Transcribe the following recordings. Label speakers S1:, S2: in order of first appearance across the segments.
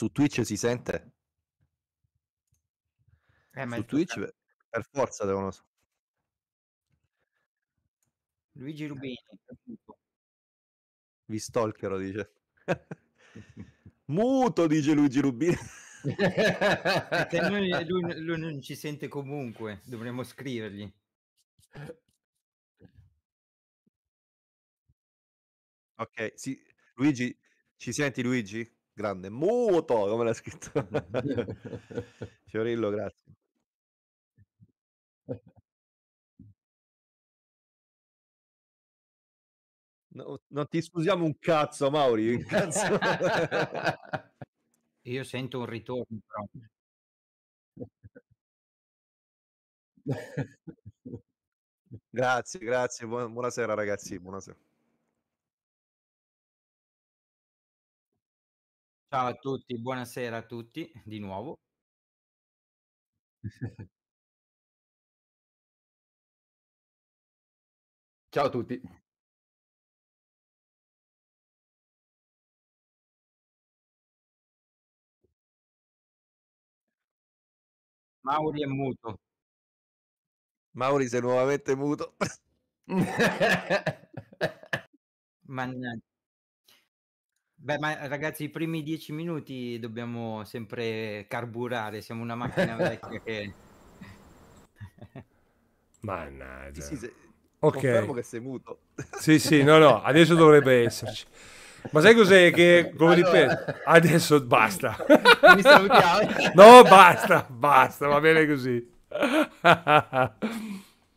S1: Su Twitch si sente? Eh, ma Su Twitch per, per forza devono...
S2: Luigi Rubini.
S1: Vi stalkerò, dice. Muto, dice Luigi Rubini.
S2: noi, lui, lui, non ci sente comunque, dovremmo scrivergli. Ok, sì. Luigi, ci
S1: senti Luigi? grande, muto come l'ha scritto Fiorillo, grazie.
S2: No, non ti scusiamo un cazzo, Mauri. Un cazzo. Io sento un ritorno, però. grazie, grazie.
S1: Buonasera, ragazzi. Buonasera.
S3: Ciao a tutti, buonasera a tutti di nuovo. Ciao a tutti.
S1: Mauri è muto. Mauri sei nuovamente muto.
S2: Mannaggia. Beh, ma ragazzi, i primi dieci minuti dobbiamo sempre carburare, siamo una macchina vecchia che... Mannaggia. Sì, sì, ok. Confermo
S4: che sei muto. Sì, sì, no, no, adesso dovrebbe esserci. Ma sai cos'è che, come allora... ripeto, adesso basta. Mi salutiamo. no, basta, basta, va bene così.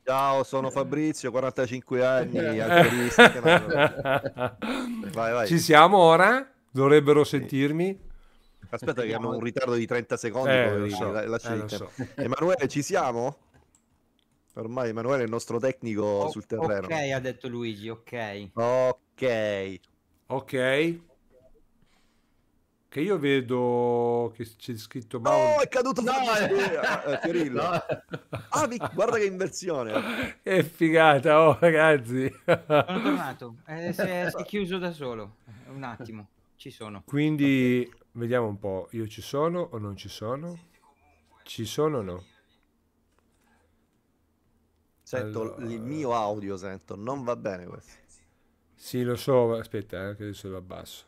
S1: Ciao, sono eh. Fabrizio, 45 anni, eh. vai, vai. Ci siamo
S4: ora? Dovrebbero sentirmi? Aspetta che abbiamo un ritardo di 30 secondi, eh, so. la, la eh, so.
S1: Emanuele, ci siamo? Ormai Emanuele è il nostro tecnico oh, sul terreno. Ok,
S2: ha detto Luigi, ok. Ok. Ok
S4: che io vedo che c'è scritto Mount... No, è
S5: caduto no, eh,
S1: Fiorillo.
S2: Eh, no. Ah, guarda che inversione.
S4: Che figata, oh ragazzi. Sono tornato, eh, è, si è chiuso
S2: da solo. Un attimo, ci sono.
S4: Quindi, okay. vediamo un po', io ci sono o non ci sono? Ci sono o no? Sento allora... il mio audio, sento, non va bene questo. Sì, lo so, aspetta, eh, che adesso lo abbasso.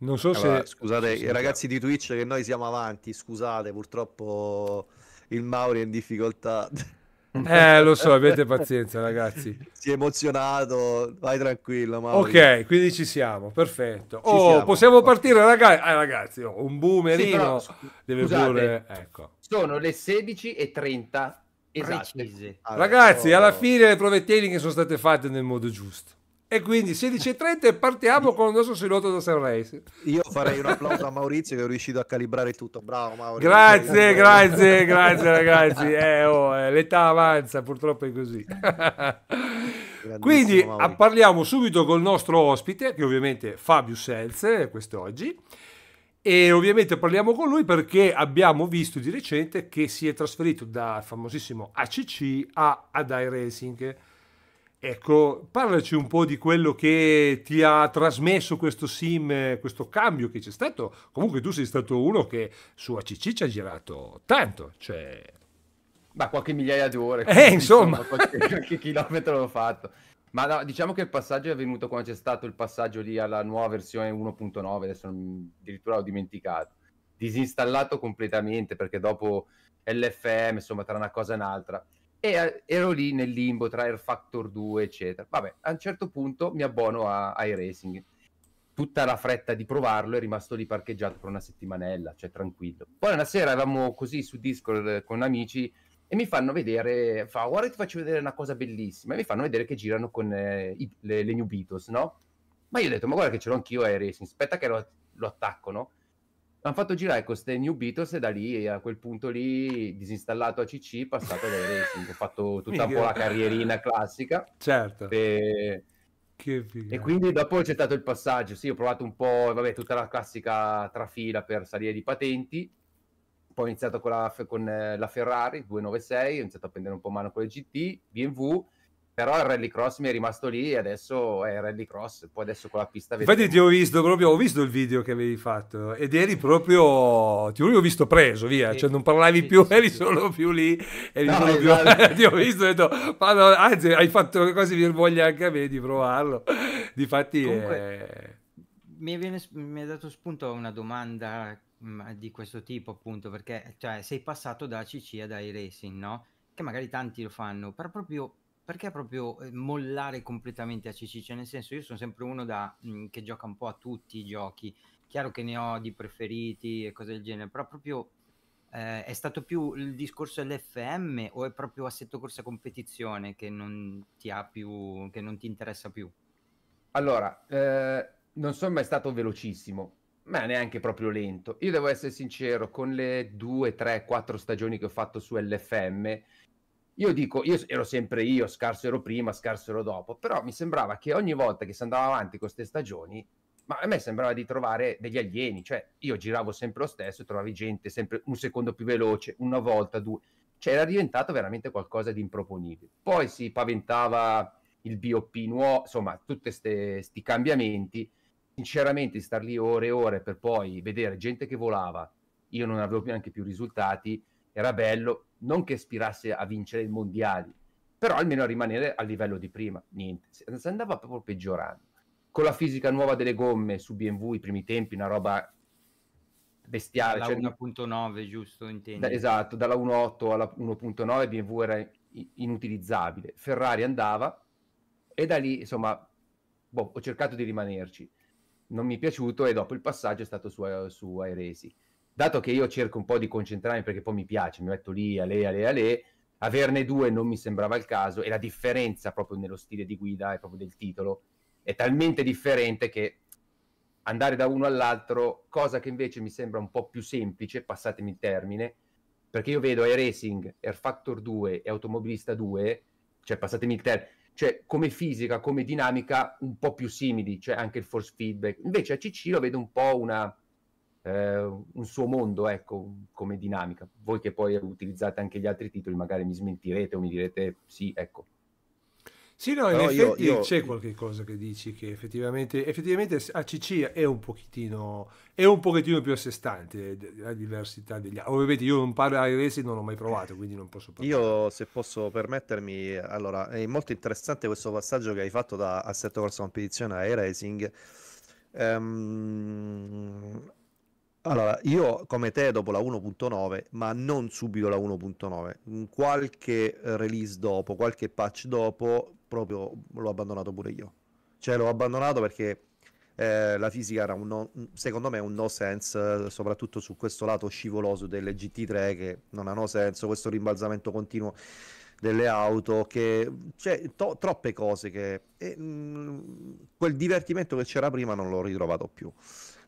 S4: Non so allora, se... Scusate, i ragazzi
S1: di Twitch che noi siamo avanti, scusate, purtroppo il Mauri è in difficoltà.
S4: Eh, lo so, avete pazienza, ragazzi. Si è emozionato, vai tranquillo. Mauri. Ok, quindi ci siamo, perfetto. Ci oh, siamo. possiamo partire, ragazzi. Eh, ragazzi oh, un boomerino sì, no, deve scusate, pure. Ecco.
S5: Sono le 16.30 Esatto. ragazzi, oh...
S4: alla fine le provettine che sono state fatte nel modo giusto.
S5: E quindi 16.30 partiamo con
S4: il nostro silotto da Sunrise. Io farei un applauso a Maurizio che è riuscito a calibrare tutto. Bravo Maurizio. Grazie, grazie, grazie ragazzi. Eh, oh, eh, l'età avanza, purtroppo è così. Quindi ah, Maurizio. parliamo subito con il nostro ospite, che ovviamente è Fabio Selze, eh, quest'oggi. E ovviamente parliamo con lui perché abbiamo visto di recente che si è trasferito dal famosissimo ACC a, Adai iRacing. Racing Ecco, parlaci un po' di quello che ti ha trasmesso questo sim, questo cambio che c'è stato. Comunque tu sei stato uno che su ACC ci ha
S5: girato tanto, cioè... Ma qualche migliaia di ore. Eh, insomma. Diciamo, qualche, qualche chilometro l'ho fatto. Ma no, diciamo che il passaggio è avvenuto quando c'è stato il passaggio lì alla nuova versione 1.9, adesso addirittura l'ho dimenticato. Disinstallato completamente perché dopo LFM, insomma, tra una cosa e un'altra e eh, ero lì nel limbo tra Air Factor 2 eccetera vabbè a un certo punto mi abbono a, a iRacing tutta la fretta di provarlo è rimasto lì parcheggiato per una settimanella cioè tranquillo poi una sera eravamo così su Discord eh, con amici e mi fanno vedere fa guarda ti faccio vedere una cosa bellissima e mi fanno vedere che girano con eh, i, le, le, New Beatles no? ma io ho detto ma guarda che ce l'ho anch'io iRacing aspetta che lo, lo attacco no? hanno fatto girare con queste New Beatles e da lì a quel punto lì disinstallato ACC passato ad Racing ho fatto tutta un po' la carrierina classica certo e... e... quindi dopo c'è stato il passaggio sì ho provato un po' vabbè tutta la classica trafila per salire di patenti poi ho iniziato con la, con eh, la Ferrari 296 ho iniziato a prendere un po' mano con le GT BMW però il rallycross mi è rimasto lì e adesso è il rallycross poi adesso con la pista vedremo. infatti
S4: ti ho visto proprio ho visto il video che avevi fatto ed eri proprio ti ho visto preso via sì, cioè non parlavi sì, più sì, eri solo più lì eri no, solo esatto. più ti ho visto e ho detto ma
S2: anzi hai fatto quasi che voglia anche a me di provarlo difatti Comunque, eh... mi, ha dato spunto una domanda mm, di questo tipo appunto perché cioè, sei passato da CC ad iRacing no? che magari tanti lo fanno però proprio perché proprio ehm, mollare completamente a CC? Cioè, nel senso, io sono sempre uno da, mh, mhmm, che gioca un po' a tutti i giochi. Chiaro che ne ho di preferiti e cose del genere, però proprio eh, è stato più il discorso dell'FM o è proprio assetto corsa competizione che non ti ha più, che non ti interessa più?
S5: Allora, eh, non sono mai stato velocissimo, ma neanche proprio lento. Io devo essere sincero, con le due, tre, quattro stagioni che ho fatto su LFM io dico, io ero sempre io, scarso ero prima, scarso ero dopo, però mi sembrava che ogni volta che si andava avanti con queste stagioni, ma a me sembrava di trovare degli alieni, cioè io giravo sempre lo stesso, trovavi gente sempre un secondo più veloce, una volta, due, cioè era diventato veramente qualcosa di improponibile. Poi si paventava il BOP nuovo, insomma, tutti questi cambiamenti, sinceramente star lì ore e ore per poi vedere gente che volava, io non avevo neanche più risultati, era bello, non che aspirasse a vincere i mondiali, però almeno a rimanere al livello di prima, niente, si andava proprio peggiorando. Con la fisica nuova delle gomme su BMW i primi tempi, una roba bestiale. Dalla
S2: cioè, 1.9 giusto, intendi? Da, esatto,
S5: dalla 1.8 alla 1.9 BMW era inutilizzabile, Ferrari andava e da lì insomma boh, ho cercato di rimanerci non mi è piaciuto e dopo il passaggio è stato su, su Airesi dato che io cerco un po' di concentrarmi perché poi mi piace, mi metto lì a lei, a lei, a lei, averne due non mi sembrava il caso e la differenza proprio nello stile di guida e proprio del titolo è talmente differente che andare da uno all'altro, cosa che invece mi sembra un po' più semplice, passatemi il termine, perché io vedo iRacing, Air Factor 2 e Automobilista 2, cioè passatemi il termine, cioè come fisica, come dinamica un po' più simili, cioè anche il force feedback. Invece a CC lo vedo un po' una eh, un suo mondo, ecco, come dinamica. Voi che poi utilizzate anche gli altri titoli, magari mi smentirete o mi direte sì, ecco.
S4: Sì, no, in Però effetti io, io... c'è qualche cosa che dici che effettivamente, effettivamente ACC ah, è un pochettino è un pochettino più a sé stante la diversità degli altri. Ovviamente io non parlo ai resi, non l'ho mai provato, quindi non posso parlare. Io, se posso permettermi, allora,
S1: è molto interessante questo passaggio che hai fatto da assetto corsa competizione a racing. Um, allora, io come te dopo la 1.9, ma non subito la 1.9, qualche eh, release dopo, qualche patch dopo, proprio l'ho abbandonato pure io. Cioè l'ho abbandonato perché eh, la fisica era un no, secondo me un no sense, eh, soprattutto su questo lato scivoloso delle GT3 che non hanno senso, questo rimbalzamento continuo delle auto, che cioè, to- troppe cose che... E, mh, mm, quel divertimento che c'era prima non l'ho ritrovato più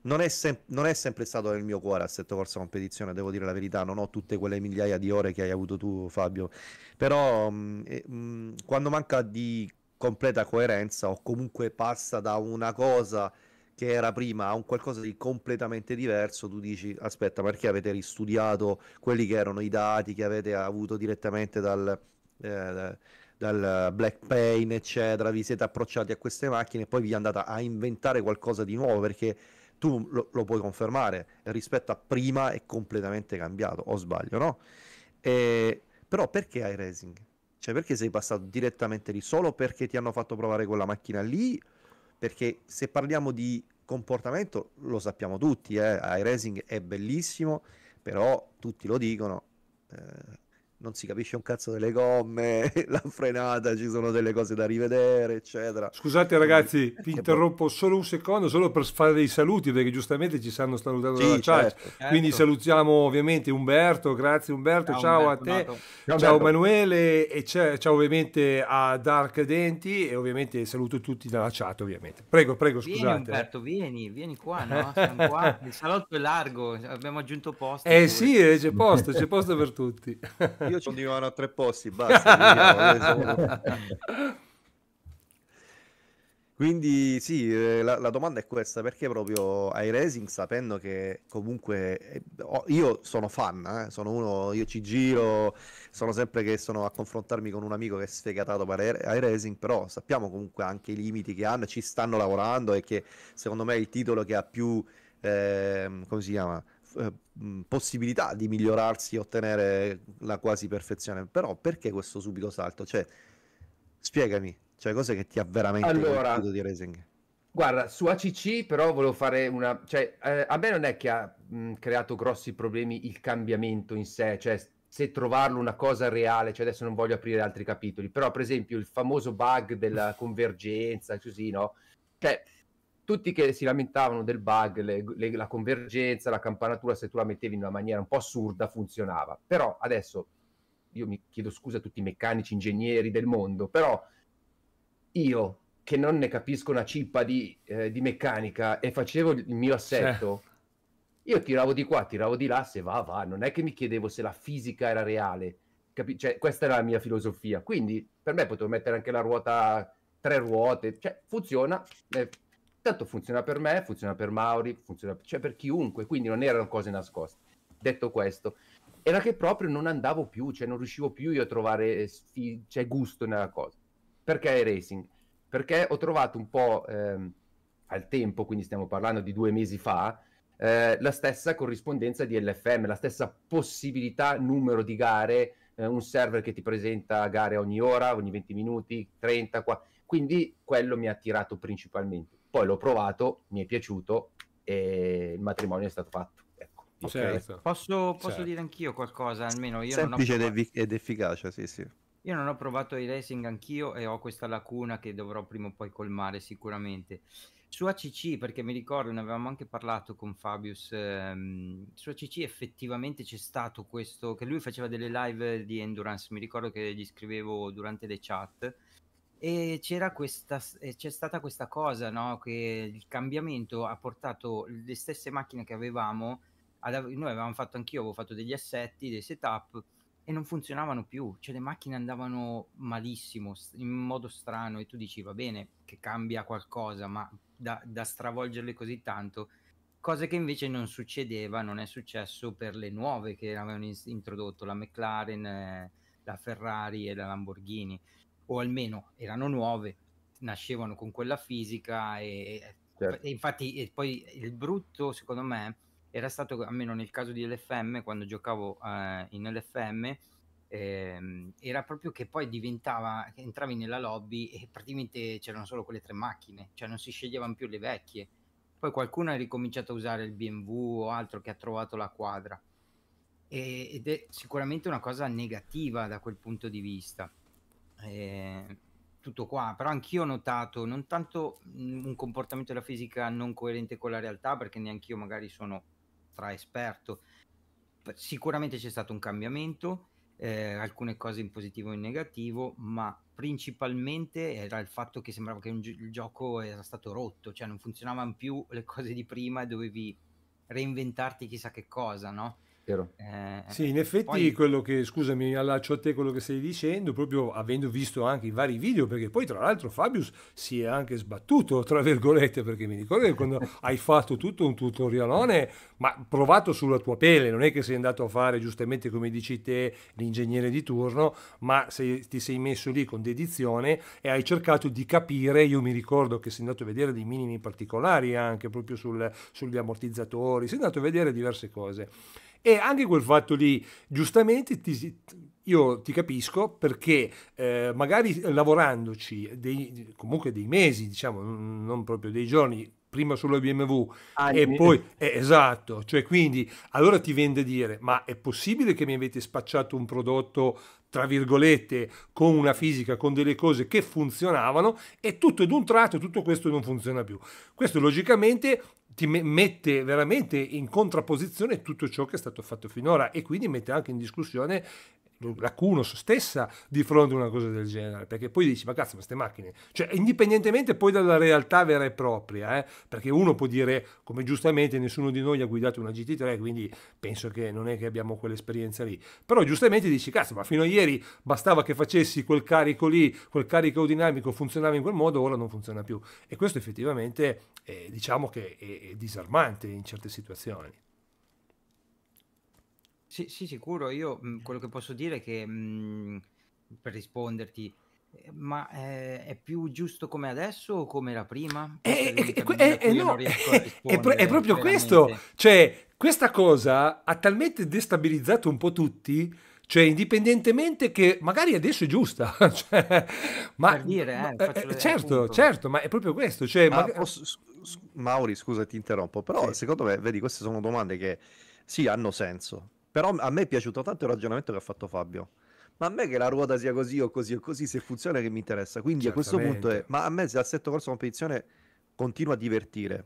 S1: non è, sem- non è, sempre stato nel mio cuore Assetto Corsa Competizione, devo dire la verità, non ho tutte quelle migliaia di ore che hai avuto tu Fabio, però mh, mm, mh, mm, quando manca di completa coerenza o comunque passa da una cosa che era prima a un qualcosa di completamente diverso, tu dici aspetta perché avete ristudiato quelli che erano i dati che avete avuto direttamente dal... Eh, dal black pain, eccetera, vi siete approcciati a queste macchine e poi vi è andata a inventare qualcosa di nuovo perché tu lo, lo, puoi confermare, rispetto a prima è completamente cambiato, o sbaglio, no? E, però perché hai racing? Cioè perché sei passato direttamente lì? Solo perché ti hanno fatto provare quella macchina lì? Perché se parliamo di comportamento lo sappiamo tutti, eh? racing è bellissimo, però tutti lo dicono. Eh, non si capisce un cazzo delle gomme, la frenata, ci sono delle cose da rivedere, eccetera. Scusate ragazzi, ti interrompo
S4: solo un secondo, solo per fare dei saluti, perché giustamente ci stanno salutando sì, dalla chat. Certo. Quindi certo. salutiamo ovviamente Umberto, grazie Umberto, ciao, ciao Umberto, a te, ciao, ciao Manuele e ciao ovviamente a Dark Denti e ovviamente saluto tutti dalla chat ovviamente. Prego, prego, scusate. Vieni Umberto,
S2: vieni, vieni qua, no? Siamo qua, il salotto è largo, abbiamo aggiunto posto. Eh sì, eh, c'è posto, c'è posto
S4: per tutti. io continuavano a
S2: tre posti, basta.
S1: Quindi sì, eh, la, la, domanda è questa, perché proprio ai Racing sapendo che comunque eh, io sono fan, eh, sono uno, io ci giro, sono sempre che sono a confrontarmi con un amico che è sfegatato per ai Racing, però sappiamo comunque anche i limiti che hanno, ci stanno lavorando e che secondo me è il titolo che ha più, eh, come si chiama, eh, possibilità di migliorarsi e ottenere la quasi perfezione. Però perché questo subito salto? Cioè, spiegami, cioè, cose che ti ha veramente allora, di Racing?
S5: Guarda, su ACC però volevo fare una... Cioè, eh, a me non è che ha mh, creato grossi problemi il cambiamento in sé, cioè se trovarlo una cosa reale, cioè adesso non voglio aprire altri capitoli, però per esempio il famoso bug della convergenza, così, no? Cioè, tutti che si lamentavano del bug, le, le, la convergenza, la campanatura, se tu la mettevi in una maniera un po' assurda funzionava. Però adesso io mi chiedo scusa a tutti i meccanici, ingegneri del mondo, però io che non ne capisco una cippa di, eh, di meccanica e facevo il mio assetto, cioè. io tiravo di qua, tiravo di là, se va, va, non è che mi chiedevo se la fisica era reale, capi- cioè, questa era la mia filosofia, quindi per me potevo mettere anche la ruota, tre ruote, cioè funziona, eh, Tanto funziona per me, funziona per Mauri, funziona cioè per chiunque, quindi non erano cose nascoste. Detto questo, era che proprio non andavo più, cioè non riuscivo più io a trovare eh, cioè, gusto nella cosa. Perché racing? Perché ho trovato un po' ehm, al tempo, quindi stiamo parlando di due mesi fa, eh, la stessa corrispondenza di LFM, la stessa possibilità, numero di gare, eh, un server che ti presenta gare ogni ora, ogni 20 minuti, 30, qua. quindi quello mi ha attirato principalmente. Poi l'ho provato, mi è piaciuto e il matrimonio è stato fatto. Ecco. Oh, okay. Certo.
S2: Posso, posso certo. dire anch'io qualcosa? Almeno io Semplice non
S5: ho provato... ed efficace, sì, sì.
S2: Io non ho provato i racing anch'io e ho questa lacuna che dovrò prima o poi colmare sicuramente. Su ACC, perché mi ricordo, ne avevamo anche parlato con Fabius, ehm, su ACC effettivamente c'è stato questo, che lui faceva delle live di endurance, mi ricordo che gli scrivevo durante le chat, e c'era questa, c'è stata questa cosa, no? Che il cambiamento ha portato le stesse macchine che avevamo, ad, noi avevamo fatto anch'io, avevo fatto degli assetti, dei setup e non funzionavano più, cioè le macchine andavano malissimo, in modo strano e tu dici va bene che cambia qualcosa, ma da, da stravolgerle così tanto, cosa che invece non succedeva, non è successo per le nuove che avevano introdotto, la McLaren, eh, la Ferrari e la Lamborghini o almeno erano nuove, nascevano con quella fisica e, certo. e infatti e poi il brutto secondo me era stato, almeno nel caso di LFM, quando giocavo eh, in LFM, ehm, era proprio che poi diventava, entravi nella lobby e praticamente c'erano solo quelle tre macchine, cioè non si sceglievano più le vecchie. Poi qualcuno ha ricominciato a usare il BMW o altro che ha trovato la quadra. E, ed è sicuramente una cosa negativa da quel punto di vista eh, tutto qua, però anch'io ho notato non tanto mm, un comportamento della fisica non coerente con la realtà, perché neanch'io magari sono tra esperto, sicuramente c'è stato un cambiamento, eh, alcune cose in positivo e in negativo, ma principalmente era il fatto che sembrava che gi- il gioco era stato rotto, cioè non funzionavano più le cose di prima e dovevi reinventarti chissà che cosa, no? chiaro. Eh, sì, in effetti poi... quello
S4: che, scusami, allaccio a te quello che stai dicendo, proprio avendo visto anche i vari video, perché poi tra l'altro Fabius si è anche sbattuto, tra virgolette, perché mi ricordo che quando hai fatto tutto un tutorialone, ma provato sulla tua pelle, non è che sei andato a fare giustamente come dici te l'ingegnere di turno, ma sei, ti sei messo lì con dedizione e hai cercato di capire, io mi ricordo che sei andato a vedere dei minimi particolari anche proprio sul, sugli ammortizzatori, sei andato a vedere diverse cose. E anche quel fatto lì, giustamente, ti, io ti capisco perché eh, magari lavorandoci dei, comunque dei mesi, diciamo, non proprio dei giorni, prima solo BMW Anni. e poi eh, esatto, cioè quindi allora ti vende a dire ma è possibile che mi avete spacciato un prodotto tra virgolette, con una fisica, con delle cose che funzionavano e tutto ad un tratto tutto questo non funziona più. Questo logicamente ti mette veramente in contrapposizione tutto ciò che è stato fatto finora e quindi mette anche in discussione Lacunos stessa di fronte a una cosa del genere, perché poi dici, ma cazzo, ma queste macchine, cioè indipendentemente poi dalla realtà vera e propria, eh? perché uno può dire, come giustamente nessuno di noi ha guidato una GT3, quindi penso che non è che abbiamo quell'esperienza lì, però giustamente dici, cazzo, ma fino a ieri bastava che facessi quel carico lì, quel carico dinamico funzionava in quel modo, ora non funziona più, e questo effettivamente eh, diciamo che è,
S2: è disarmante in certe situazioni. Sì, sì sicuro. Io mhmm, mh, quello che posso dire è che, mh, mhmm, per risponderti, eh, ma eh, è più giusto come adesso o come era prima? Eh, eh eh, eh, eh no, è, pro- è, proprio questo.
S4: Cioè, questa cosa ha talmente destabilizzato un po' tutti. Cioè, indipendentemente che magari adesso è giusta, cioè,
S2: ma, per dire, ma, le, certo,
S4: appunto. certo, ma è proprio questo. Cioè,
S2: ma,
S1: ma...
S4: Posso, Mauri, scusa,
S1: ti interrompo, però sì. secondo me, vedi, queste sono domande che sì, hanno senso però a me è piaciuto tanto il ragionamento che ha fatto Fabio. Ma a me che la ruota sia così o così o così, se funziona che mi interessa. Quindi a questo punto è... Ma a me se l'assetto corso competizione continua a divertire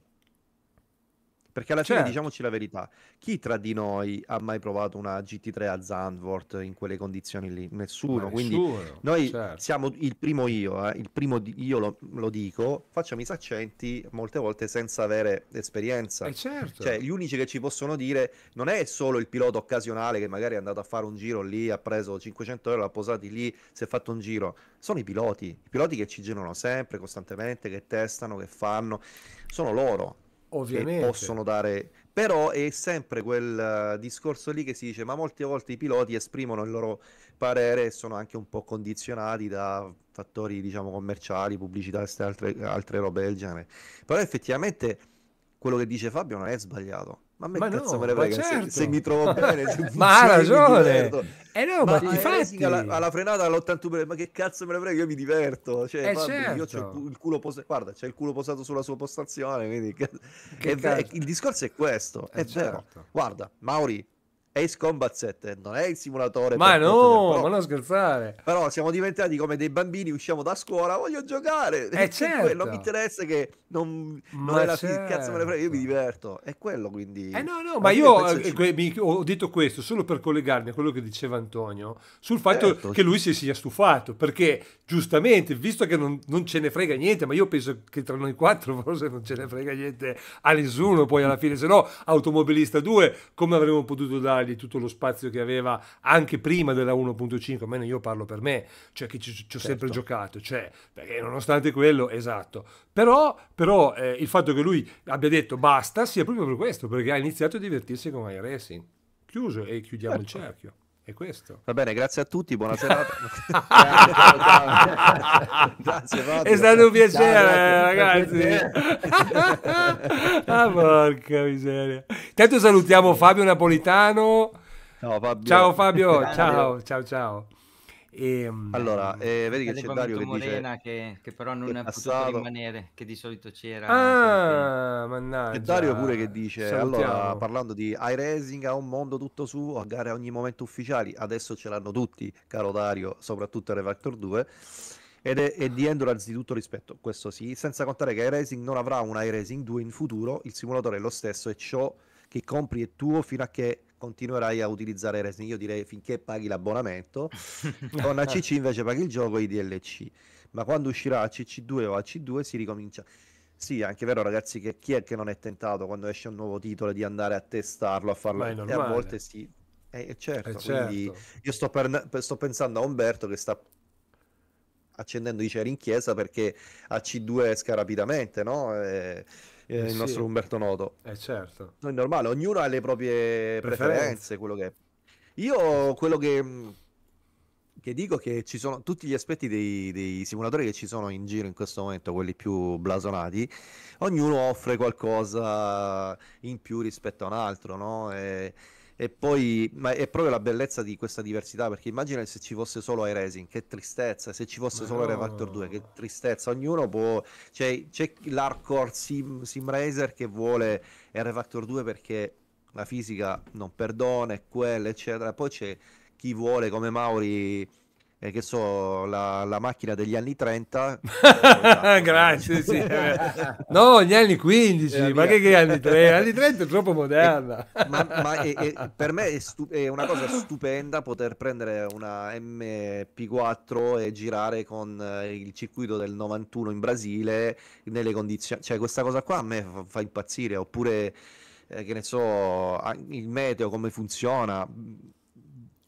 S1: perché alla certo. fine diciamoci la verità, chi tra di noi ha mai provato una GT3 a Zandvoort in quelle condizioni lì? Nessuno, nessuno quindi noi certo. siamo il primo io, eh, il primo io lo, lo, dico, facciamo i saccenti molte volte senza avere esperienza. Eh certo. Cioè gli unici che ci possono dire non è solo il pilota occasionale che magari è andato a fare un giro lì, ha preso 500 euro, l'ha posato lì, si è fatto un giro, sono i piloti, i piloti che ci girano sempre, costantemente, che testano, che fanno, sono loro Ovviamente. Che possono dare... Però è sempre quel eh, discorso lì che si dice, ma molte volte i piloti esprimono il loro parere e sono anche un po' condizionati da fattori, diciamo, commerciali, pubblicità e altre, altre robe del genere. Però effettivamente quello che dice Fabio non è sbagliato ma a me ma cazzo no, me ne frega certo. se, se, mi trovo bene se ma ha ragione eh no ma, ma infatti eh, eh, alla, alla, frenata all'81 ma che cazzo me ne frega io mi diverto cioè, eh certo. io c'ho il, certo. culo posato guarda c'è il culo posato sulla sua postazione quindi che, che è, il discorso è questo eh, è, è certo. vero guarda Mauri Ace Combat 7 non è il simulatore. Ma no, ma non
S4: scherzare.
S1: Però siamo diventati come dei bambini, usciamo da scuola, voglio giocare. E eh certo. Non mi interessa che non, non è la certo. cazzo me ne
S4: frega, io mi certo. diverto. È quello quindi. Eh no, no, ma, ma io, io eh, che... mi, ho detto questo solo per collegarmi a quello che diceva Antonio sul fatto certo. che lui si sia stufato, perché giustamente, visto che non, non, ce ne frega niente, ma io penso che tra noi quattro forse non ce ne frega niente a nessuno poi alla fine, se no automobilista 2 come avremmo potuto dare di tutto lo spazio che aveva anche prima della 1.5, almeno io parlo per me, cioè che ci, ci ho certo. sempre giocato, cioè, perché nonostante quello, esatto. Però, però eh, il fatto che lui abbia detto basta sia proprio per questo, perché ha iniziato a divertirsi con iRacing. Chiuso e chiudiamo certo. il cerchio è questo. Va bene, grazie a tutti, buona serata.
S1: grazie, Fabio. È stato un piacere, ciao, ragazzi.
S4: ah, porca miseria. Intanto salutiamo Fabio Napolitano. Ciao Fabio. Ciao Fabio, ciao, ciao, ciao. E, ehm, allora, mm, eh, vedi che c'è Dario che Morena
S2: dice che, che però non è, è potuto rimanere, che di solito c'era. Ah, mannaggia. E Dario pure che dice, Salutiamo. allora,
S1: parlando di iRacing ha un mondo tutto suo, a gare ogni momento ufficiali, adesso ce l'hanno tutti, caro Dario, soprattutto a Refactor 2 ed è, è di Endurance di tutto rispetto, questo sì, senza contare che iRacing non avrà un iRacing 2 in futuro, il simulatore è lo stesso e ciò che compri è tuo fino a che continuerai a utilizzare Resident Io direi finché paghi l'abbonamento, con ACC invece paghi il gioco e i DLC. Ma quando uscirà ACC2 o AC2 si ricomincia. Sì, è anche vero ragazzi che chi è che non è tentato quando esce un nuovo titolo di andare a testarlo, a farlo? E a volte sì. Eh, certo, eh certo. io sto, per... sto pensando a Umberto che sta accendendo i ceri in chiesa perché AC2 esca rapidamente, no? Eh, eh, il sì. nostro Umberto Noto. Eh certo. No, è normale, ognuno ha le proprie preferenze, preferenze quello che è. Io quello che, che dico è che ci sono tutti gli aspetti dei, dei, simulatori che ci sono in giro in questo momento, quelli più blasonati, ognuno offre qualcosa in più rispetto a un altro, no? E, e poi ma è proprio la bellezza di questa diversità, perché immagina se ci fosse solo i Racing che tristezza, se ci fosse ma solo no. Factor 2, che tristezza, ognuno può... Cioè, c'è l'hardcore sim, sim racer che vuole R Factor 2 perché la fisica non perdona, quella, eccetera. Poi c'è chi vuole, come Mauri eh, che so, la, la, macchina degli anni
S4: 30. Eh, esatto. Grazie, sì. No, gli anni 15, eh, ma che, che anni 30? Anni 30 è troppo moderna. Eh, ma, ma è, è, per me è, stu- è, una cosa
S1: stupenda poter prendere una MP4 e girare con il circuito del 91 in Brasile nelle condizioni... Cioè, questa cosa qua a me fa, fa impazzire, oppure... Eh, che ne so, il meteo come funziona,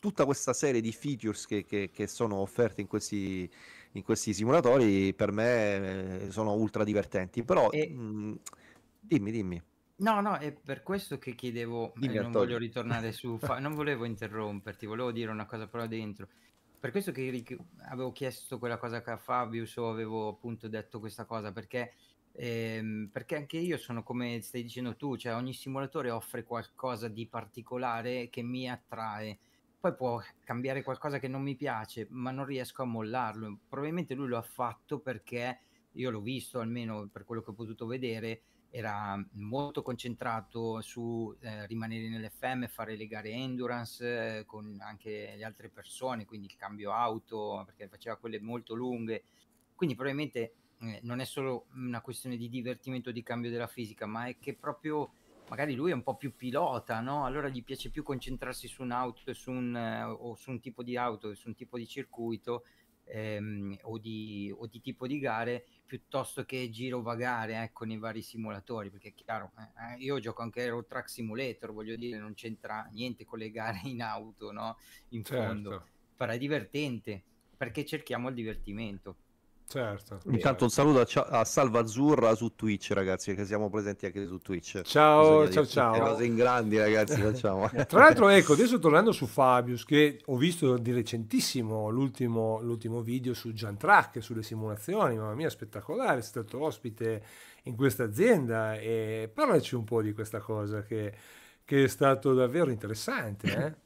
S1: tutta questa serie di features che, che, che sono offerte in questi, in questi, simulatori per me eh, sono ultra divertenti. Però e... mh, mm, dimmi, dimmi.
S2: No, no, è per questo che chiedevo, eh, dimmi, eh, non voglio ritornare su, fa- non volevo interromperti, volevo dire una cosa però dentro. Per questo che ric- avevo chiesto quella cosa a Fabius o avevo appunto detto questa cosa, perché eh, perché anche io sono come stai dicendo tu, cioè ogni simulatore offre qualcosa di particolare che mi attrae poi può cambiare qualcosa che non mi piace, ma non riesco a mollarlo. Probabilmente lui lo ha fatto perché io l'ho visto, almeno per quello che ho potuto vedere, era molto concentrato su eh, rimanere nell'FM, fare le gare endurance eh, con anche le altre persone, quindi il cambio auto, perché faceva quelle molto lunghe. Quindi probabilmente eh, non è solo una questione di divertimento di cambio della fisica, ma è che proprio magari lui è un po' più pilota, no? allora gli piace più concentrarsi su un'auto su un, eh, o su un tipo di auto, su un tipo di circuito ehm, o, di, o, di, tipo di gare piuttosto che girovagare ecco, nei vari simulatori, perché è chiaro, eh, io gioco anche Road Track Simulator, voglio dire, non c'entra niente con le gare in auto, no? in certo. fondo, però è divertente perché cerchiamo il divertimento. Certo.
S1: Intanto un saluto a, a Salva Azzurra su Twitch, ragazzi, che siamo presenti anche su Twitch. Ciao, ciao, ciao. Cose in grandi, ragazzi, facciamo. Tra l'altro,
S4: ecco, adesso tornando su Fabius, che ho visto di recentissimo l'ultimo, video su Giantrack, sulle simulazioni, mamma mia, spettacolare, è stato ospite in questa azienda e parlaci un po' di questa cosa che, che è stato davvero interessante, eh?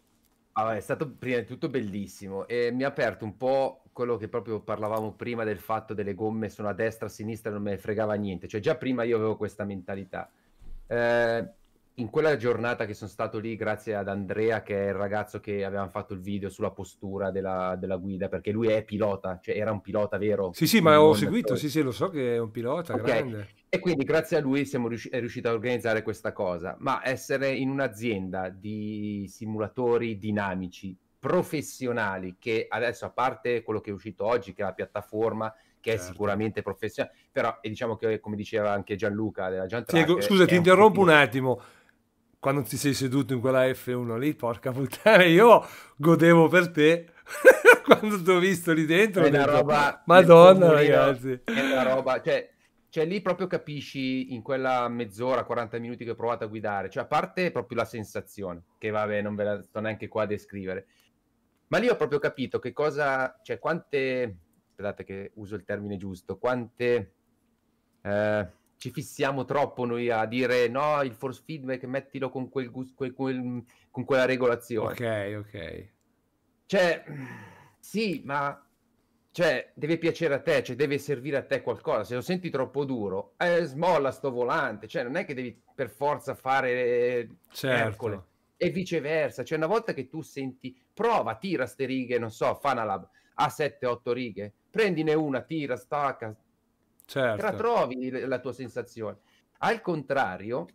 S5: Allora, è stato prima di tutto bellissimo e mi ha aperto un po' quello che proprio parlavamo prima del fatto delle gomme sono a destra, a sinistra, non me ne fregava niente, cioè già prima io avevo questa mentalità. Eh, in quella giornata che sono stato lì grazie ad Andrea che è il ragazzo che avevamo fatto il video sulla postura della, della guida perché lui è pilota cioè era un pilota vero sì sì ma ho seguito sì sì lo so che è un pilota okay. grande e quindi grazie a lui siamo riusci- riusciti a organizzare questa cosa ma essere in un'azienda di simulatori dinamici professionali che adesso a parte quello che è uscito oggi che è la piattaforma che certo. è sicuramente professionale però diciamo che come diceva anche Gianluca della Giantrack, Diego, ecco, scusa ti
S4: interrompo un attimo quando ti sei seduto in quella F1 lì, porca puttana, io godevo per te. quando ti ho visto lì dentro, È detto, roba, Madonna, ragazzi, è una roba,
S5: cioè, cioè, lì proprio capisci in quella mezz'ora, 40 minuti che ho provato a guidare, cioè a parte proprio la sensazione, che vabbè, non ve la sto neanche qua a descrivere, ma lì ho proprio capito che cosa, cioè quante, aspettate che uso il termine giusto, quante. Eh, ci fissiamo troppo noi a dire no, il force feedback mettilo con, quel gusto, quel, quel, con quella regolazione. Ok, ok. Cioè, sì, ma cioè, deve piacere a te, cioè deve servire a te qualcosa. Se lo senti troppo duro, eh, smolla sto volante. Cioè, non è che devi per forza fare eh, certo. Ercole. E viceversa. Cioè, una volta che tu senti, prova, tira ste righe, non so, Fanalab a 7-8 righe, prendine una, tira, stacca, certo. la trovi la tua sensazione. Al contrario,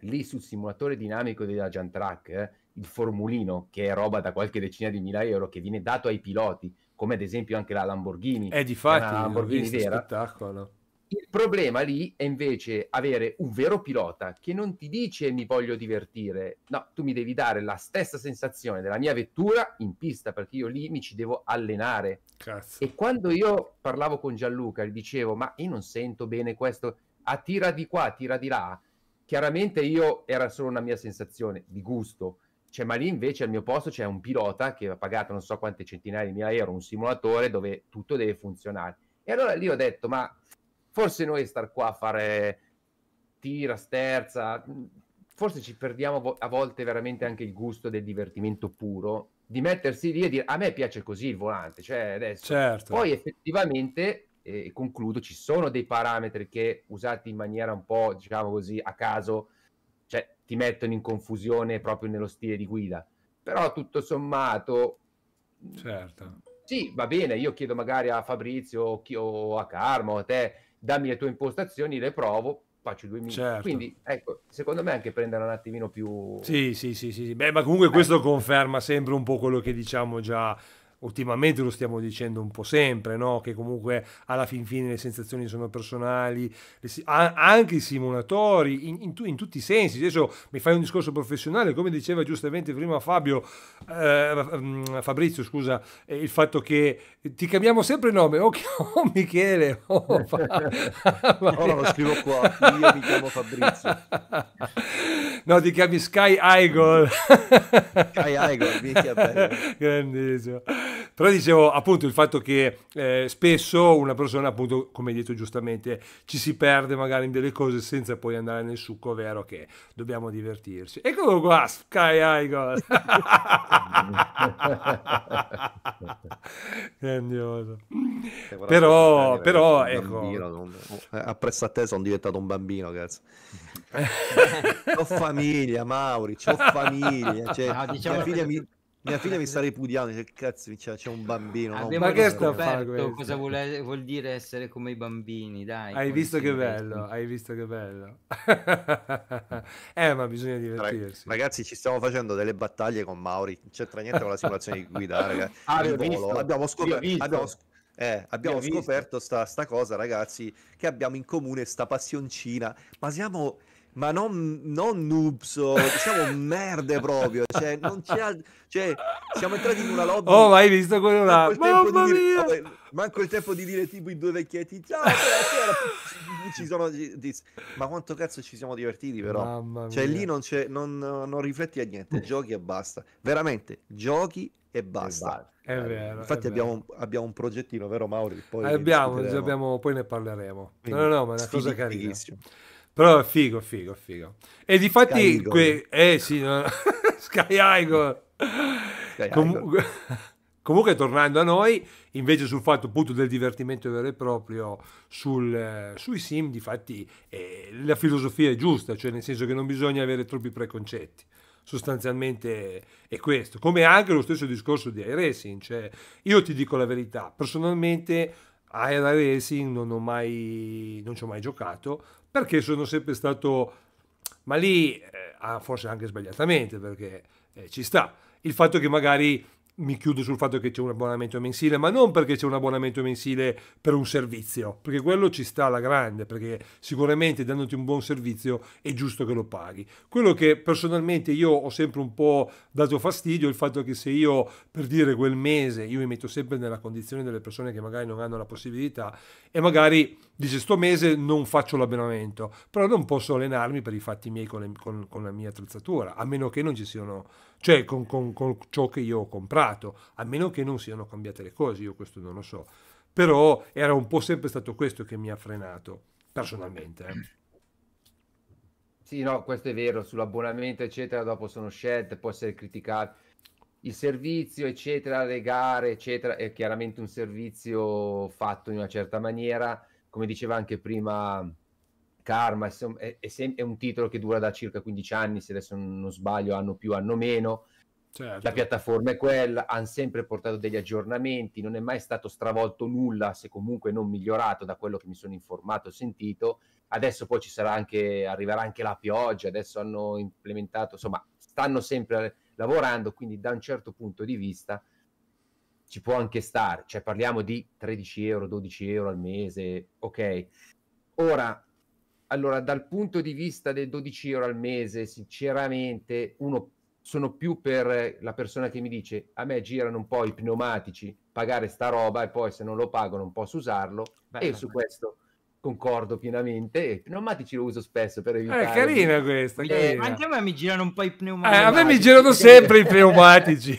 S5: lì sul simulatore dinamico della Jantrack, eh, il formulino, che è roba da qualche decina di mila euro, che viene dato ai piloti, come ad esempio anche la Lamborghini. Eh, è di fatto, Lamborghini vera. spettacolo il problema lì è invece avere un vero pilota che non ti dice mi voglio divertire, no, tu mi devi dare la stessa sensazione della mia vettura in pista perché io lì mi ci devo allenare. Cazzo. E quando io parlavo con Gianluca, gli dicevo ma io non sento bene questo, a ah, tira di qua, tira di là, chiaramente io era solo una mia sensazione di gusto. Cioè, ma lì invece al mio posto c'è un pilota che ha pagato non so quante centinaia di mila euro un simulatore dove tutto deve funzionare. E allora lì ho detto, ma Forse noi star qua a fare tira, sterza, forse ci perdiamo a volte veramente anche il gusto del divertimento puro di mettersi lì e dire a me piace così il volante, cioè adesso. Certo. Poi effettivamente, e eh, concludo, ci sono dei parametri che usati in maniera un po', diciamo così, a caso, cioè, ti mettono in confusione proprio nello stile di guida. Però tutto sommato... Certo. Sì, va bene, io chiedo magari a Fabrizio o a Carmo, a te, dammi le tue impostazioni, le provo, faccio 2000. Certo. Quindi, ecco, secondo me anche prendere un attimino più...
S4: Sì, sì, sì, sì. Beh, ma comunque eh. questo conferma sempre un po' quello che diciamo già ultimamente lo stiamo dicendo un po' sempre, no? che comunque alla fin fine le sensazioni sono personali, anche i simulatori, in, in, in, tutti i sensi. Adesso mi fai un discorso professionale, come diceva giustamente prima Fabio, eh, mm, Fabrizio, scusa, eh, il fatto che ti cambiamo sempre nome, o oh, oh, Michele, o oh, fa- lo scrivo qua, io mi chiamo Fabrizio. No, ti chiami Sky Igor. Sky Igor, Grandissimo. Però dicevo appunto il fatto che eh, spesso una persona, appunto, come hai detto giustamente, ci si perde magari in delle cose senza poi andare nel succo vero che dobbiamo divertirci. Eccolo qua, ah, Sky Igor. Grandioso. Però, però, ecco...
S1: Bambino, non... Eh, appresso a te sono diventato un bambino, cazzo ho famiglia, Mauri, ho famiglia. Cioè, no, ah, diciamo mia, figlia che... mi, mia, figlia mi, sta ripudiando, cioè, cazzo, c'è un bambino. No? Ma che sta facendo? Cosa
S2: vuole, vuol dire essere come i bambini, dai. Hai visto che bello, hai visto che bello.
S4: eh, ma bisogna divertirsi.
S1: Ragazzi, ci stiamo facendo delle battaglie con Mauri, non c'entra niente con la simulazione di guida, ragazzi. Ah, abbiamo scoperto... Eh, abbiamo scoperto sta, sta, cosa, ragazzi, che abbiamo in comune sta passioncina, ma siamo ma non, non noobs, oh, diciamo merde proprio. Cioè, non c'è cioè, siamo entrati in una lobby. Oh, ma hai
S4: visto quello là? Mamma di dire,
S1: vabbè, manco il tempo di dire tipo i due vecchietti. Ciao, ci sono. Ma quanto cazzo ci siamo divertiti, però.
S4: Mamma cioè, lì
S1: non, non, non, rifletti a niente. Giochi e basta. Veramente, giochi e basta.
S4: È eh, vero. Infatti, è
S1: abbiamo, vero. abbiamo, un progettino, vero, Mauri? Poi abbiamo, abbiamo,
S4: poi ne parleremo. Quindi, no, no, ma è una cosa carina. Però è figo, figo, figo. E di fatti... Que- eh sì, no? Sky Igor. Sky Comunque... tornando a noi, invece sul fatto appunto del divertimento vero e proprio sul, eh, sui sim, di fatti eh, la filosofia è giusta, cioè nel senso che non bisogna avere troppi preconcetti. Sostanzialmente è questo, come anche lo stesso discorso di iRacing. Cioè, io ti dico la verità, personalmente iRacing non ho mai, non ci ho mai giocato, perché sono sempre stato, ma lì eh, ah, forse anche sbagliatamente, perché eh, ci sta, il fatto che magari mi chiudo sul fatto che c'è un abbonamento mensile, ma non perché c'è un abbonamento mensile per un servizio, perché quello ci sta alla grande, perché sicuramente dandoti un buon servizio è giusto che lo paghi. Quello che personalmente io ho sempre un po' dato fastidio è il fatto che se io per dire quel mese, io mi metto sempre nella condizione delle persone che magari non hanno la possibilità e magari dice sto mese non faccio l'abbonamento, però non posso allenarmi per i fatti miei con, le, con, con la mia attrezzatura, a meno che non ci siano, cioè con, con, ciò che io ho comprato, a meno che non siano cambiate le cose, io questo non lo so. Però era un po' sempre stato questo che mi ha frenato,
S5: personalmente. Eh. Sì, no, questo è vero, sull'abbonamento, eccetera, dopo sono scelte, può essere criticato il servizio, eccetera, le gare, eccetera, è chiaramente un servizio fatto in una certa maniera come diceva anche prima Karma, è, è, sem- è un titolo che dura da circa 15 anni, se adesso non sbaglio, hanno più, hanno meno. Certo. La piattaforma è quella, hanno sempre portato degli aggiornamenti, non è mai stato stravolto nulla, se comunque non migliorato da quello che mi sono informato e sentito. Adesso poi ci sarà anche, arriverà anche la pioggia, adesso hanno implementato, insomma, stanno sempre lavorando, quindi da un certo punto di vista ci può anche stare, cioè parliamo di 13 euro, 12 euro al mese, ok. Ora, allora, dal punto di vista dei 12 euro al mese, sinceramente, uno sono più per la persona che mi dice a me girano un po' i pneumatici, pagare sta roba e poi se non lo pago non posso usarlo. Bello, e su bello. questo concordo pienamente. I pneumatici lo uso spesso per eh, evitare. È carina questa. Eh, anche
S2: a me mi girano un po' i pneumatici. Eh, a me mi girano sempre i pneumatici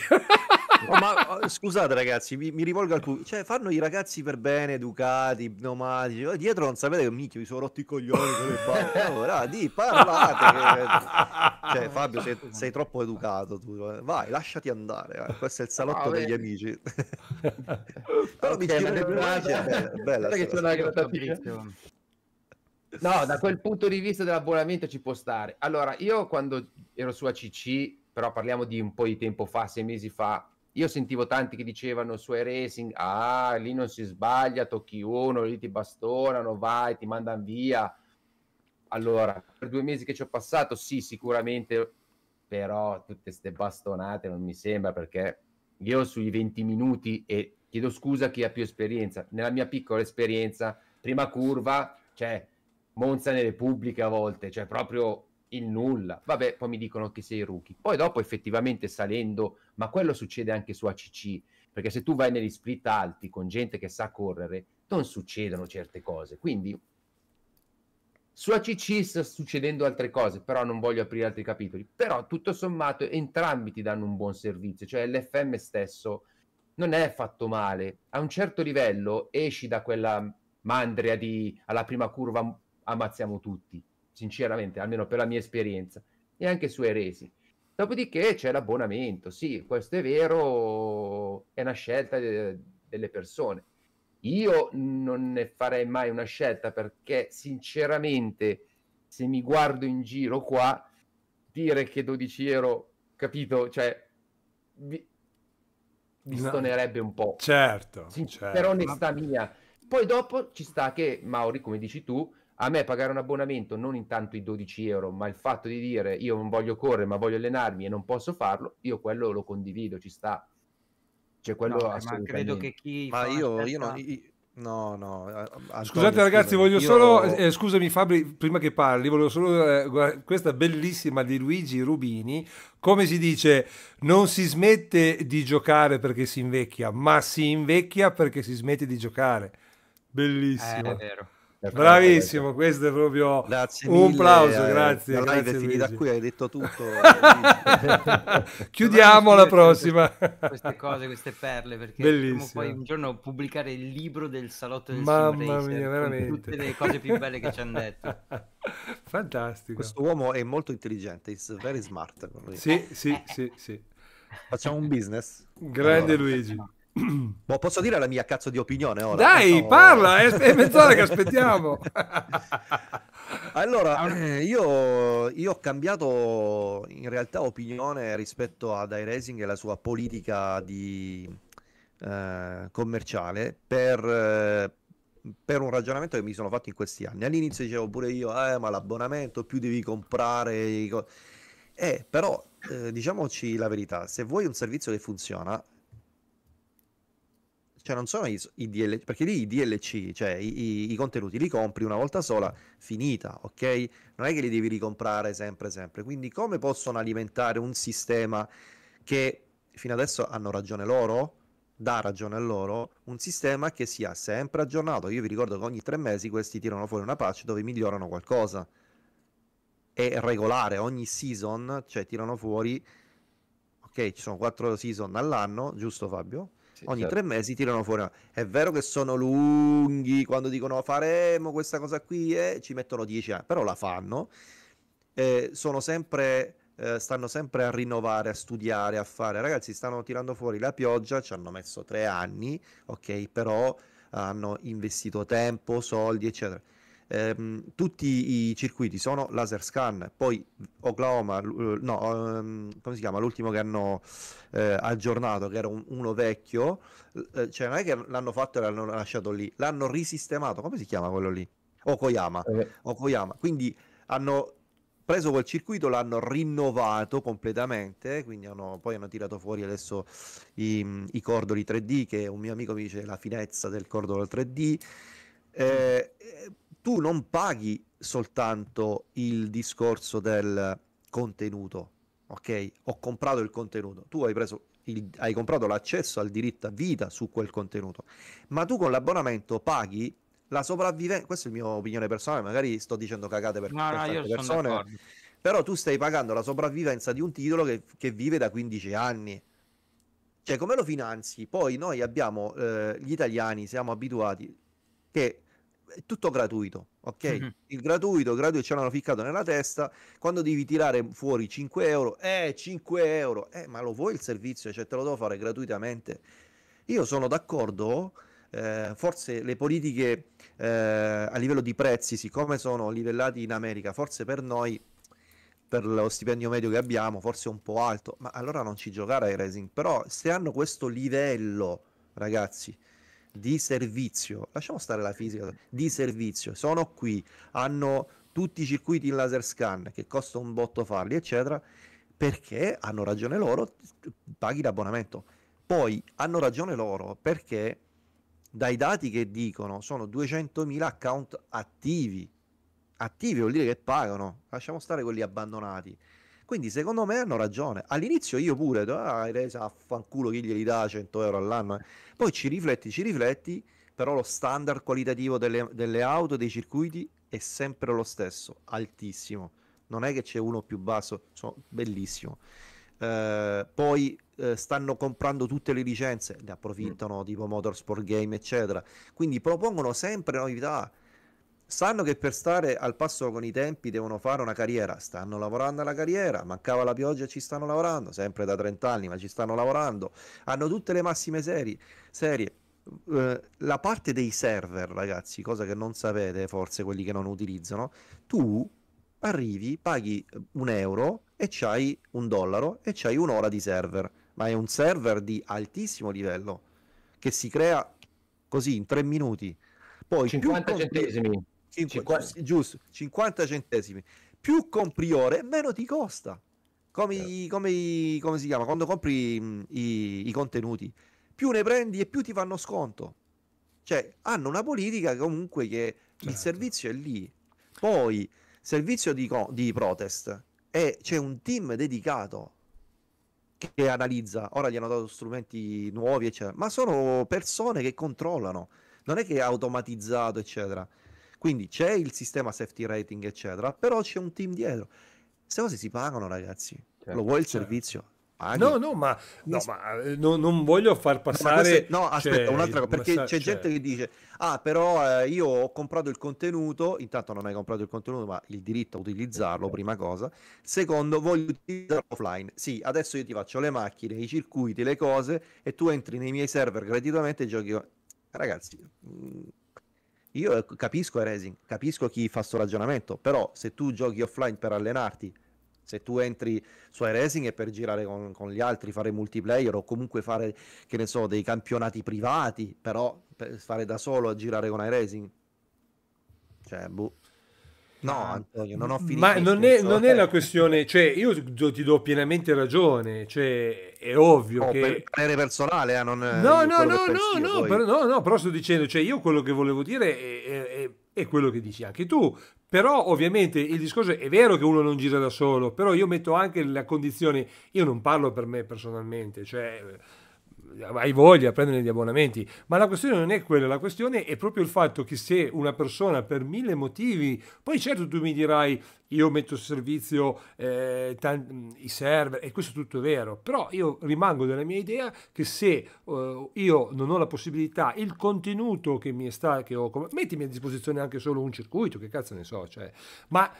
S1: no, oh, ma oh, scusate ragazzi, mi, mi rivolgo al pubblico. Cioè, fanno i ragazzi per bene, educati, pneumatici. dietro non sapete che minchia mi sono rotti i coglioni con le Allora, di, parlate. cioè, Fabio, sei, sei, troppo educato tu. Eh. Vai, lasciati andare. Vai. Eh. Questo è
S5: il salotto degli amici.
S1: Però okay, mi giro le Bella. Che c'è
S5: una No, da quel punto di vista dell'abbonamento ci può stare. Allora, io quando ero su ACC, però parliamo di un po' di tempo fa, sei mesi fa, io sentivo tanti che dicevano su racing ah, lì non si sbaglia, tocchi uno, lì ti bastonano, vai, ti mandano via. Allora, per due mesi che ci ho passato, sì, sicuramente, però tutte queste bastonate non mi sembra perché io sui 20 minuti e chiedo scusa a chi ha più esperienza, nella mia piccola esperienza, prima curva, cioè Monza nelle pubbliche a volte, cioè proprio il nulla. Vabbè, poi mi dicono che sei rookie. Poi dopo effettivamente salendo ma quello succede anche su ACC, perché se tu vai negli split alti con gente che sa correre, non succedono certe cose. Quindi su ACC sta succedendo altre cose, però non voglio aprire altri capitoli. Però tutto sommato entrambi ti danno un buon servizio, cioè l'FM stesso non è fatto male. A un certo livello esci da quella mandria di alla prima curva ammazziamo tutti, sinceramente, almeno per la mia esperienza, e anche su Eresi Dopodiché c'è l'abbonamento, sì, questo è vero, è una scelta de- delle persone. Io non ne farei mai una scelta perché sinceramente se mi guardo in giro qua, dire che 12 euro, capito, cioè, vi, vi stonerebbe un po'. Certo, Sin- certo. Per onestà mia. Poi dopo ci sta che Mauri, come dici tu, a me pagare un abbonamento non intanto i 12 euro, ma il fatto di dire io non voglio correre, ma voglio allenarmi e non posso farlo, io quello lo condivido, ci sta. Cioè, quello no, eh, ma credo che chi. Ma io, io, non,
S1: No, no. Eh, Antonio,
S4: Scusate ragazzi, voglio io... solo... Eh, scusami Fabri, prima che parli, volevo solo... Eh, questa bellissima di Luigi Rubini, come si dice, non si smette di giocare perché si invecchia, ma si invecchia perché si smette di giocare. Bellissimo. Eh, è vero. Bravissimo, questo è proprio grazie un applauso plauso, eh, grazie. La grazie
S2: da
S1: qui, hai detto tutto. Chiudiamo la prossima. Queste cose, queste perle, perché Bellissimo. poi un
S2: giorno pubblicare il libro del salotto del Mamma Sim mia, veramente. tutte le cose più belle che ci hanno detto.
S4: Fantastico. Questo uomo è molto
S1: intelligente, is very smart. Sì, sì, sì, sì. Facciamo un business. Grande allora. Luigi. Boh, posso dire la mia cazzo di opinione ora? Dai, no. parla, è, è mezz'ora che aspettiamo. allora, ah, eh, io, io, ho cambiato in realtà opinione rispetto ad iRacing e la sua politica di, eh, commerciale per, eh, per, un ragionamento che mi sono fatto in questi anni. All'inizio dicevo pure io, eh, ma l'abbonamento più devi comprare... eh, però eh, diciamoci la verità, se vuoi un servizio che funziona, cioè non sono i, i DLC, perché lì i DLC, cioè i, i, contenuti li compri una volta sola, finita, ok? Non è che li devi ricomprare sempre, sempre. Quindi come possono alimentare un sistema che fino adesso hanno ragione loro? Dà ragione a loro un sistema che sia sempre aggiornato. Io vi ricordo che ogni tre mesi questi tirano fuori una patch dove migliorano qualcosa. È regolare, ogni season, cioè tirano fuori. Ok, ci sono quattro season all'anno, giusto Fabio? Sì, Ogni certo. tre mesi tirano fuori. È vero che sono lunghi quando dicono ah, faremo questa cosa qui e eh, ci mettono dieci anni, però la fanno. Eh, sono sempre, eh, stanno sempre a rinnovare, a studiare, a fare. Ragazzi, stanno tirando fuori la pioggia, ci hanno messo tre anni, ok, però hanno investito tempo, soldi, eccetera ehm, tutti i circuiti sono laser scan, poi Oklahoma, eh, no, ehm, come si chiama, l'ultimo che hanno eh, aggiornato, che era un, uno vecchio, eh, cioè non è che l'hanno fatto e l'hanno lasciato lì, l'hanno risistemato, come si chiama quello lì? Okoyama, eh. Okoyama. quindi hanno preso quel circuito, l'hanno rinnovato completamente, quindi hanno, poi hanno tirato fuori adesso i, i, cordoli 3D, che un mio amico mi dice la finezza del cordolo 3D. Eh, eh tu non paghi soltanto il discorso del contenuto, ok? Ho comprato il contenuto, tu hai preso il, hai comprato l'accesso al diritto a vita su quel contenuto, ma tu con l'abbonamento paghi la sopravvivenza, questa è la mia opinione personale, magari sto dicendo cagate per, no, per no, persone, però tu stai pagando la sopravvivenza di un titolo che, che, vive da 15 anni. Cioè, come lo finanzi? Poi noi abbiamo, eh, gli italiani siamo abituati che è tutto gratuito, ok? Mm-hmm. Il gratuito, gratuito ce l'hanno ficcato nella testa, quando devi tirare fuori 5 euro, eh 5 euro, eh ma lo vuoi il servizio, cioè te lo devo fare gratuitamente. Io sono d'accordo, eh, forse le politiche eh, a livello di prezzi, siccome sono livellati in America, forse per noi, per lo stipendio medio che abbiamo, forse è un po' alto, ma allora non ci giocare ai racing, però se hanno questo livello, ragazzi, di servizio, lasciamo stare la fisica, di servizio, sono qui, hanno tutti i circuiti in laser scan che costa un botto farli, eccetera, perché hanno ragione loro, paghi l'abbonamento. Poi hanno ragione loro perché dai dati che dicono sono 200.000 account attivi, attivi vuol dire che pagano, lasciamo stare quelli abbandonati quindi secondo me hanno ragione. All'inizio io pure, ah, Resa, affanculo chi glieli dà 100 euro all'anno. Poi ci rifletti, ci rifletti, però lo standard qualitativo delle, delle auto, dei circuiti è sempre lo stesso, altissimo. Non è che c'è uno più basso, sono bellissimo. Eh, poi eh, stanno comprando tutte le licenze, ne approfittano mm. tipo Motorsport Game, eccetera. Quindi propongono sempre novità Sanno che per stare al passo con i tempi devono fare una carriera, stanno lavorando alla carriera, mancava la pioggia e ci stanno lavorando, sempre da 30 anni, ma ci stanno lavorando, hanno tutte le massime serie. serie. Eh, la parte dei server, ragazzi, cosa che non sapete forse quelli che non utilizzano, tu arrivi, paghi un euro e c'hai un dollaro e c'hai un'ora di server, ma è un server di altissimo livello che si crea così in tre minuti. Poi 50 più... centesimi. 50, giusto, 50 centesimi. Più compri ore, meno ti costa. Come, eh. come, come si chiama? Quando compri mh, mm, i, i, contenuti, più ne prendi e più ti fanno sconto. Cioè, hanno una politica comunque che certo. il servizio è lì. Poi, servizio di, di protest, e c'è un team dedicato che analizza. Ora gli hanno dato strumenti nuovi, eccetera, ma sono persone che controllano, non è che è automatizzato, eccetera. Quindi c'è il sistema safety rating, eccetera, però c'è un team dietro. Queste cose si pagano, ragazzi. Certo, Lo vuoi il certo. servizio? Paghi. No, no, ma, no, ma eh, no, non voglio far passare. No, questo, no aspetta, cioè, un'altra cosa. Perché c'è, c'è cioè gente che dice: Ah, però eh, io ho comprato il contenuto. Intanto non hai comprato il contenuto, ma il diritto a utilizzarlo, certo. prima cosa. Secondo, voglio utilizzarlo offline. Sì, adesso io ti faccio le macchine, i circuiti, le cose, e tu entri nei miei server gratuitamente e giochi. Ragazzi. Mh, mm, io eh, capisco Racing, capisco chi fa sto ragionamento, però se tu giochi offline per allenarti, se tu entri su Racing è per girare con, con, gli altri, fare multiplayer o comunque fare, che ne so, dei campionati privati, però per fare da solo a girare con iRacing. Cioè, boh. No, ah. Antonio, non ho finito. Ma non è, non è la
S4: questione, cioè io ti do pienamente ragione, cioè è ovvio oh, che... Per parere personale, eh, non eh, No, no, no, no, no, però, no, no, però sto dicendo, cioè io quello che volevo dire è, è, è, quello che dici anche tu, però ovviamente il discorso è vero che uno non gira da solo, però io metto anche la condizione, io non parlo per me personalmente, cioè hai voglia, prendere gli abbonamenti, ma la questione non è quella, la questione è proprio il fatto che se una persona per mille motivi, poi certo tu mi dirai io metto servizio eh, tanti, i server e questo è tutto vero, però io rimango della mia idea che se uh, io non ho la possibilità, il contenuto che mi sta, che ho, mettimi a disposizione anche solo un circuito, che cazzo ne so, cioè, ma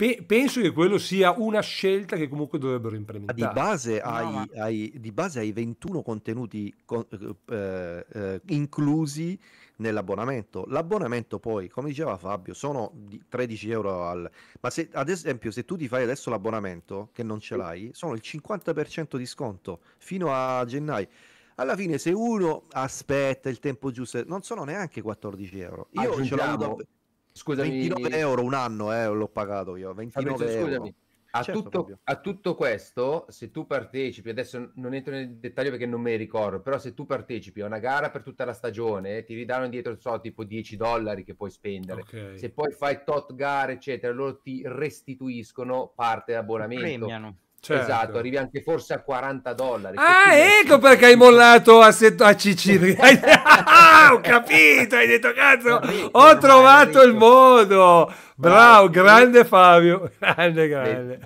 S4: Pe- penso che quello sia una scelta che comunque dovrebbero implementare. Di base, hai, no. hai, di base hai 21 contenuti
S1: con, eh, eh, eh, inclusi nell'abbonamento. L'abbonamento poi, come diceva Fabio, sono 13 euro al... Ma se, ad esempio se tu ti fai adesso l'abbonamento, che non ce l'hai, sono il 50% di sconto fino a gennaio alla fine se uno aspetta il tempo giusto non sono neanche 14 euro io aggiungiamo, ce l'ho avuto Scusami, 29 euro un anno eh, l'ho pagato io. 29 Fabrizio, euro. Scusami. A, certo,
S5: tutto, a, tutto, questo, se tu partecipi, adesso non entro nel dettaglio perché non me ne ricordo, però se tu partecipi a una gara per tutta la stagione, ti ridanno indietro so, tipo 10 dollari che puoi spendere. Okay. Se poi fai tot gare, eccetera, loro ti restituiscono parte dell'abbonamento. Premiano. Esatto, certo. Esatto, arrivi anche forse a 40 dollari. Ah, ecco perché hai mollato
S4: a, set- a Cicilli.
S5: Ah, ho capito, hai detto cazzo, capito,
S4: ho trovato il modo. Bravo, grande Fabio, grande, grande.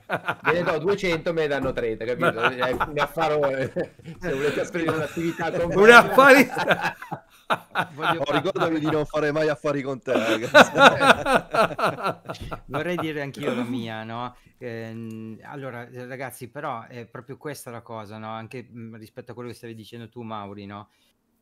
S5: Me ne do 200, me ne danno 30, capito? È un affarone, eh, se volete aprire un'attività
S1: con me. Un affarista. Voglio... Oh, ricordami di non fare mai affari con te, Vorrei dire anch'io la
S2: mia, no? Eh, allora, ragazzi, però è proprio questa la cosa, no? Anche mm, rispetto a quello che stavi dicendo tu, Mauri, no?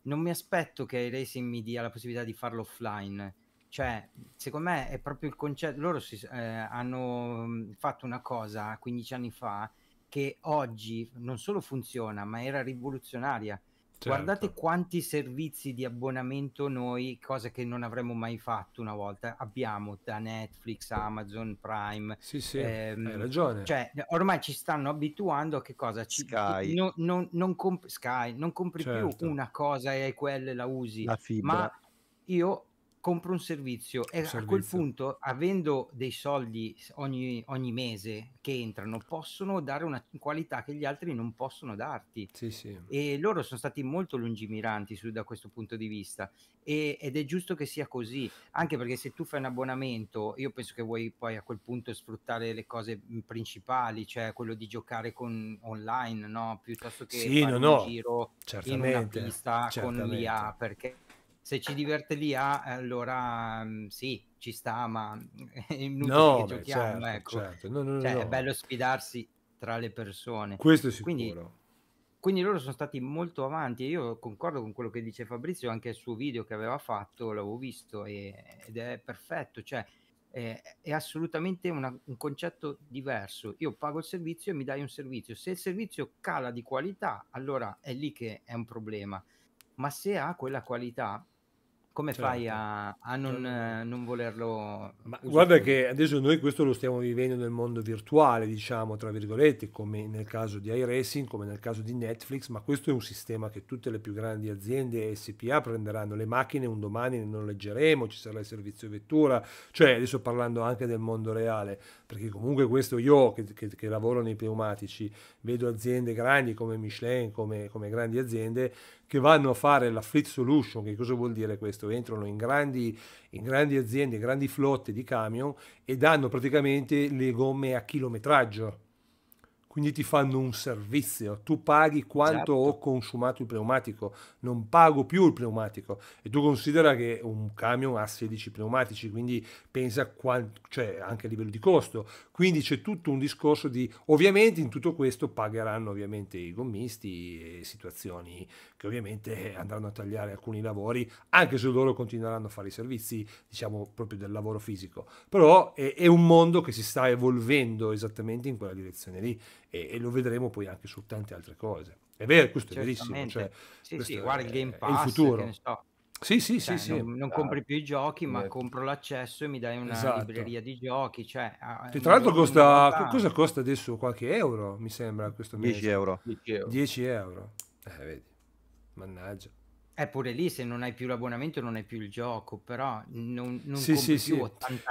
S2: Non mi aspetto che Racing mi dia la possibilità di farlo offline. Cioè, secondo me è proprio il concetto. Loro si, eh, hanno mm, fatto una cosa 15 anni fa che oggi non solo funziona, ma era rivoluzionaria Certo. Guardate quanti servizi di abbonamento noi, cose che non avremmo mai fatto una volta, abbiamo da Netflix, Amazon Prime. Sì, sì, ehm, hai ragione. Cioè, ormai ci stanno abituando a che cosa? Ci, Sky. No, no, non, comp- Sky non compri certo. più una cosa e quella la usi. La fibra. Ma io compro un servizio e servizio. a quel punto, avendo dei soldi ogni, ogni, mese che entrano, possono dare una qualità che gli altri non possono darti. Sì, sì. E loro sono stati molto lungimiranti su, da questo punto di vista e, ed è giusto che sia così, anche perché se tu fai un abbonamento, io penso che vuoi poi a quel punto sfruttare le cose mhmm, principali, cioè quello di giocare con, online, no? piuttosto che sì, fare no, un no. giro certamente, in una pista certamente. con l'IA, perché se ci diverte lì ah, eh, allora mm, sì, ci sta, ma è inutile no, che giochiamo. Certo, ecco. certo. No, no, cioè, È bello sfidarsi tra le persone. Questo è sicuro. Quindi, quindi loro sono stati molto avanti. Io concordo con quello che dice Fabrizio, anche il suo video che aveva fatto, l'avevo visto e, ed è perfetto. Cioè, è, è assolutamente una, un concetto diverso. Io pago il servizio e mi dai un servizio. Se il servizio cala di qualità, allora è lì che è un problema. Ma se ha quella qualità, come certo. fai a, a non, certo. Eh, non, volerlo? Ma guarda che
S4: adesso noi questo lo stiamo vivendo nel mondo virtuale, diciamo, tra virgolette, come nel caso di iRacing, come nel caso di Netflix, ma questo è un sistema che tutte le più grandi aziende SPA prenderanno. Le macchine un domani le noleggeremo, ci sarà il servizio vettura, cioè adesso parlando anche del mondo reale, perché comunque questo io che, che, che lavoro nei pneumatici, vedo aziende grandi come Michelin, come, come grandi aziende che vanno a fare la fleet solution, che cosa vuol dire questo? Entrano in grandi, in grandi aziende, in grandi flotte di camion e danno praticamente le gomme a chilometraggio quindi ti fanno un servizio, tu paghi quanto certo. ho consumato il pneumatico, non pago più il pneumatico. E tu considera che un camion ha 16 pneumatici, quindi pensa quanto, cioè anche a livello di costo. Quindi c'è tutto un discorso di, ovviamente in tutto questo pagheranno ovviamente i gommisti e situazioni che ovviamente andranno a tagliare alcuni lavori, anche se loro continueranno a fare i servizi, diciamo proprio del lavoro fisico. Però è, è un mondo che si sta evolvendo esattamente in quella direzione lì e, e, lo vedremo poi anche su tante altre cose. È vero, questo è verissimo. Cioè, sì, sì, guarda il Game Pass, il futuro. So. Sì, sì, cioè, sì, non, sì. non, compri più i
S2: giochi, ma esatto. compro l'accesso e mi dai una esatto. libreria di giochi. Cioè, che tra l'altro costa, cosa
S4: costa adesso? Qualche euro, mi sembra, questo 10 Euro. 10 euro. 10 euro. Eh, vedi. Mannaggia.
S2: Eppure eh, lì se non hai più l'abbonamento non hai più il gioco, però non, non sì, sì, sì.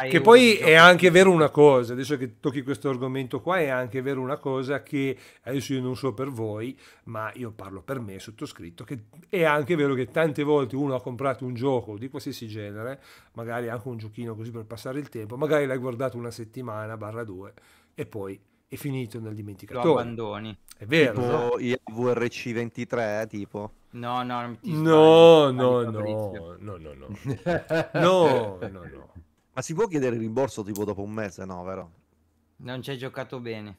S2: Che poi è anche vero una
S4: cosa, adesso che tocchi questo argomento qua, è anche vero una cosa che adesso io non so per voi, ma io parlo per me, sottoscritto, che è anche vero che tante volte uno ha comprato un gioco di qualsiasi genere, magari anche un giochino così per passare il tempo, magari l'hai guardato una settimana, barra due, e poi è finito nel dimenticatore.
S2: Lo abbandoni. È vero. Tipo esatto.
S1: no? gli VRC 23, tipo.
S2: No, no, no, no, no, no, no, no, no, no, no.
S1: Ma si può chiedere il rimborso tipo dopo un mese, no, vero?
S2: Non ci hai giocato bene.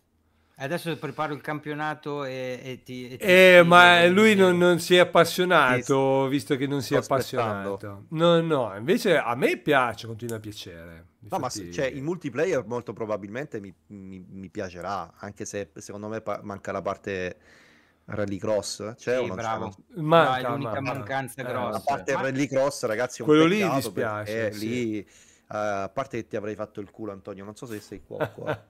S2: Adesso preparo il campionato e, e ti... E ti eh, ma
S4: lui non, non, si è appassionato, visto che non si è appassionato. No, no, invece a me piace, continua a piacere. No, Infatti... ma cioè,
S1: il multiplayer molto probabilmente mi, mi, mi piacerà, anche se secondo me pa- manca la parte rallycross. Eh. C'è cioè, sì, bravo. ma ah, l'unica manca. mancanza eh, grossa. La parte
S2: rallycross,
S1: ragazzi, è un quello lì dispiace. Sì. Lì, uh, a parte che ti avrei fatto il culo, Antonio. Non so se sei qua. qua.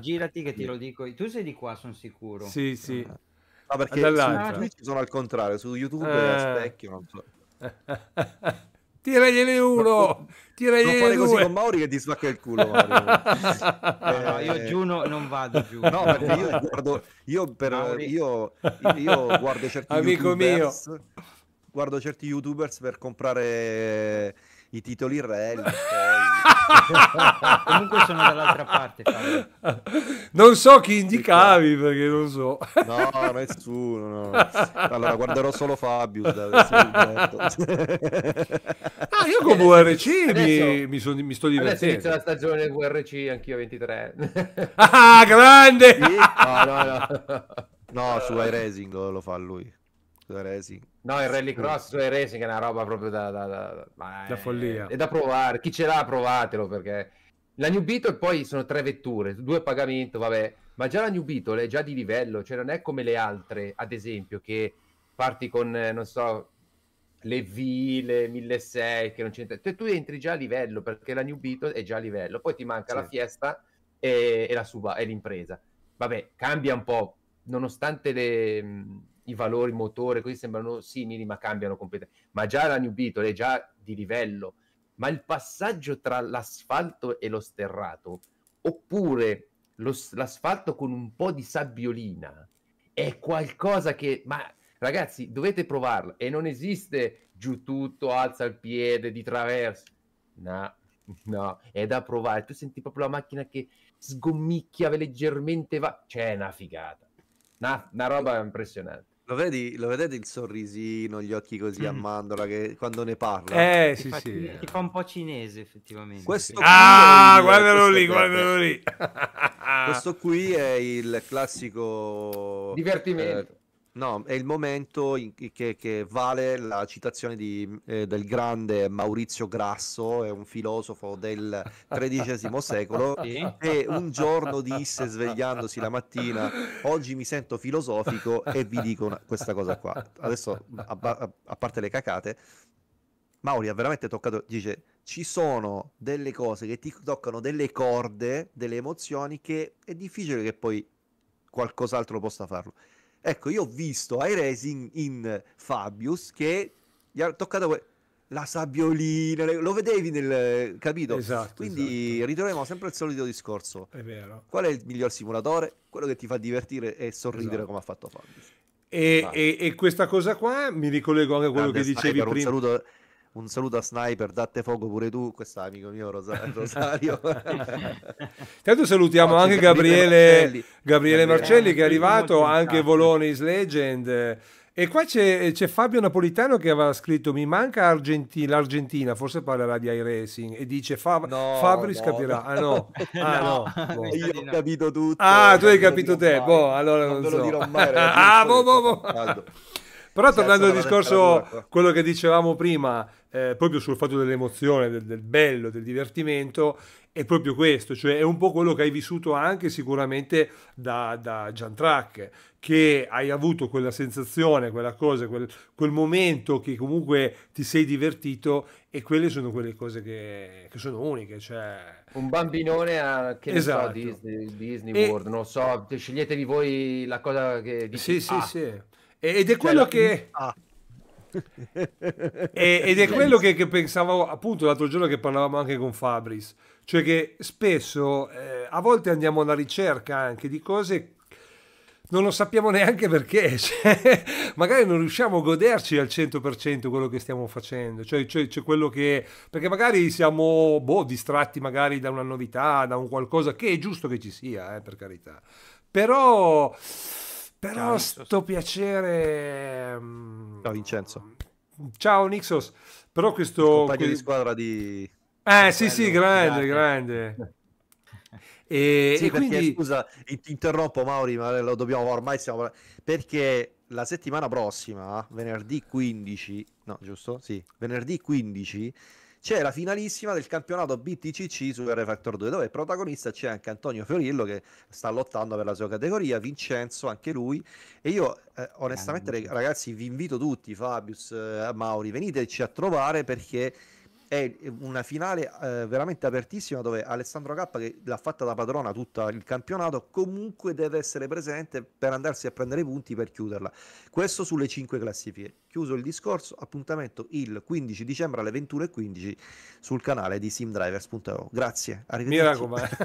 S2: Girati che ti lo dico. Tu sei di qua, sono sicuro. Sì, sì. Uh, no, perché Dall'altra. su Twitch
S1: sono al contrario, su YouTube eh. è a specchio, non so.
S2: Tiragliene uno! Tiragliene non fare
S4: due. così con Mauri che ti spacca il culo. eh, no, io eh, giù no, non vado giù. No,
S1: perché io guardo, io per, io, io guardo certi Amico youtubers, mio. guardo certi youtubers per comprare i titoli rally. Poi...
S3: Comunque sono dall'altra parte.
S4: Fabio. Non so chi indicavi perché non so. No, nessuno. No. Allora guarderò solo Fabio. ah, io con VRC mi, mi, son,
S5: mi, sto divertendo. Adesso inizia la stagione VRC, anch'io 23. ah, grande! Sì? No, no, no.
S1: no, su iRacing lo fa lui da racing. No,
S5: il rallycross e racing è una roba proprio da... da, da, da è, follia. È da provare, chi ce l'ha provatelo perché... La New Beetle poi sono tre vetture, due pagamento, vabbè, ma già la New Beetle è già di livello, cioè non è come le altre, ad esempio, che parti con, eh, non so, le V, le 1600, che non c'entra. Cioè, tu entri già a livello, perché la New Beetle è già a livello, poi ti manca sì. la Fiesta e, e la Suba, è l'impresa. Vabbè, cambia un po', nonostante le i valori motore, così sembrano simili ma cambiano completamente. Ma già la New Beetle è già di livello, ma il passaggio tra l'asfalto e lo sterrato, oppure lo, l'asfalto con un po' di sabbiolina, è qualcosa che... Ma ragazzi, dovete provarlo e non esiste giù tutto, alza il piede di traverso. No, no, è da provare. Tu senti proprio la macchina che sgommicchia leggermente, va... C'è cioè, una figata. Una, una roba impressionante.
S1: Lo, vedi, lo vedete il sorrisino, gli occhi così a mm. mandorla che quando ne parla? Eh, sì, fa, sì.
S2: Ti fa un po' cinese, effettivamente. Questo ah, qui ah, il, guardalo lì, guardalo lì. questo qui
S1: è il classico... Divertimento. Eh, No, è il momento che, che vale la citazione di, eh, del grande Maurizio Grasso, è un filosofo del XIII secolo, sì. e un giorno disse svegliandosi la mattina, oggi mi sento filosofico e vi dico una, questa cosa qua. Adesso, a, a, a parte le cacate, Mauri ha veramente toccato, dice, ci sono delle cose che ti toccano delle corde, delle emozioni che è difficile che poi qualcos'altro possa farlo. Ecco, io ho visto ai Racing in Fabius che gli ha toccato la sabbiolina, lo vedevi nel capito? Esatto, Quindi esatto. ritroviamo sempre il solito discorso. È vero. Qual è il miglior simulatore? Quello che ti fa divertire e sorridere esatto. come ha fatto Fabius. E,
S4: e, e, questa cosa qua mi
S1: ricollego anche a quello Grande che dicevi sniper, prima. Un saluto un saluto a Sniper, date fuoco pure tu, questo amico mio Rosa- Rosario. Intanto salutiamo no, anche Gabriele, Marcelli. Gabriele Marcelli che è arrivato, anche
S4: Voloni's Legend. E qua c'è, c'è Fabio Napolitano che aveva scritto mi manca Argenti- l'Argentina, forse parlerà di iRacing e dice Fav- no, Fabris no. capirà. Ah no, ah, no. Boh. io ho capito tutto. Ah, tu hai capito te. Mai. Boh, allora non, non so. Mai, ah, boh, boh, boh. Però tornando al discorso, quello che dicevamo prima, eh, proprio sul fatto dell'emozione, del, del bello, del divertimento, è proprio questo, cioè è un po' quello che hai vissuto anche sicuramente da, da Giantrack, che hai avuto quella sensazione, quella cosa, quel, quel, momento che comunque ti sei divertito e quelle sono quelle cose che, che sono uniche. Cioè... Un bambinone a, che esatto. so,
S5: Disney, Disney e... World, non so, sceglietevi voi la cosa che dici, sì, sì, ah, sì. Ed è quello cioè,
S4: che... ed è quello che, che, pensavo appunto l'altro giorno che parlavamo anche con Fabris, cioè che spesso eh, a volte andiamo alla ricerca anche di cose non lo sappiamo neanche perché, cioè, magari non riusciamo a goderci al 100% quello che stiamo facendo, cioè, cioè, cioè quello che, perché magari siamo boh, distratti magari da una novità, da un qualcosa che è giusto che ci sia, eh, per carità, però però sto piacere... Mm, ciao Vincenzo. Ciao Nixos. Però questo... Compagno di squadra di... Eh sì sì, grande, grande. E, sì, e perché, quindi... scusa, ti interrompo
S1: Mauri, ma lo dobbiamo ormai stiamo... Perché la settimana prossima, venerdì 15, no giusto? Sì, venerdì 15 c'è la finalissima del campionato BTCC su R-Factor 2 dove il protagonista c'è anche Antonio Fiorillo che sta lottando per la sua categoria Vincenzo anche lui e io eh, onestamente ragazzi vi invito tutti Fabius, eh, Mauri veniteci a trovare perché è una finale eh, veramente apertissima dove Alessandro Cappa che l'ha fatta da padrona tutto il campionato comunque deve essere presente per andarsi a prendere i punti per chiuderla questo sulle 5 classifiche chiuso il discorso appuntamento il 15 dicembre alle 21.15 sul canale di simdrivers.eu grazie arrivederci mi raccomando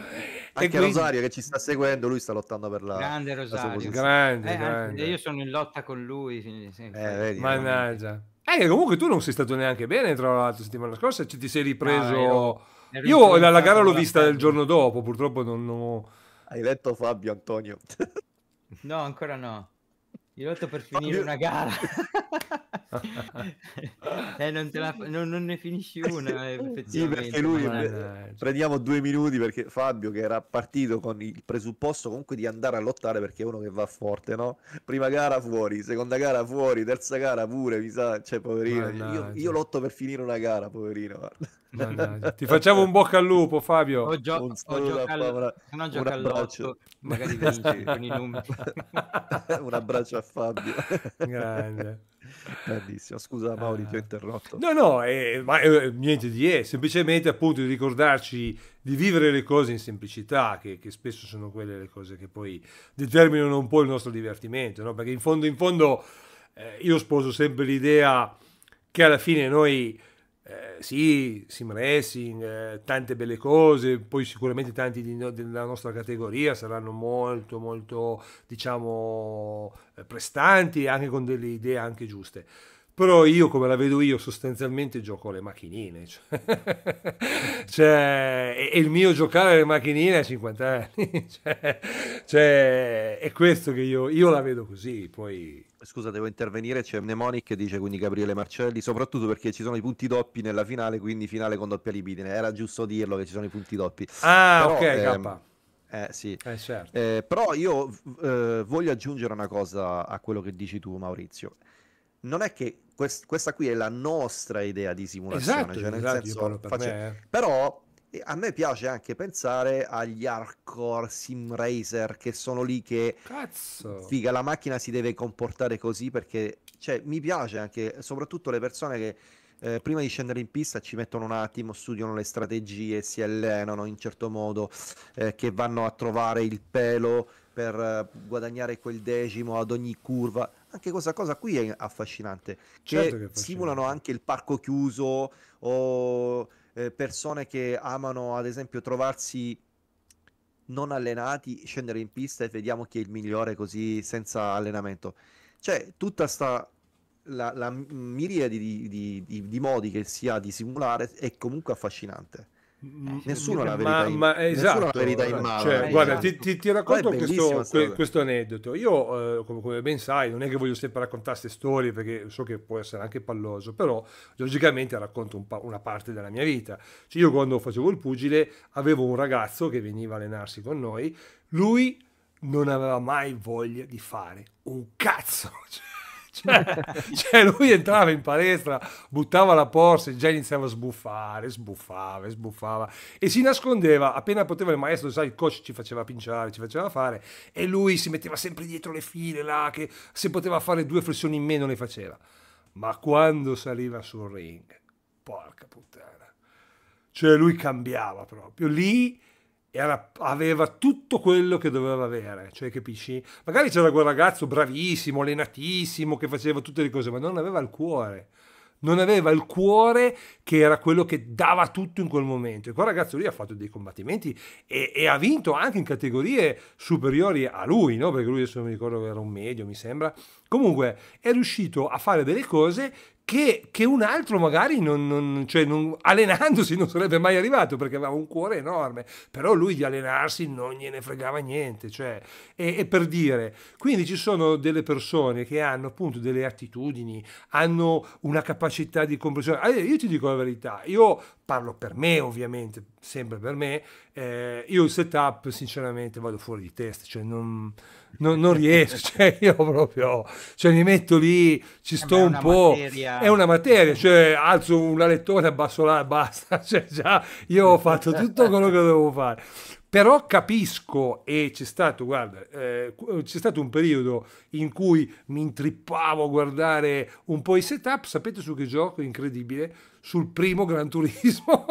S1: Anche quindi... Rosario che ci sta seguendo, lui sta lottando per la grande Rosario. La grande, eh, grande.
S2: Io sono in lotta con lui. eh, vedi, Mannaggia.
S4: Eh, comunque tu non sei stato neanche bene, tra l'altro, settimana scorsa ci cioè, ti sei ripreso. No, io, io la, la, gara l'ho vista il giorno dopo, purtroppo non ho...
S1: Hai letto Fabio Antonio?
S2: no, ancora no. Io letto per finire Fabio... una gara. eh, non, la, non, non, ne finisci eh, una. sì, eh, perché lui pre- cioè
S1: prendiamo due minuti perché Fabio, che era partito con il presupposto comunque di andare a lottare perché è uno che va forte, no? Prima gara fuori, seconda gara fuori, terza gara pure, mi sa, cioè, poverino. Io, io, lotto per finire una gara, poverino. Ti facciamo un bocca al
S4: lupo, Fabio. O, gio- un o gioca al, no, gioca al lotto, magari con i numeri.
S1: un abbraccio a Fabio. Grande. Bellissimo, scusa Mauri, ti ho eh. interrotto. No, no, eh, ma
S4: eh, niente di è, eh, semplicemente appunto di ricordarci di vivere le cose in semplicità, che, che, spesso sono quelle le cose che poi determinano un po' il nostro divertimento, no? perché in fondo, in fondo eh, io sposo sempre l'idea che alla fine noi eh, sì, sim racing, eh, tante belle cose, poi sicuramente tanti di no, della nostra categoria saranno molto, molto, diciamo, eh, prestanti, anche con delle idee anche giuste. Però io, come la vedo io, sostanzialmente gioco alle macchinine. Cioè, cioè, e, il mio giocare alle macchinine a 50 anni. Cioè, cioè, è questo che io, io la vedo così,
S1: poi Scusa, devo intervenire. C'è Mnemonic che dice quindi Gabriele Marcelli, soprattutto perché ci sono i punti doppi nella finale, quindi finale con doppia libidine. Era giusto dirlo che ci sono i punti doppi. Ah, Però, ok, ehm, Eh sì, eh, certo. eh, però io eh, voglio aggiungere una cosa a quello che dici tu Maurizio. Non è che quest- questa qui è la nostra idea di simulazione, esatto, cioè nel esatto, senso, per faccio... Eh. però a me piace anche pensare agli hardcore sim racer che sono lì che Cazzo. figa la macchina si deve comportare così perché cioè, mi piace anche soprattutto le persone che eh, prima di scendere in pista ci mettono un attimo, studiano le strategie, si allenano in certo modo, eh, che vanno a trovare il pelo per eh, guadagnare quel decimo ad ogni curva. Anche questa cosa qui è affascinante, certo che, che è affascinante. simulano anche il parco chiuso o eh, persone che amano ad esempio trovarsi non allenati, scendere in pista e vediamo chi è il migliore così senza allenamento. Cioè tutta sta la, la miriade di, di, di, di modi che si ha di simulare è comunque affascinante. Mm, eh, nessuno la verità, ma, in, esatto, la verità in cioè, mano. Cioè, guarda, esatto. ti, ti, ti, racconto questo,
S4: questo, aneddoto. Io, eh, come, come, ben sai, non è che voglio sempre raccontare queste storie perché so che può essere anche palloso, però logicamente racconto un una parte della mia vita. Cioè, io quando facevo il pugile avevo un ragazzo che veniva a allenarsi con noi, lui non aveva mai voglia di fare un cazzo. Cioè, cioè, cioè, lui entrava in palestra, buttava la borsa e già iniziava a sbuffare, sbuffava, sbuffava e si nascondeva appena poteva il maestro, sai, il coach ci faceva pinciare, ci faceva fare e lui si metteva sempre dietro le file là che se poteva fare due flessioni in meno le faceva. Ma quando saliva sul ring, porca puttana. Cioè lui cambiava proprio. Lì era, aveva tutto quello che doveva avere, cioè capisci? Magari c'era quel ragazzo bravissimo, allenatissimo, che faceva tutte le cose, ma non aveva il cuore. Non aveva il cuore che era quello che dava tutto in quel momento. E quel ragazzo lì ha fatto dei combattimenti e, e ha vinto anche in categorie superiori a lui, no? perché lui adesso non mi ricordo che era un medio, mi sembra. Comunque è riuscito a fare delle cose che, che un altro magari non, non, cioè non, allenandosi non sarebbe mai arrivato perché aveva un cuore enorme, però lui di allenarsi non gliene fregava niente, cioè, e, e per dire, quindi ci sono delle persone che hanno appunto delle attitudini, hanno una capacità di comprensione. Allora, io ti dico la verità, io parlo per me ovviamente, sempre per me, eh, io il setup sinceramente vado fuori di testa, cioè non, non, non riesco, cioè io proprio, cioè mi metto lì, ci sto un po', materia. è una materia, cioè alzo una lettore, abbasso la, basta, cioè già io ho fatto tutto quello che dovevo fare. Però capisco e c'è stato, guarda, eh, c'è stato un periodo in cui mi intrippavo a guardare un po' i setup, sapete su che gioco? Incredibile, sul primo Gran Turismo.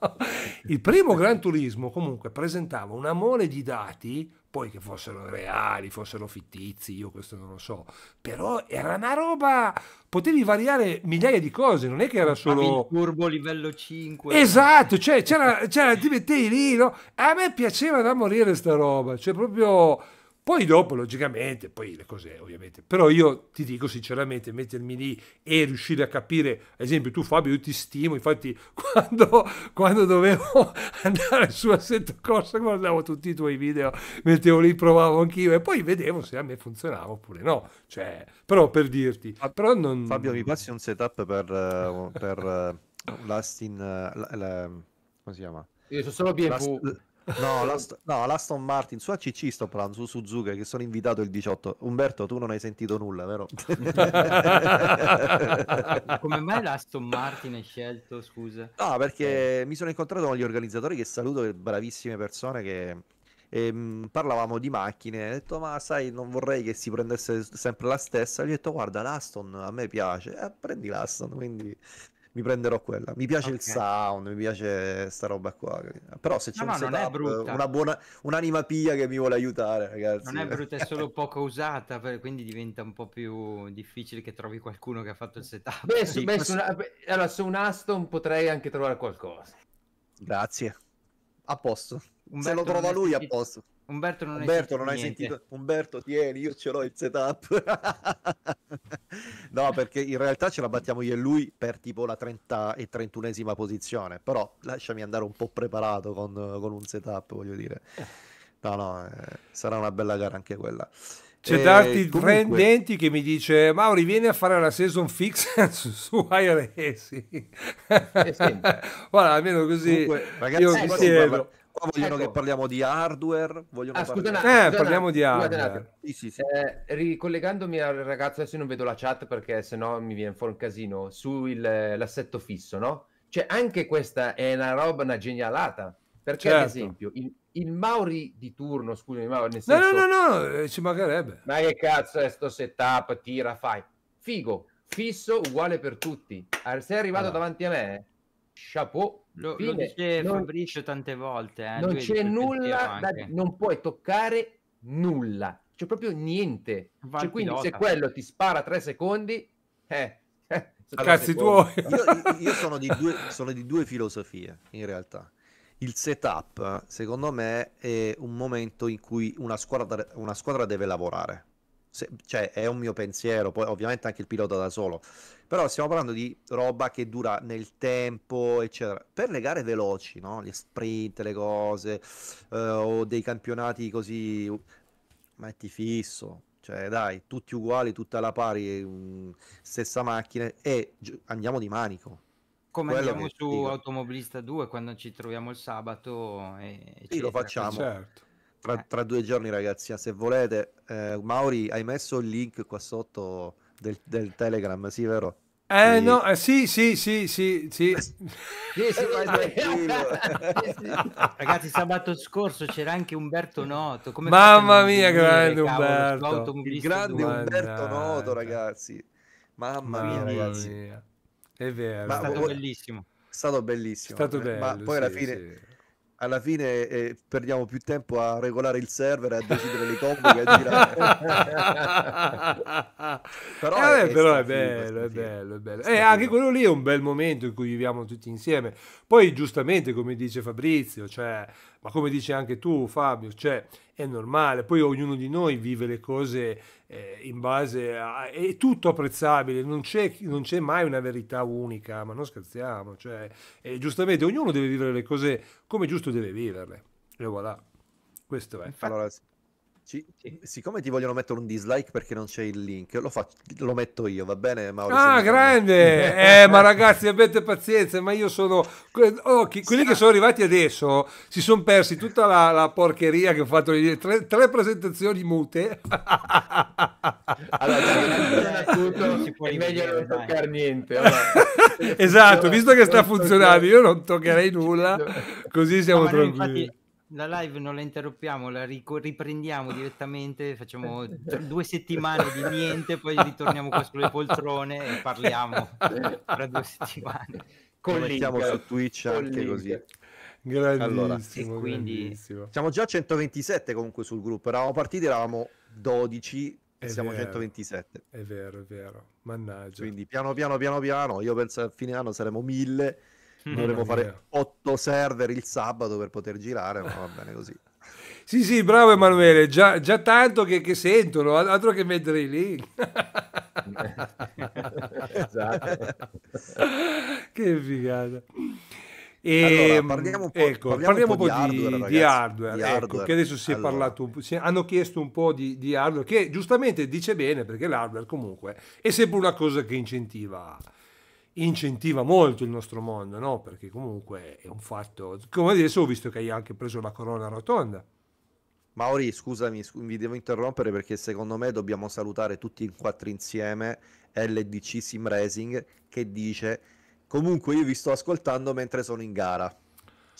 S4: il primo Gran Turismo comunque presentava una mole di dati, poi che fossero reali, fossero fittizi, io questo non lo so, però era una roba, potevi variare migliaia di cose, non è che era solo...
S2: Il turbo livello 5.
S4: Esatto, cioè c'era, c'era ti mettevi lì, no? a me piaceva da morire sta roba, cioè proprio poi dopo, logicamente, poi le cose ovviamente, però io ti dico sinceramente, mettermi lì e riuscire a capire, ad esempio tu Fabio, io ti stimo, infatti quando, quando dovevo andare su Assetto Corsa guardavo tutti i tuoi video, mettevo lì, provavo anch'io e poi vedevo se a me funzionava oppure no, cioè, però per dirti. Però non... Fabio, mi passi un setup per,
S1: eh, per eh, l'Astin, eh, la, la, come si chiama? Io sono solo BMW. Last, No, l'Ast- no, l'Aston Martin, su ACC sto parlando, su Suzuka che sono invitato il 18. Umberto, tu non hai sentito nulla, vero?
S2: Come mai l'Aston Martin hai scelto, scusa?
S1: No, perché eh. mi sono incontrato con gli organizzatori che saluto, bravissime persone che e, ehm, mh, parlavamo di macchine. Ho detto, ma sai, non vorrei che si prendesse sempre la stessa. Gli ho detto, guarda, l'Aston a me piace, eh, prendi l'Aston. Quindi mi prenderò quella. Mi piace okay. il sound, mi piace sta roba qua. Però se c'è no, un setup, una buona, un'anima pia che mi vuole aiutare, ragazzi. Non è brutta,
S2: è solo poco usata, quindi diventa un po' più difficile che trovi qualcuno che ha fatto il setup. Beh, su, beh, su una, beh, allora, su un Aston potrei anche trovare qualcosa.
S1: Grazie. A posto. Umberto, se lo trova lui, a posto. Umberto non, Umberto, non hai sentito
S5: Umberto tieni io ce
S1: l'ho il setup no perché in realtà ce la battiamo io e lui per tipo la 30 e 31esima posizione però lasciami andare un po' preparato con, con un setup voglio dire no no eh, sarà una bella gara anche quella c'è eh, Darti comunque... Rendenti
S4: che mi dice Mauri vieni a fare la season fix su, su IRS eh, sì. voilà almeno così comunque, ragazzi, io mi siedo Qua vogliono ecco. che
S5: parliamo di hardware. Vogliono ah, scusa, parli... eh, parliamo di hardware. Sì, sì, sì. Eh, ricollegandomi al ragazzo, adesso non vedo la chat perché sennò mi viene fuori un casino. Sull'assetto fisso, no? Cioè, anche questa è una roba, una genialata. Perché, certo. ad esempio, il, il, Mauri di turno, scusami, Mauri, nel senso, no, no, no, eh, no, ci mancherebbe. Ma che cazzo è sto setup, tira, fai. Figo, fisso, uguale per tutti. Ah,
S2: sei arrivato allora. davanti a me,
S5: chapeau lo, Fine, lo dice non,
S2: Fabricio tante volte. Eh, non c'è nulla, da,
S5: non puoi toccare nulla, c'è proprio niente. Cioè, quindi se quello ti spara tre secondi, eh, eh cazzi tuoi. io, io sono, di due,
S1: sono di due filosofie in realtà. Il setup, secondo me, è un momento in cui una squadra, una squadra deve lavorare se, cioè, è un mio pensiero, poi ovviamente anche il pilota da solo, però stiamo parlando di roba che dura nel tempo, eccetera. Per le gare veloci, no? Gli sprint, le cose, eh, o dei campionati così, metti fisso, cioè dai, tutti uguali, tutta alla pari, mm, stessa macchina, e gi- andiamo di manico. Come Quello andiamo su dico.
S2: Automobilista 2 quando ci troviamo il sabato e, eh, e sì, lo facciamo. Certo
S1: tra, eh. tra due giorni ragazzi, eh, se volete, eh, Mauri, hai messo il link qua sotto del, del Telegram, sì vero?
S4: Eh sì. no, eh, sì, sì, sì, sì,
S2: sì. Ragazzi, sabato scorso c'era anche Umberto Noto. Come Mamma mia, grande Umberto. Il grande Umberto Noto,
S1: ragazzi. Mamma, Mamma mia, ragazzi. Mia. È vero. Ma, è stato bellissimo. È stato bellissimo. È stato eh, bello, ma poi alla fine alla fine eh, perdiamo più tempo a regolare il server e a decidere le combo che a girare però, eh, è, però è, bello, è, bello, è bello è bello e anche quello lì è
S4: un bel momento in cui viviamo tutti insieme poi giustamente come dice Fabrizio cioè ma come dici anche tu Fabio, cioè è normale, poi ognuno di noi vive le cose eh, in base a... è tutto apprezzabile, non c'è, non c'è, mai una verità unica, ma non scherziamo, cioè eh, giustamente ognuno deve vivere le cose come giusto deve viverle, e voilà, questo è. Allora, ci, Siccome ti vogliono mettere un dislike
S1: perché non c'è il link, lo, faccio, lo metto io, va bene? Mauro, ah, grande! eh, ma
S4: ragazzi, avete pazienza, ma io sono... Oh, chi, quelli sì. che sono arrivati adesso si sono persi tutta la, la, porcheria che ho fatto tre, tre presentazioni mute. allora, è meglio
S5: non toccare niente. Allora.
S2: esatto, visto che sta funzionando, io non toccherei nulla, così siamo tranquilli la live non la interrompiamo, la riprendiamo direttamente, facciamo due settimane di niente, poi ritorniamo qua sulle poltrone e parliamo tra due settimane. Con Mettiamo su Twitch anche link. così.
S1: Grandissimo, allora, quindi... grandissimo. Siamo già a 127 comunque sul gruppo, eravamo partiti, eravamo 12, è siamo vero,
S4: 127. È vero, è vero. Mannaggia.
S1: Quindi piano piano piano piano, io penso a fine anno saremo 1000
S4: Mm. Dovremmo fare
S1: 8 server il sabato per poter girare,
S4: ma va bene così. Sì, sì, bravo Emanuele, già, già tanto che, che, sentono, altro che mettere i link. esatto. che figata. E, allora, ehm, parliamo un po', ecco, parliamo un po di, hardware, di hardware, di ecco, hardware. che adesso si è allora. parlato si, hanno chiesto un po' di, di hardware, che giustamente dice bene perché l'hardware comunque è sempre una cosa che incentiva incentiva molto il nostro mondo, no? perché comunque è un fatto, come adesso ho visto che hai anche preso la corona rotonda.
S1: Mauri, scusami, scu- vi devo interrompere perché secondo me dobbiamo salutare tutti e quattro insieme LDC Sim Racing che dice comunque io vi sto ascoltando mentre sono in gara.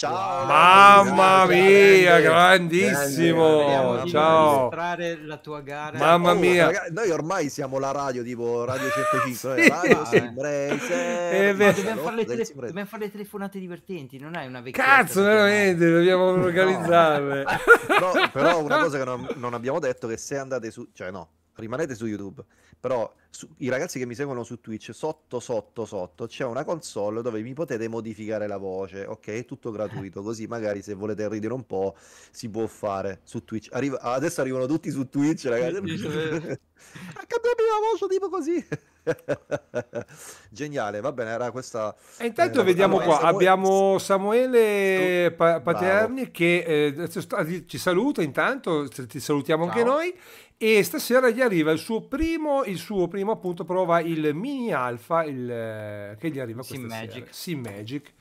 S4: Ciao. Mamma mia, grandissimo. Grande, Ciao. La tua gara. Mamma oh, mia.
S1: ragazzi, noi ormai siamo la radio tipo Radio 105, sì. eh, radio Simbrace. Dobbiamo,
S2: fare le telefonate divertenti, non hai una vecchia. Cazzo,
S4: veramente, no. dobbiamo
S2: organizzarle. No. però una cosa
S1: che non, non abbiamo detto è che se andate su, cioè no, rimanete su YouTube, però su, i ragazzi che mi seguono su Twitch, sotto sotto sotto c'è una console dove mi potete modificare la voce, ok? Tutto gratuito, così magari se volete ridere un po' si può fare su Twitch. Arriva, adesso arrivano tutti su Twitch, ragazzi. Ha cambiato la voce tipo così. Geniale, va bene, era questa... E intanto eh, vediamo allora, qua, Samuele...
S4: abbiamo Samuele pa- Paterni Bravo. che eh, ci saluta intanto, ti salutiamo Ciao. anche noi e stasera gli arriva il suo primo, il suo primo appunto prova il mini alfa il, eh, che gli arriva questa Sim sera. Magic. Sim Magic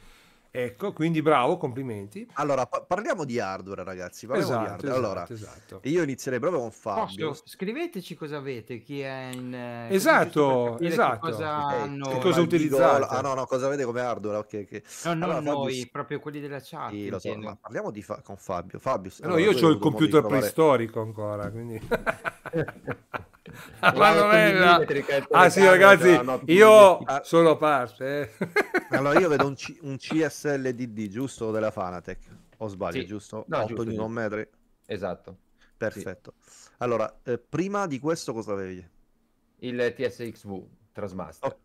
S4: Ecco, quindi bravo, complimenti. Allora, pa- parliamo di
S1: hardware, ragazzi. Parliamo esatto, di hardware. allora, esatto, esatto. io inizierei proprio con Fabio. Posso?
S2: Scriveteci cosa avete, chi è in... Eh, esatto, esatto. Cosa, okay. Eh, hanno... che cosa utilizzate. Ah no,
S1: no, cosa avete come hardware. Okay, okay. No, non allora, noi, Fabio... proprio
S2: quelli della chat. Sì, lo so, ma parliamo di fa- con
S4: Fabio. Fabio
S2: no, allora, io ho il computer
S1: preistorico
S4: ancora, quindi...
S1: La manovella. Ah sì ragazzi, io
S4: sono parte.
S1: Eh. Allora io vedo un, C- un CSLDD, giusto? Della Fanatec. O sbaglio, sì. giusto? No, 8 giusto, metri. Esatto. Perfetto. Sì. Allora, eh, prima di questo
S5: cosa avevi? Il TSXV Trasmaster. Oh.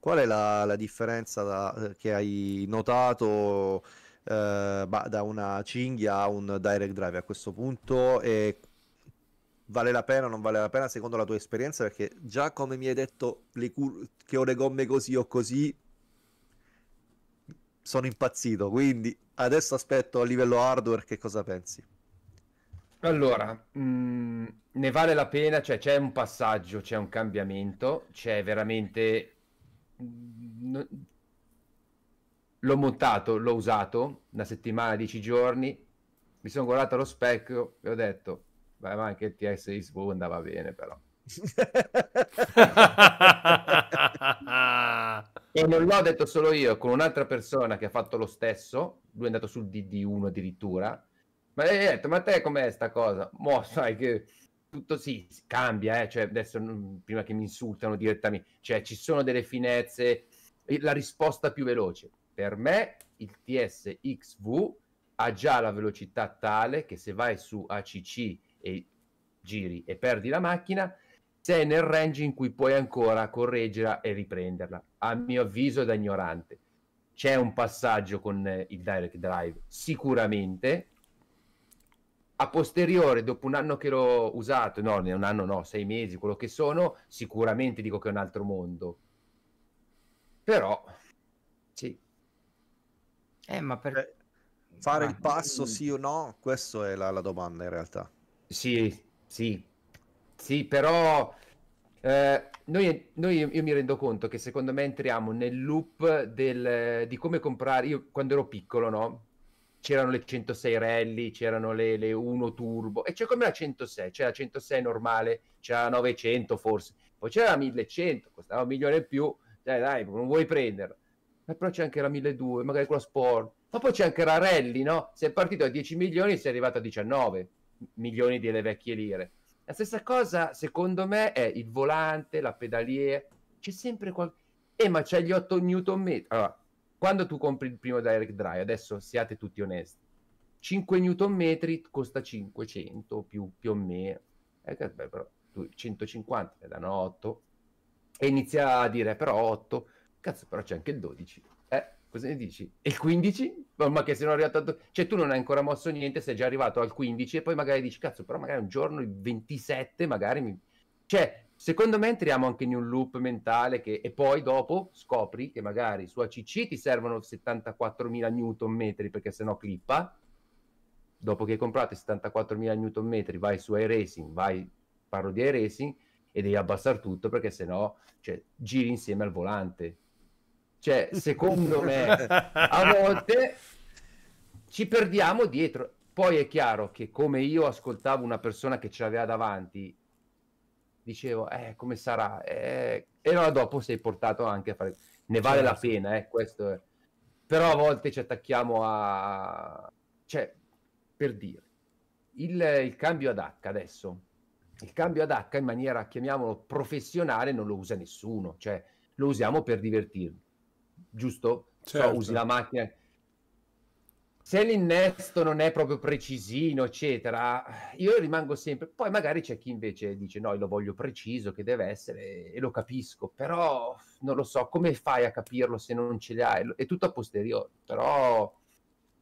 S1: Qual è la, la differenza da, eh, che hai notato eh, da una cinghia a un direct drive a questo punto e vale la pena o non vale la pena secondo la tua esperienza? Perché già come mi hai detto cur- che ho le gomme così o così, sono impazzito. Quindi adesso aspetto a livello hardware che cosa pensi.
S5: Allora, mh, mm, ne vale la pena, cioè c'è un passaggio, c'è un cambiamento, c'è veramente... Mm, l'ho montato, l'ho usato una settimana, dieci giorni, mi sono guardato allo specchio e ho detto Beh, ma anche il TS Eastbourne andava bene, però. e non l'ho detto solo io, con un'altra persona che ha fatto lo stesso, lui è andato sul DD1 addirittura, ma gli ho detto, ma te com'è sta cosa? Mo, sai che tutto sì, cambia, eh? cioè, adesso mm, prima che mi insultano direttamente, cioè ci sono delle finezze, la risposta più veloce. Per me il TSXV ha già la velocità tale che se vai su ACC e giri e perdi la macchina, sei nel range in cui puoi ancora correggerla e riprenderla. A mio avviso da ignorante. C'è un passaggio con eh, il direct drive, sicuramente. A posteriore, dopo un anno che l'ho usato, no, un anno no, sei mesi, quello che sono, sicuramente dico che è un altro mondo. Però,
S2: sì. Eh, ma per... Eh, fare ma... il passo mm. sì
S5: o no, questa è la, la domanda in realtà. Sì, sì, sì, però eh, noi, noi io, mi rendo conto che secondo me entriamo nel loop del, di come comprare. Io quando ero piccolo, no? C'erano le 106 rally, c'erano le, le 1 turbo e c'è come la 106, c'è la 106 normale, c'è la 900 forse, poi c'era la 1100, costava un milione in più, dai dai, non vuoi prenderla. Ma eh, però c'è anche la 1200, magari quella sport, ma poi c'è anche la rally, no? Se è partito a 10 milioni, sei arrivato a 19 milioni delle vecchie lire. La stessa cosa, secondo me, è il volante, la pedaliera, c'è sempre qualcosa. Eh, ma c'è gli 8 newton metri. Allora, quando tu compri il primo direct drive, adesso siate tutti onesti, 5 newton metri costa 500 più, più o meno. Eh, beh, però, 150 ne danno 8 e inizia a dire però 8 cazzo però c'è anche il 12 Cosa ne dici? E il 15? Ma che se non è arrivato a... Cioè tu non hai ancora mosso niente, sei già arrivato al 15 e poi magari dici, cazzo, però magari un giorno il 27 magari mi... Cioè, secondo me entriamo anche in un loop mentale che... e poi dopo scopri che magari su ACC ti servono 74.000 newton metri perché sennò clippa. Dopo che hai comprato 74.000 newton metri vai su iRacing, vai, parlo di iRacing, e devi abbassare tutto perché sennò cioè, giri insieme al volante cioè, secondo me, a volte ci perdiamo dietro. Poi è chiaro che come io ascoltavo una persona che ce l'aveva davanti, dicevo, eh, come sarà? Eh... E allora dopo sei portato anche a fare... Ne vale certo. la pena, eh, questo è... Però a volte ci attacchiamo a... Cioè, per dire, il, il cambio ad H adesso, il cambio ad H in maniera, chiamiamolo, professionale, non lo usa nessuno. Cioè, lo usiamo per divertirci giusto? Certo. So, usi la macchina. Se l'innesto non è proprio precisino, eccetera, io rimango sempre. Poi magari c'è chi invece dice no, io lo voglio preciso, che deve essere, e lo capisco, però non lo so, come fai a capirlo se non ce l'hai? È tutto a posteriori, però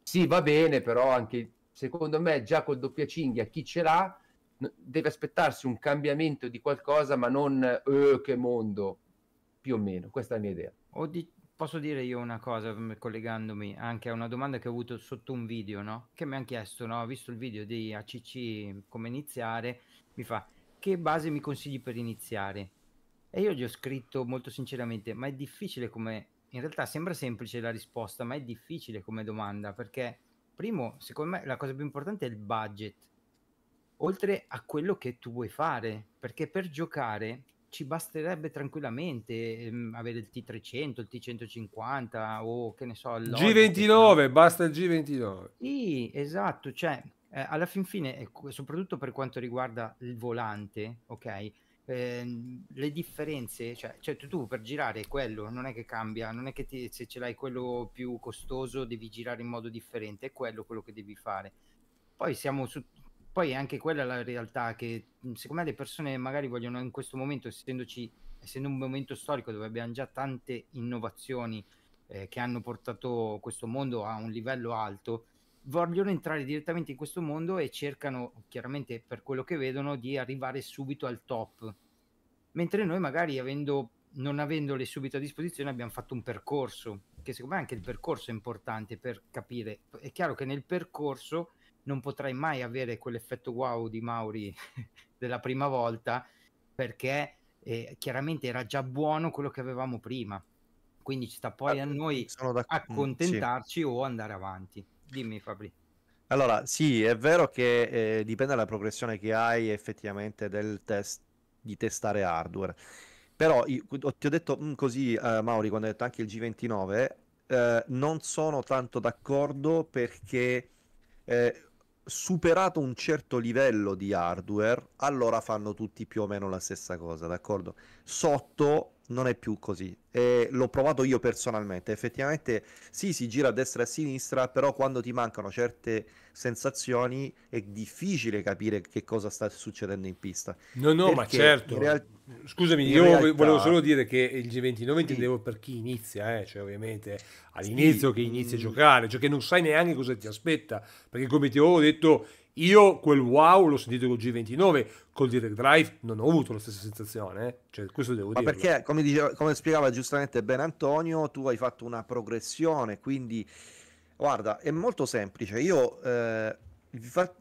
S5: sì, va bene, però anche secondo me già col doppia cinghia chi ce l'ha deve aspettarsi un cambiamento di qualcosa, ma non eh, che mondo, più o meno, questa è la mia idea.
S2: O di Posso dire io una cosa mm, collegandomi anche a una domanda che ho avuto sotto un video, no? Che mi hanno chiesto, no? Ho visto il video di ACC mm, come iniziare, mi fa che base mi consigli per iniziare? E io gli ho scritto molto sinceramente, ma è difficile come in realtà sembra semplice la risposta, ma è difficile come domanda perché primo, secondo me la cosa più importante è il budget, oltre a quello che tu vuoi fare, perché per giocare ci basterebbe tranquillamente ehm, avere il T300, il T150 o che ne so. il
S4: G29, basta il G29.
S2: Sì, esatto, cioè eh, alla fin fine, soprattutto per quanto riguarda il volante, ok? Eh, le differenze, cioè, cioè tu, tu, per girare quello non è che cambia, non è che ti, se ce l'hai quello più costoso devi girare in modo differente, è quello quello che devi fare. Poi siamo su poi è anche quella la realtà che mhmm, secondo me le persone magari vogliono in questo momento, essendoci, essendo un momento storico dove abbiamo già tante innovazioni eh, che hanno portato questo mondo a un livello alto, vogliono entrare direttamente in questo mondo e cercano, chiaramente per quello che vedono, di arrivare subito al top. Mentre noi magari avendo non avendole subito a disposizione abbiamo fatto un percorso, che secondo me anche il percorso è importante per capire. È chiaro che nel percorso non potrai mai avere quell'effetto wow di Mauri della prima volta perché eh, chiaramente era già buono quello che avevamo prima. Quindi ci sta poi ah, a noi mm, accontentarci sì. o andare avanti. Dimmi Fabri.
S1: Allora, sì, è vero che eh, dipende dalla progressione che hai effettivamente del test di testare hardware. Però io, ti ho detto mh, mm, così, eh, Mauri, quando hai detto anche il G29, eh, non sono tanto d'accordo perché eh, superato un certo livello di hardware, allora fanno tutti più o meno la stessa cosa, d'accordo? Sotto non è più così. E l'ho provato io personalmente. Effettivamente sì, si gira a destra e a sinistra, però quando ti mancano certe sensazioni è difficile capire che cosa sta succedendo in pista. No, no, Perché ma certo.
S4: Real... Scusami, io realtà... volevo solo dire che il G29 intendevo per chi inizia, eh? cioè ovviamente all'inizio sì. che inizia a giocare, cioè che non sai neanche cosa ti aspetta, perché come ti avevo detto io quel wow l'ho sentito col G29, col Direct Drive non ho avuto la stessa sensazione, eh? cioè, questo devo dire. Ma perché,
S1: come, diceva, come spiegava giustamente Ben Antonio, tu hai fatto una progressione, quindi guarda, è molto semplice. Io eh, vi, fa,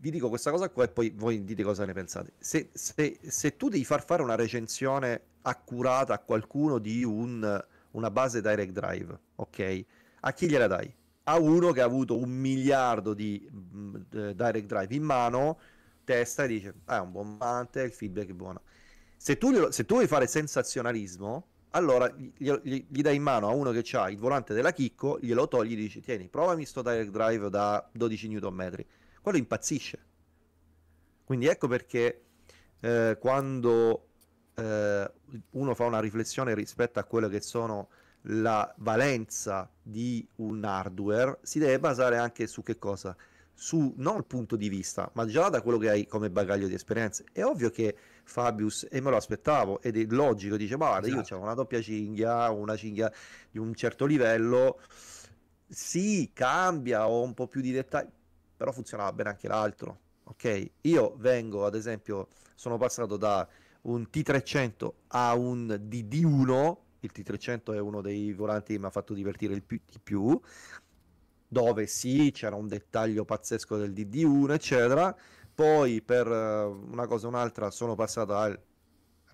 S1: vi, dico questa cosa qua e poi voi dite cosa ne pensate. Se, se, se tu devi far fare una recensione accurata a qualcuno di un, una base Direct Drive, ok, a chi gliela dai? a uno che ha avuto un miliardo di mh, eh, direct drive in mano, testa e dice, ah, è un buon mante, il feedback è buono. Se tu, glielo, se tu vuoi fare sensazionalismo, allora gli, gli, gli, dai in mano a uno che ha il volante della chicco, glielo togli e dici, tieni, provami sto direct drive da 12 Nm. Quello impazzisce. Quindi ecco perché eh, quando eh, uno fa una riflessione rispetto a quello che sono la valenza di un hardware si deve basare anche su che cosa? Su non il punto di vista, ma già da quello che hai come bagaglio di esperienze. È ovvio che Fabius, e me lo aspettavo, ed è logico, dice: Ma guarda, esatto. io ho una doppia cinghia, una cinghia di un certo livello. Sì, cambia, ho un po' più di dettagli, però funzionava bene anche l'altro. Ok, io vengo ad esempio, sono passato da un T300 a un DD1 il T300 è uno dei volanti che mi ha fatto divertire più, di più, dove sì c'era un dettaglio pazzesco del DD1, eccetera. Poi per eh, una cosa o un'altra sono passato al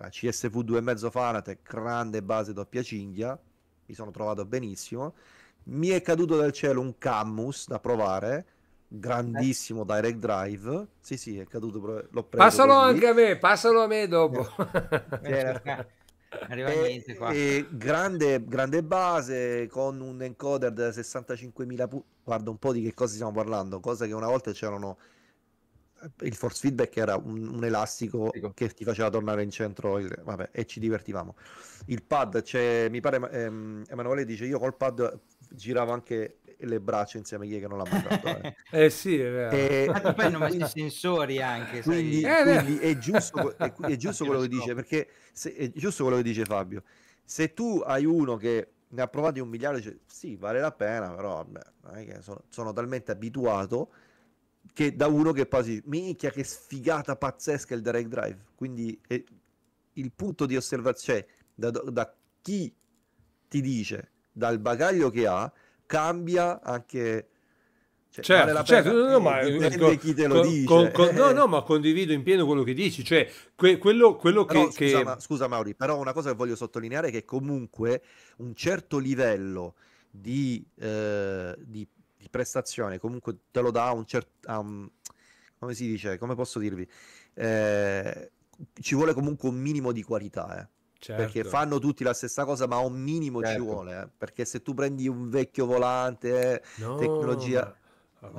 S1: alla CSV 2,5 Faraday, grande base doppia cinghia, mi sono trovato benissimo. Mi è caduto dal cielo un Cammus da provare, grandissimo direct drive. Sì, sì, è caduto. L'ho preso passalo così. anche
S4: a me, passalo a me dopo.
S2: Eh, eh, eh. Arriva e, niente qua. E
S1: grande, grande, base con un encoder da 65.000 punti. Guarda un po' di che cosa stiamo parlando. Cosa che una volta c'erano. Il force feedback era un, un elastico Dico. che ti faceva tornare in centro il... Vabbè, e ci divertivamo. Il pad, c'è, mi pare, ehm, Emanuele dice: Io col pad girava anche le braccia insieme a chi che non l'ha mangiato. Eh,
S4: eh sì, è vero.
S1: E... Eh, Ma poi hanno messo i sensori anche. Quindi, eh, quindi è giusto, è, è giusto quello che dice, perché se, è giusto quello che dice Fabio. Se tu hai uno che ne ha provati un miliardo, dice, sì, vale la pena, però beh, sono, sono talmente abituato che da uno che poi si minchia che sfigata pazzesca il direct drive quindi eh, il punto di osservazione cioè, da, da, chi ti dice dal bagaglio che ha, cambia anche cioè, certo, vale certo, certo no, no, ma, ecco, con, con, con, no, no,
S4: ma condivido in pieno quello che dici, cioè que, quello, quello però,
S1: che, scusa, che... Ma, scusa, Mauri, però una cosa che voglio sottolineare è che comunque un certo livello di, eh, di, di prestazione comunque te lo dà un certo... Um, come si dice? Come posso dirvi? Eh, ci vuole comunque un minimo di qualità, eh Certo. Perché fanno tutti la stessa cosa, ma un minimo certo. ci vuole. Eh? Perché se
S4: tu prendi un vecchio volante, eh, no, tecnologia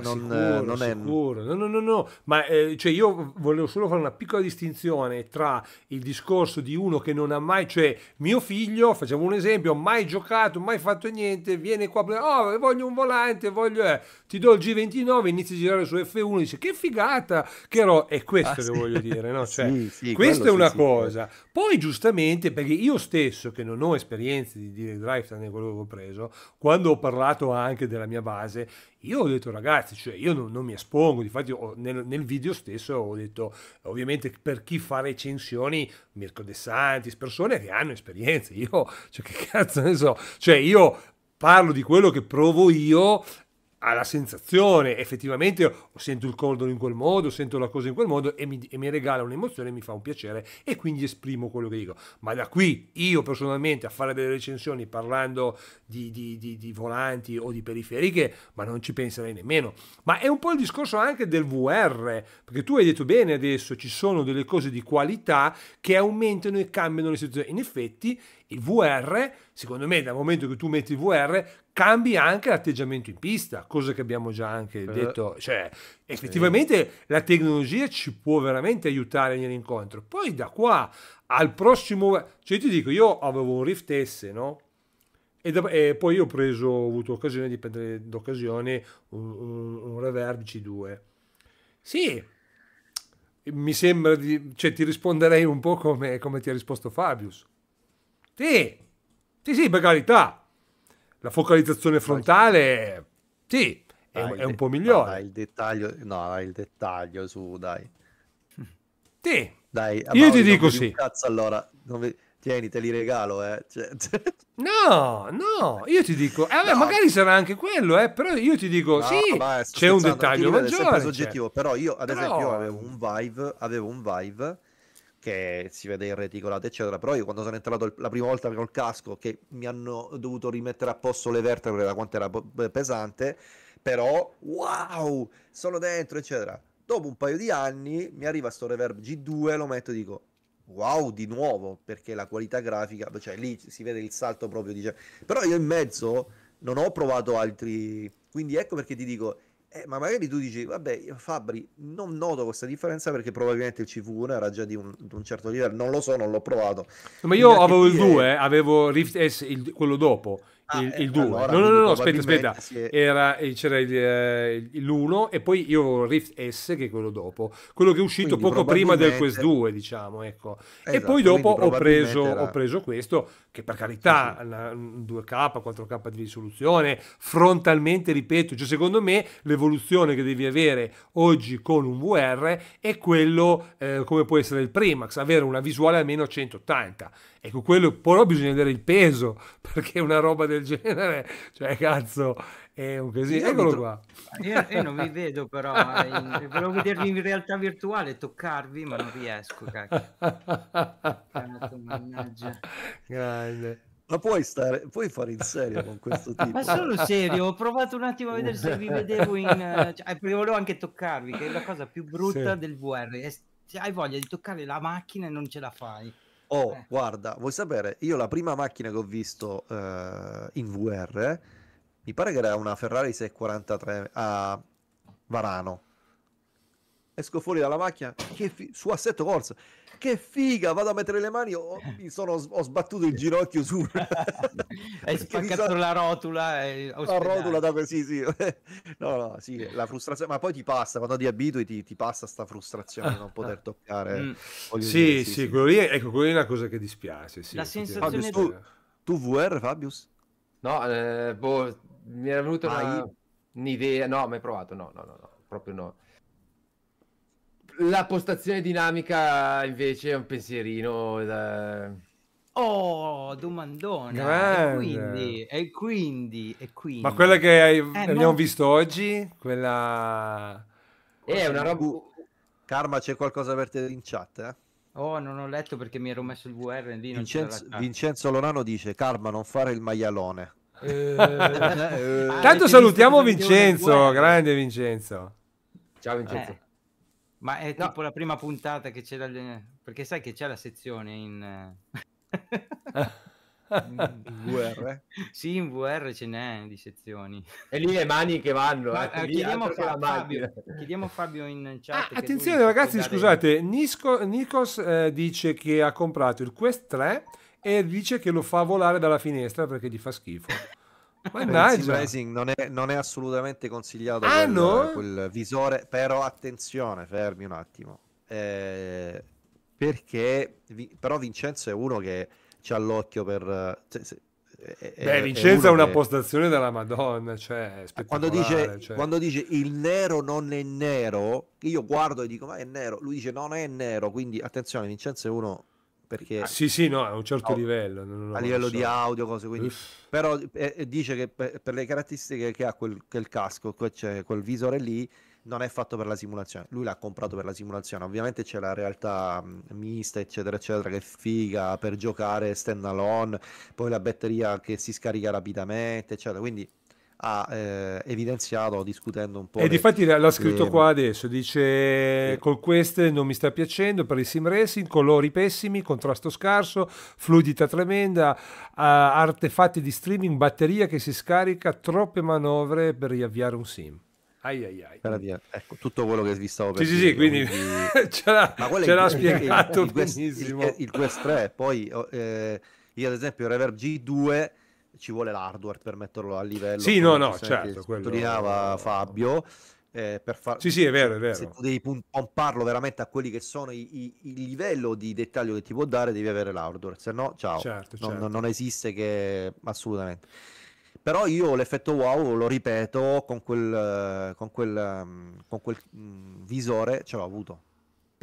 S1: non, sicuro, non è sicuro.
S4: No, no, no, no. ma eh, cioè io volevo solo fare una piccola distinzione tra il discorso di uno che non ha mai, cioè mio figlio, facciamo un esempio, mai giocato, mai fatto niente, viene qua, oh voglio un volante, voglio, eh, ti do il G29, inizia a girare su F1, dice che figata, che ro... è questo ah, che sì. voglio dire, no? Cioè, sì, sì, questa è una cosa. Poi giustamente, perché io stesso che non ho esperienze di dire drive, tranne quello che ho preso, quando ho parlato anche della mia base, io ho detto ragazzi, ragazzi, cioè io non, non mi espongo, infatti nel, nel, video stesso ho detto, ovviamente per chi fa recensioni, Mirko De Santis, persone che hanno esperienze, io, cioè che cazzo ne so, cioè io parlo di quello che provo io ha la sensazione, effettivamente oh, sento il cordone in quel modo, sento la cosa in quel modo e mi, e mi regala un'emozione, mi fa un piacere e quindi esprimo quello che dico. Ma da qui io personalmente a fare delle recensioni parlando di, di, di, di volanti o di periferiche, ma non ci penserei nemmeno. Ma è un po' il discorso anche del VR, perché tu hai detto bene adesso, ci sono delle cose di qualità che aumentano e cambiano le situazioni. In effetti il VR, secondo me, dal momento che tu metti il VR, cambi anche l'atteggiamento in pista, cosa che abbiamo già anche eh. detto, cioè effettivamente sì. la tecnologia ci può veramente aiutare nell'incontro. Poi da qua al prossimo, cioè ti dico, io avevo un Rift S, no? E, da, e poi ho preso, ho avuto occasione di prendere d'occasione un, un, un Reverb C2. Sì, mi sembra di, cioè ti risponderei un po' come, come ti ha risposto Fabius. Sì, sì, sì, per carità, la focalizzazione frontale, sì, è, è un po' migliore. No, dai, il dettaglio, no,
S1: dai, il dettaglio su, dai. Sì. Dai, io ti dico sì. Cazzo, allora, vi... tieni, te li regalo, eh. Cioè...
S4: No, no, io ti dico,
S1: eh, vabbè, no. magari
S4: sarà anche quello, eh, però io ti dico no, sì, vabbè, c'è un dettaglio maggiore. È cioè. soggettivo,
S1: però io ad però... esempio avevo un Vive, avevo un Vive che si vede in reticolato, eccetera. Però io quando sono entrato il, la prima volta col casco, che mi hanno dovuto rimettere a posto le vertebre da quanto era pesante, però wow, sono dentro, eccetera. Dopo un paio di anni mi arriva sto reverb G2, lo metto e dico wow di nuovo, perché la qualità grafica, cioè lì si vede il salto proprio, dice. Però io in mezzo non ho provato altri, quindi ecco perché ti dico eh, ma magari tu dici, vabbè, Fabri, non noto questa differenza perché probabilmente il CV1 era già di un, di un certo livello. Non lo so, non l'ho provato. ma io Quindi avevo il 2, è...
S4: avevo Rift S, il, quello dopo. Ah, il, il 2. Eh, allora, no, no, no, aspetta, aspetta. Era, eh, c'era il, eh, l'1 e poi io Rift S che è quello dopo, quello che è uscito quindi poco prima del Quest 2, diciamo, ecco. Esatto, e poi esatto, dopo ho preso, era... ho preso, questo, che per carità, sì, sì. 2K, 4K di risoluzione, frontalmente, ripeto, cioè secondo me l'evoluzione che devi avere oggi con un VR è quello eh, come può essere il Primax, avere una visuale almeno a 180 Ecco, quello però bisogna vedere il peso, perché una roba del genere, cioè cazzo, è un casino. Eccolo tro- qua. Io, io, non vi vedo però, eh, in, volevo
S2: vedervi in realtà virtuale, toccarvi, ma non riesco, cacchio. Cioè, mannaggia.
S1: Grande. Ma puoi, stare, puoi fare in serio con questo tipo? Ma sono serio, ho provato un attimo a vedere se vi vedevo in... Eh,
S2: cioè, eh, volevo anche toccarvi, che è la cosa più brutta sì. del VR. È, hai voglia di toccare la macchina e non ce la fai.
S1: Oh, eh. guarda, vuoi sapere? Io la prima macchina che ho visto eh, in VR mi pare che era una Ferrari 643 a Varano esco fuori dalla macchina fi- su assetto corsa che figa vado a mettere le mani ho, mi sono, ho sbattuto il ginocchio su hai spaccato sono... la rotula e eh, la rotula da sì sì no no sì la frustrazione ma poi ti passa quando ti abitui ti, ti passa sta frustrazione di non poter toccare mm. sì, dire, sì, sì quello lì
S4: ecco quello lì è una cosa che dispiace sì,
S1: la
S5: sensazione Fabius, tu, tu VR Fabius? no eh, boh mi era venuta ah, una... un'idea no mai provato no no no, no proprio no la postazione dinamica invece è un pensierino. Da... Eh.
S2: Oh, domandona. E quindi, e quindi, e quindi. Ma quella che hai, eh, abbiamo no. visto
S4: oggi, quella...
S2: Eh, è una roba...
S1: Karma, c'è qualcosa per te in chat, eh?
S2: Oh, non ho letto perché mi ero messo il VR lì. Vincenzo,
S1: Vincenzo Lonano dice, Karma, non fare il maialone.
S2: Eh... eh. eh. Tanto salutiamo Vincenzo, grande
S4: Vincenzo. Ciao
S2: Vincenzo. Ma è no. tipo la prima puntata che c'era. Perché sai che c'è la sezione in. in VR? Sì, in VR ce n'è di sezioni. E lì le mani che vanno. Ma, eh, eh chiediamo, Fabio, Fabio, chiediamo, Fabio, in chat. Ah, attenzione ragazzi, scusate, dare...
S4: Nisco, Nikos eh, dice che ha comprato il Quest 3 e dice che lo fa volare dalla finestra perché gli fa schifo.
S1: Mannaggia.
S4: Non è, non è, assolutamente consigliato ah, quel, no? quel, visore, però
S1: attenzione, fermi un attimo. Eh, perché vi, però Vincenzo è uno che ha l'occhio per cioè, se, è, Beh, Vincenzo ha una che...
S4: postazione della Madonna, cioè, ah, quando dice, cioè... quando
S1: dice il nero non è nero, io guardo e dico ma è nero, lui dice non è nero, quindi attenzione, Vincenzo è uno
S4: perché ah, sì sì no a un certo no, livello a livello so. di audio
S1: cose quindi Uff. però eh, eh, dice che per, per, le caratteristiche che ha quel, quel casco cioè quel visore lì non è fatto per la simulazione. Lui l'ha comprato per la simulazione. Ovviamente c'è la realtà mm, mista, eccetera, eccetera, che è figa per giocare stand alone. Poi la batteria che si scarica rapidamente, eccetera. Quindi ha eh, evidenziato discutendo un po'. E le, difatti l'ha scritto le... qua
S4: adesso, dice sì. col quest non mi sta piacendo per il sim racing, colori pessimi, contrasto scarso, fluidità tremenda, artefatti di streaming, batteria che si scarica, troppe manovre per riavviare un sim.
S1: Ai, ai, ai. Via, ecco, tutto quello che vi stavo per sì, dire. Sì, sì, quindi, quindi... ce l'ha, ce l'ha il, spiegato il, il, benissimo. Il, il, Quest 3, poi oh, eh, io ad esempio Reverb G2 ci vuole l'hardware per metterlo a livello. Sì, no, no, certo. Quello... Sottolineava Fabio. Eh, per far... Sì, sì, è vero, è vero. Se tu devi pomparlo veramente a quelli che sono i, i, il livello di dettaglio che ti può dare, devi avere l'hardware, se no, ciao. Certo, certo. Non, non, esiste che... assolutamente. Però io l'effetto wow, lo ripeto, con quel, con quel, con quel mm, visore ce l'ho avuto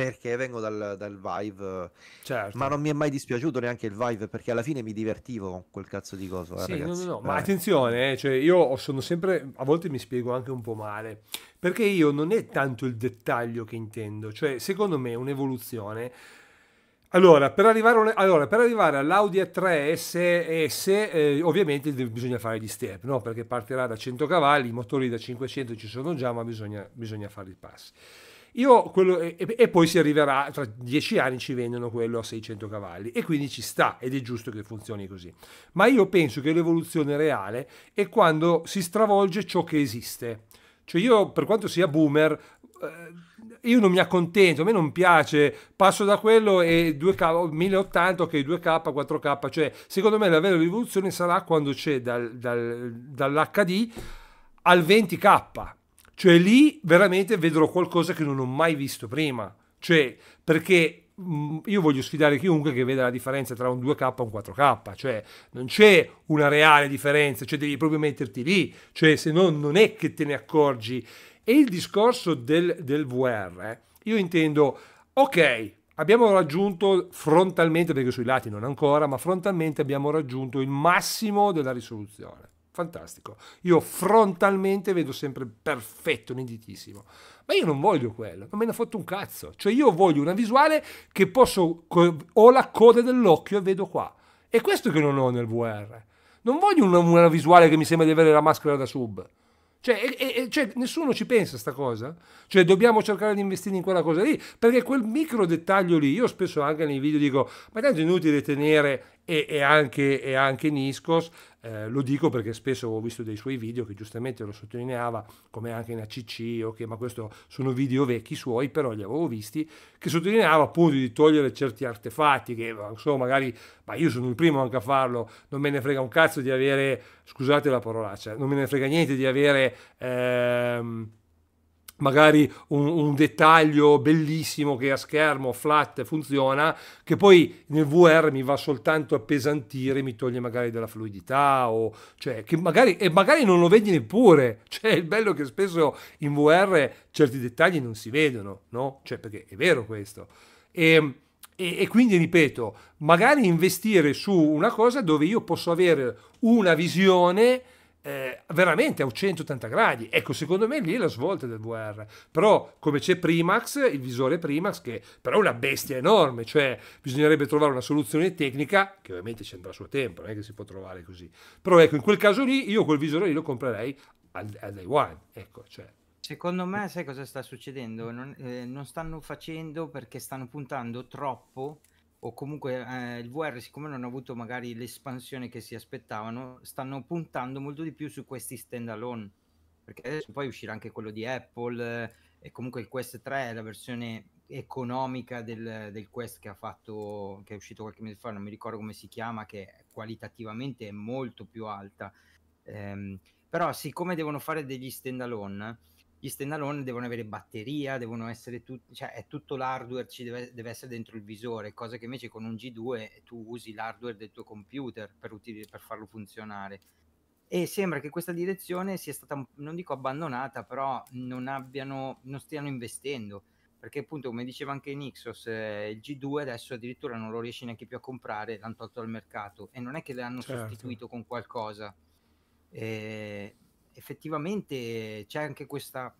S1: perché vengo dal, dal Vive,
S2: certo. ma non mi è
S1: mai dispiaciuto neanche il Vive perché alla fine mi divertivo con quel cazzo di coso. Eh, sì, no, no, no. Eh. ma eh.
S4: attenzione, cioè io sono sempre, a volte mi spiego anche un po' male, perché io non è tanto il dettaglio che intendo, cioè secondo me un'evoluzione... Allora per, arrivare, allora, per arrivare, all'Audi A3 SS, eh, ovviamente bisogna fare gli step, no? perché partirà da 100 cavalli, i motori da 500 ci sono già, ma bisogna, bisogna fare i passi. Io quello, e, e, poi si arriverà, tra dieci anni ci vendono quello a 600 cavalli e quindi ci sta ed è giusto che funzioni così. Ma io penso che l'evoluzione reale è quando si stravolge ciò che esiste. Cioè io per quanto sia boomer... Eh, io non mi accontento, a me non piace, passo da quello e 2K, 1080, ok, 2K, 4K, cioè secondo me la vera rivoluzione sarà quando c'è dal, dal, dall'HD al 20K, cioè lì veramente vedrò qualcosa che non ho mai visto prima. Cioè, perché mm, io voglio sfidare chiunque che veda la differenza tra un 2K e un 4K, cioè non c'è una reale differenza, cioè devi proprio metterti lì, cioè se no non è che te ne accorgi. E il discorso del, del VR, eh, io intendo, ok, abbiamo raggiunto frontalmente, perché sui lati non ancora, ma frontalmente abbiamo raggiunto il massimo della risoluzione fantastico. Io frontalmente vedo sempre perfetto, nitidissimo. Ma io non voglio quello, non me ne ha fatto un cazzo. Cioè io voglio una visuale che posso, ho la coda dell'occhio e vedo qua. E questo che non ho nel VR. Non voglio una, una visuale che mi sembra di avere la maschera da sub. Cioè, e, e, cioè, nessuno ci pensa a sta cosa. Cioè, dobbiamo cercare di investire in quella cosa lì, perché quel micro dettaglio lì, io spesso anche nei video dico, ma tanto è inutile tenere e, e, anche, e anche, Niscos, eh, lo dico perché spesso ho visto dei suoi video che giustamente lo sottolineava, come anche in ACC, ok, ma questo sono video vecchi suoi, però li avevo visti, che sottolineava appunto di togliere certi artefatti, che so, magari, ma io sono il primo anche a farlo, non me ne frega un cazzo di avere, scusate la parolaccia, non me ne frega niente di avere... Ehm, magari un, un, dettaglio bellissimo che a schermo flat funziona, che poi nel VR mi va soltanto a pesantire, mi toglie magari della fluidità, o, cioè, magari, e magari non lo vedi neppure. Cioè, il bello è che spesso in VR certi dettagli non si vedono, no? Cioè, perché è vero questo. E, ehm, e, e quindi, ripeto, magari investire su una cosa dove io posso avere una visione eh, veramente a 180 gradi. Ecco, secondo me lì è la svolta del VR. Però, come c'è Primax, il visore Primax, che però è una bestia enorme, cioè bisognerebbe trovare una soluzione tecnica, che ovviamente ci andrà a suo tempo, non è che si può trovare così. Però ecco, in quel caso lì, io quel visore lì lo comprerei al, al Day One. Ecco, cioè.
S2: Secondo me, sai cosa sta succedendo? Non, eh, non stanno facendo perché stanno puntando troppo o comunque eh, il VR, siccome non ha avuto magari l'espansione che si aspettavano, stanno puntando molto di più su questi stand alone. Perché adesso poi uscirà anche quello di Apple eh, e comunque il Quest 3 è la versione economica del, del, Quest che ha fatto, che è uscito qualche mese fa, non mi ricordo come si chiama, che qualitativamente è molto più alta. Ehm, però siccome devono fare degli stand alone gli standalone devono avere batteria, devono essere tutti, cioè è tutto l'hardware ci deve, deve, essere dentro il visore, cosa che invece con un G2 tu usi l'hardware del tuo computer per, utili- per farlo funzionare. E sembra che questa direzione sia stata, non dico abbandonata, però non, abbiano, non stiano investendo, perché appunto come diceva anche Nixos, eh, il G2 adesso addirittura non lo riesci neanche più a comprare, l'hanno tolto dal mercato e non è che l'hanno certo. sostituito con qualcosa. Eh, effettivamente c'è anche questa,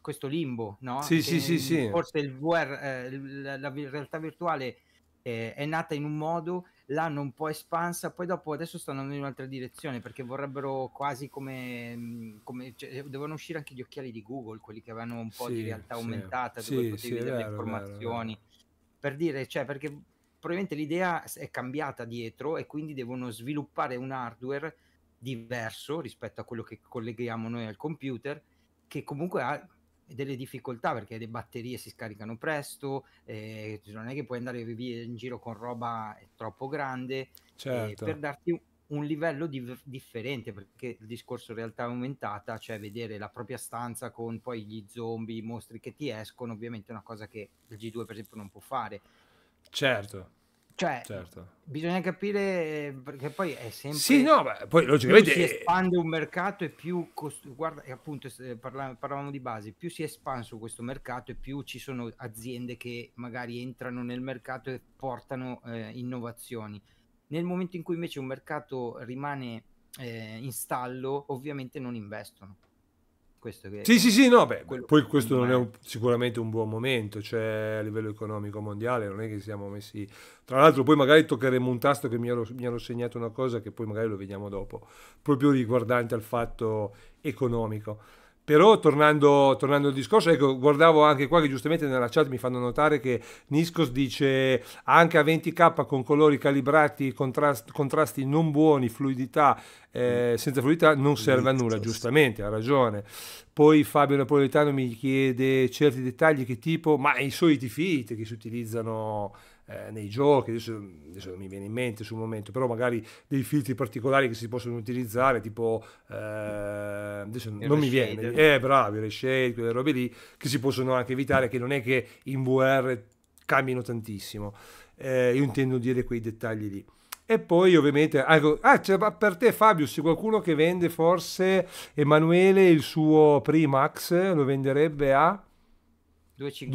S2: questo limbo, no? Sì, sì, sì, sì. Forse il VR, eh, la, la, realtà virtuale eh, è nata in un modo, l'hanno un po' espansa, poi dopo adesso stanno andando in un'altra direzione perché vorrebbero quasi come, mm, come cioè, devono uscire anche gli occhiali di Google, quelli che avevano un po' sì, di realtà sì. aumentata, dove sì, potevi vedere le informazioni. vero. Per dire, cioè, perché probabilmente l'idea è cambiata dietro e quindi devono sviluppare un hardware diverso rispetto a quello che colleghiamo noi al computer, che comunque ha delle difficoltà perché le batterie si scaricano presto, eh, non è che puoi andare via in giro con roba eh, troppo grande, eh, certo. eh, per darti un livello di- differente perché il discorso realtà aumentata, cioè vedere la propria stanza con poi gli zombie, i mostri che ti escono, ovviamente è una cosa che il G2 per esempio non può fare. Certo cioè, certo. bisogna capire eh, perché poi è sempre. Sì, no, beh, poi logicamente. Più si espande un mercato e più. Costu- guarda, appunto, parlavamo di base. Più si è espanso questo mercato e più ci sono aziende che magari entrano nel mercato e portano eh, innovazioni. Nel momento in cui invece un mercato rimane eh, in stallo, ovviamente non investono. Questo che... Sì, sì, sì, no,
S4: beh, poi questo non è un, sicuramente un buon momento, cioè a livello economico mondiale non è che siamo messi... Tra l'altro poi magari toccheremo un tasto che mi ero, mi ero segnato una cosa che poi magari lo vediamo dopo, proprio riguardante al fatto economico. Però tornando, tornando, al discorso, ecco, guardavo anche qua che giustamente nella chat mi fanno notare che Niscos dice anche a 20k con colori calibrati, contrast, contrasti non buoni, fluidità, eh, senza fluidità non serve a nulla, giustamente, ha ragione. Poi Fabio Napoletano mi chiede certi dettagli, che tipo, ma i soliti fit che si utilizzano eh, nei giochi, adesso, adesso, non mi viene in mente sul momento, però magari dei filtri particolari che si possono utilizzare, tipo eh, adesso non mi viene, eh bravi, reshade, quelle robe lì, che si possono anche evitare, che non è che in VR cambino tantissimo, eh, io intendo dire quei dettagli lì. E poi ovviamente, ecco, ah, c'è per te Fabio, se qualcuno che vende forse Emanuele il suo Primax lo venderebbe a...
S2: 250,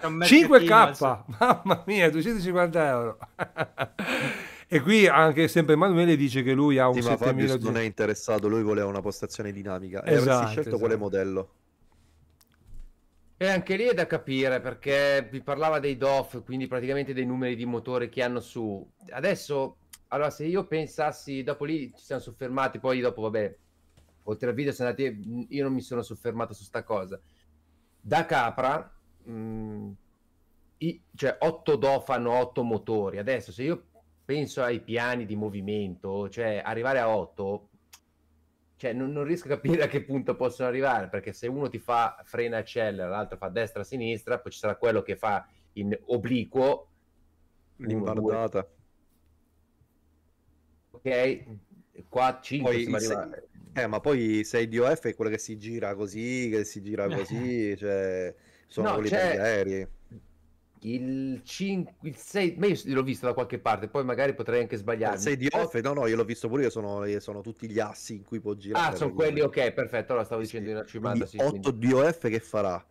S2: 250 eh, 5K, mamma
S4: mia, 250 euro. e qui anche sempre Emanuele dice che lui ha un sì, 7000 non è interessato,
S1: lui voleva una postazione dinamica esatto, e avresti esatto, scelto esatto. quale modello?
S5: E anche lì è da capire perché vi parlava dei DOF, quindi praticamente dei numeri di motore che hanno su. Adesso, allora se io pensassi, dopo lì ci siamo soffermati, poi dopo vabbè, oltre al video siamo andati, io non mi sono soffermato su sta cosa da capra mh, mm, i, cioè 8 DOF hanno 8 motori adesso se io penso ai piani di movimento cioè arrivare a 8 cioè, non, non, riesco a capire a che punto possono arrivare perché se uno ti fa frena accelera l'altro fa destra sinistra poi ci sarà quello che fa in obliquo l'imbardata ok qua 5 poi il, se-
S1: eh, ma poi se il DOF è quello che si gira così, che si gira così, cioè,
S5: sono no, quelli cioè... per gli aerei il 5, il 6, ma io l'ho visto da qualche parte, poi magari potrei anche sbagliare. Eh, il 6 di off,
S1: no, no, io l'ho visto pure, io sono, sono tutti gli assi in cui può ah, girare. Ah, sono quelli,
S5: ok, perfetto, allora stavo dicendo sì, una Sì, 8
S1: quindi. DOF che farà?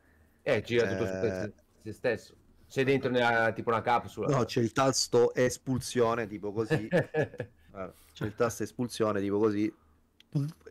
S5: Eh, gira tutto eh... se stesso. Sei dentro nella, tipo una capsula. No,
S1: c'è il tasto espulsione, tipo così. c'è il tasto espulsione, tipo così,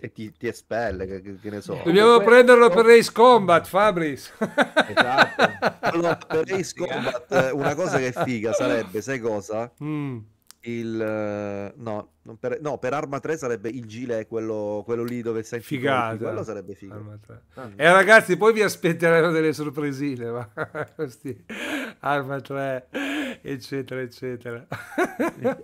S1: e ti, ti espelle, che, che, ne so. Dobbiamo Comunque, prenderlo per
S4: Ace Combat, Fabris. Esatto. Allora, per Ace Combat una cosa che è figa sarebbe,
S1: sai cosa? Mm il, eh, no, per, no, per, Arma 3 sarebbe il gilet, quello, quello lì dove sei figato. Quello sarebbe figo.
S4: Ah, e eh, ragazzi, poi vi aspetteranno delle sorpresine, ma Arma 3, eccetera, eccetera.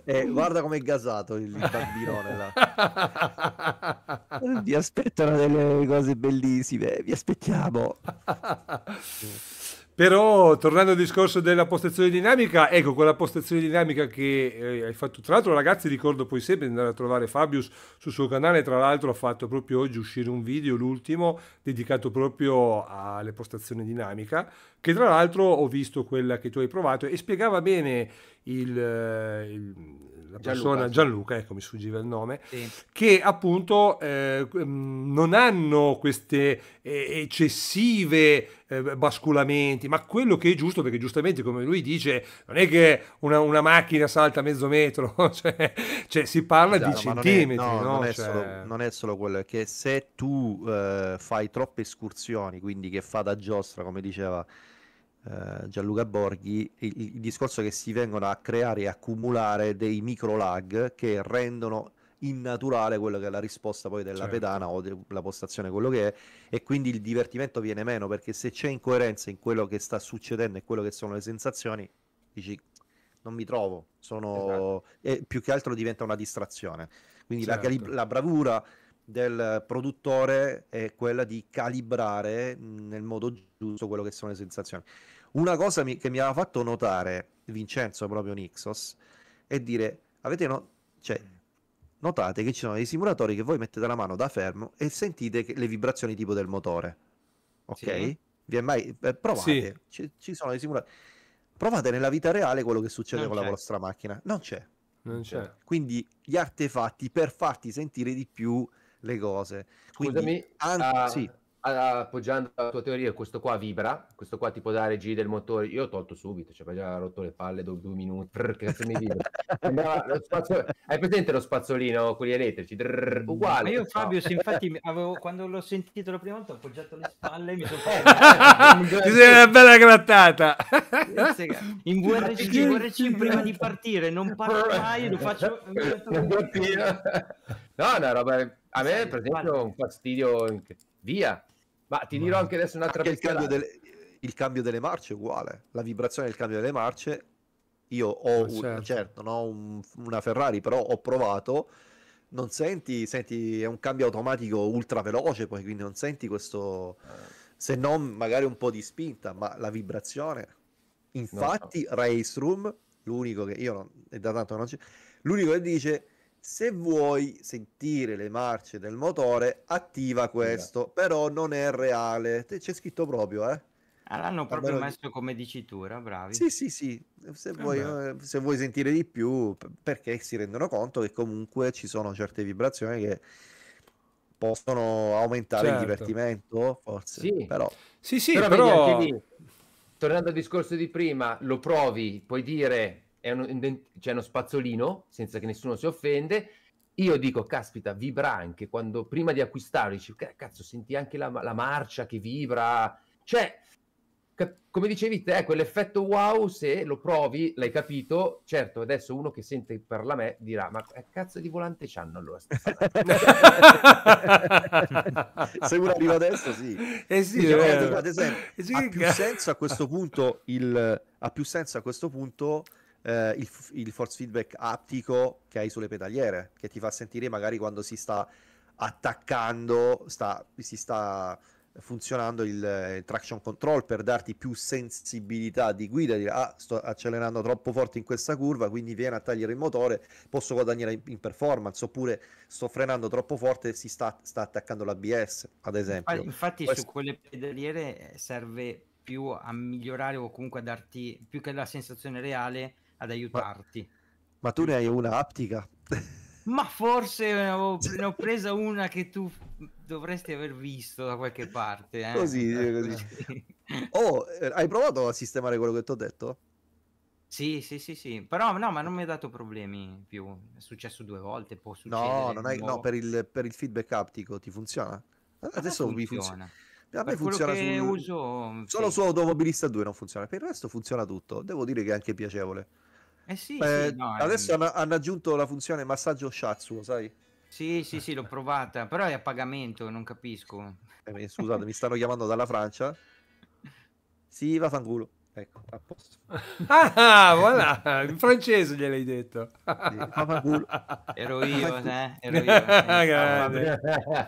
S4: E eh, guarda come è gasato il bambinone là.
S1: vi aspettano delle cose bellissime, vi aspettiamo.
S4: Però tornando al discorso della postazione dinamica, ecco quella postazione dinamica che eh, hai fatto, tra l'altro ragazzi ricordo poi sempre di andare a trovare Fabius sul suo canale, tra l'altro ha fatto proprio oggi uscire un video, l'ultimo, dedicato proprio alle postazioni dinamica, che tra l'altro ho visto quella che tu hai provato e spiegava bene il, eh, il la persona Gianluca, Gianluca ecco mi sfuggiva il nome, sì. che appunto eh, mm, non hanno queste eh, eccessive eh, basculamenti, ma quello che è giusto, perché giustamente come lui dice, non è che una, una macchina salta mezzo metro, cioè, cioè, si parla esatto, di centimetri. Non è, no, no? Non, è cioè solo,
S1: non, è solo, quello, che se tu eh, fai troppe escursioni, quindi che fa da giostra, come diceva eh, Gianluca Borghi, il, il discorso che si vengono a creare e accumulare dei micro lag che rendono innaturale quello che è la risposta poi della certo. pedana o della postazione, quello che è, e quindi il divertimento viene meno perché se c'è incoerenza in quello che sta succedendo e quello che sono le sensazioni, dici non mi trovo, sono... Esatto. e più che altro diventa una distrazione. Quindi certo. la, la bravura del produttore è quella di calibrare mm, nel modo giusto quello che sono le sensazioni. Una cosa mi, che mi aveva fatto notare Vincenzo, proprio Nixos, è dire, avete no, cioè, notate che ci sono dei simulatori che voi mettete la mano da fermo e sentite le vibrazioni tipo del motore. Ok? Sì. Vi è mai eh, provate? Sì. Ci, ci, sono dei simulatori. Provate nella vita reale quello che succede non con c'è. la vostra macchina. Non c'è.
S4: Non
S5: c'è.
S1: Quindi gli artefatti per farti sentire di più
S5: le cose. Quindi, Scusami, an- uh, sì. Ah, appoggiando la tua teoria, questo qua vibra, questo qua ti può dare G del motore. Io ho tolto subito, cioè già rotto le palle dopo due minuti. Prr, che cazzo mi spazio... Hai presente lo spazzolino con gli elettrici? Drrr, mm. uguale. Ma io Fabio, se infatti
S2: avevo, quando l'ho sentito la prima volta ho appoggiato le spalle e mi sono fatto... Ti sei una bella grattata. in VRC, in VRC prima di partire non parlo mai, lo faccio... no, no, roba a me,
S5: per esempio, è un fastidio. Via. Ma ti dirò anche adesso un'altra cosa. Il,
S1: il, cambio delle marce è uguale. La vibrazione del cambio delle marce. Io ho, ah, un, certo, certo no, un, una Ferrari, però ho provato. Non senti, senti, è un cambio automatico ultra veloce, poi quindi non senti questo. Eh. Se non magari un po' di spinta, ma la vibrazione. Infatti, no, no. Race Room, l'unico che io non, è da tanto non c'è, l'unico che dice se vuoi sentire le marce del motore, attiva questo, sì. però non è reale. C'è scritto proprio, eh. l'hanno proprio Almeno...
S2: messo come dicitura, bravi. Sì, sì, sì. Se vuoi, eh
S1: se vuoi, sentire di più, perché si rendono conto che comunque ci sono certe vibrazioni che possono aumentare certo. il divertimento, forse. Sì, però, sì, sì, però... però... Vedi, lì,
S5: tornando al discorso di prima, lo provi, puoi dire c'è uno, cioè uno spazzolino senza che nessuno si offende. Io dico, caspita, vibra anche quando prima di acquistarlo dici, cazzo, senti anche la, la marcia che vibra. Cioè, come dicevi te, quell'effetto wow, se lo provi, l'hai capito, certo, adesso uno che sente per la me dirà, ma che cazzo di volante c'hanno allora? se uno arriva adesso, sì. Eh sì, cioè, eh, ad esempio, eh sì,
S3: ha, più senso
S1: a questo punto il, ha più senso a questo punto eh, il, il, force feedback aptico che hai sulle pedaliere, che ti fa sentire magari quando si sta attaccando, sta, si sta funzionando il, il, traction control per darti più sensibilità di guida, dire ah sto accelerando troppo forte in questa curva, quindi viene a tagliare il motore, posso guadagnare in, in performance, oppure sto frenando troppo forte, si sta, sta attaccando l'ABS, ad esempio.
S2: Infatti Questo... su quelle pedaliere serve più a migliorare o comunque a darti più che la sensazione reale ad aiutarti. Ma,
S1: ma tu ne hai una aptica?
S2: ma forse ne, avevo, cioè ne, ho presa una che tu dovresti aver visto da qualche parte. Eh? Così,
S1: così. oh, eh, hai provato a sistemare quello che ti ho detto?
S2: Sì, sì, sì, sì, però no, ma non mi ha dato problemi più. È successo due volte, può succedere. No, hai, no per,
S1: il, per, il, feedback aptico ti funziona? Adesso funziona. mi funziona. A me funziona su... uso... solo sì. su Automobilista 2 non funziona, per il resto funziona tutto. Devo dire che è anche piacevole.
S2: Eh sì, eh, sì no, eh. adesso è... hanno, hanno,
S1: aggiunto la funzione massaggio shatsu, sai?
S2: Sì, sì, sì, l'ho provata, però è a pagamento, non capisco. Eh, scusate,
S1: mi stanno chiamando dalla Francia. Sì, fanculo. Ecco, a posto.
S4: Ah, ah, voilà, in francese gliel'hai detto. Sì, eh, ero io, eh? Ah, ero io.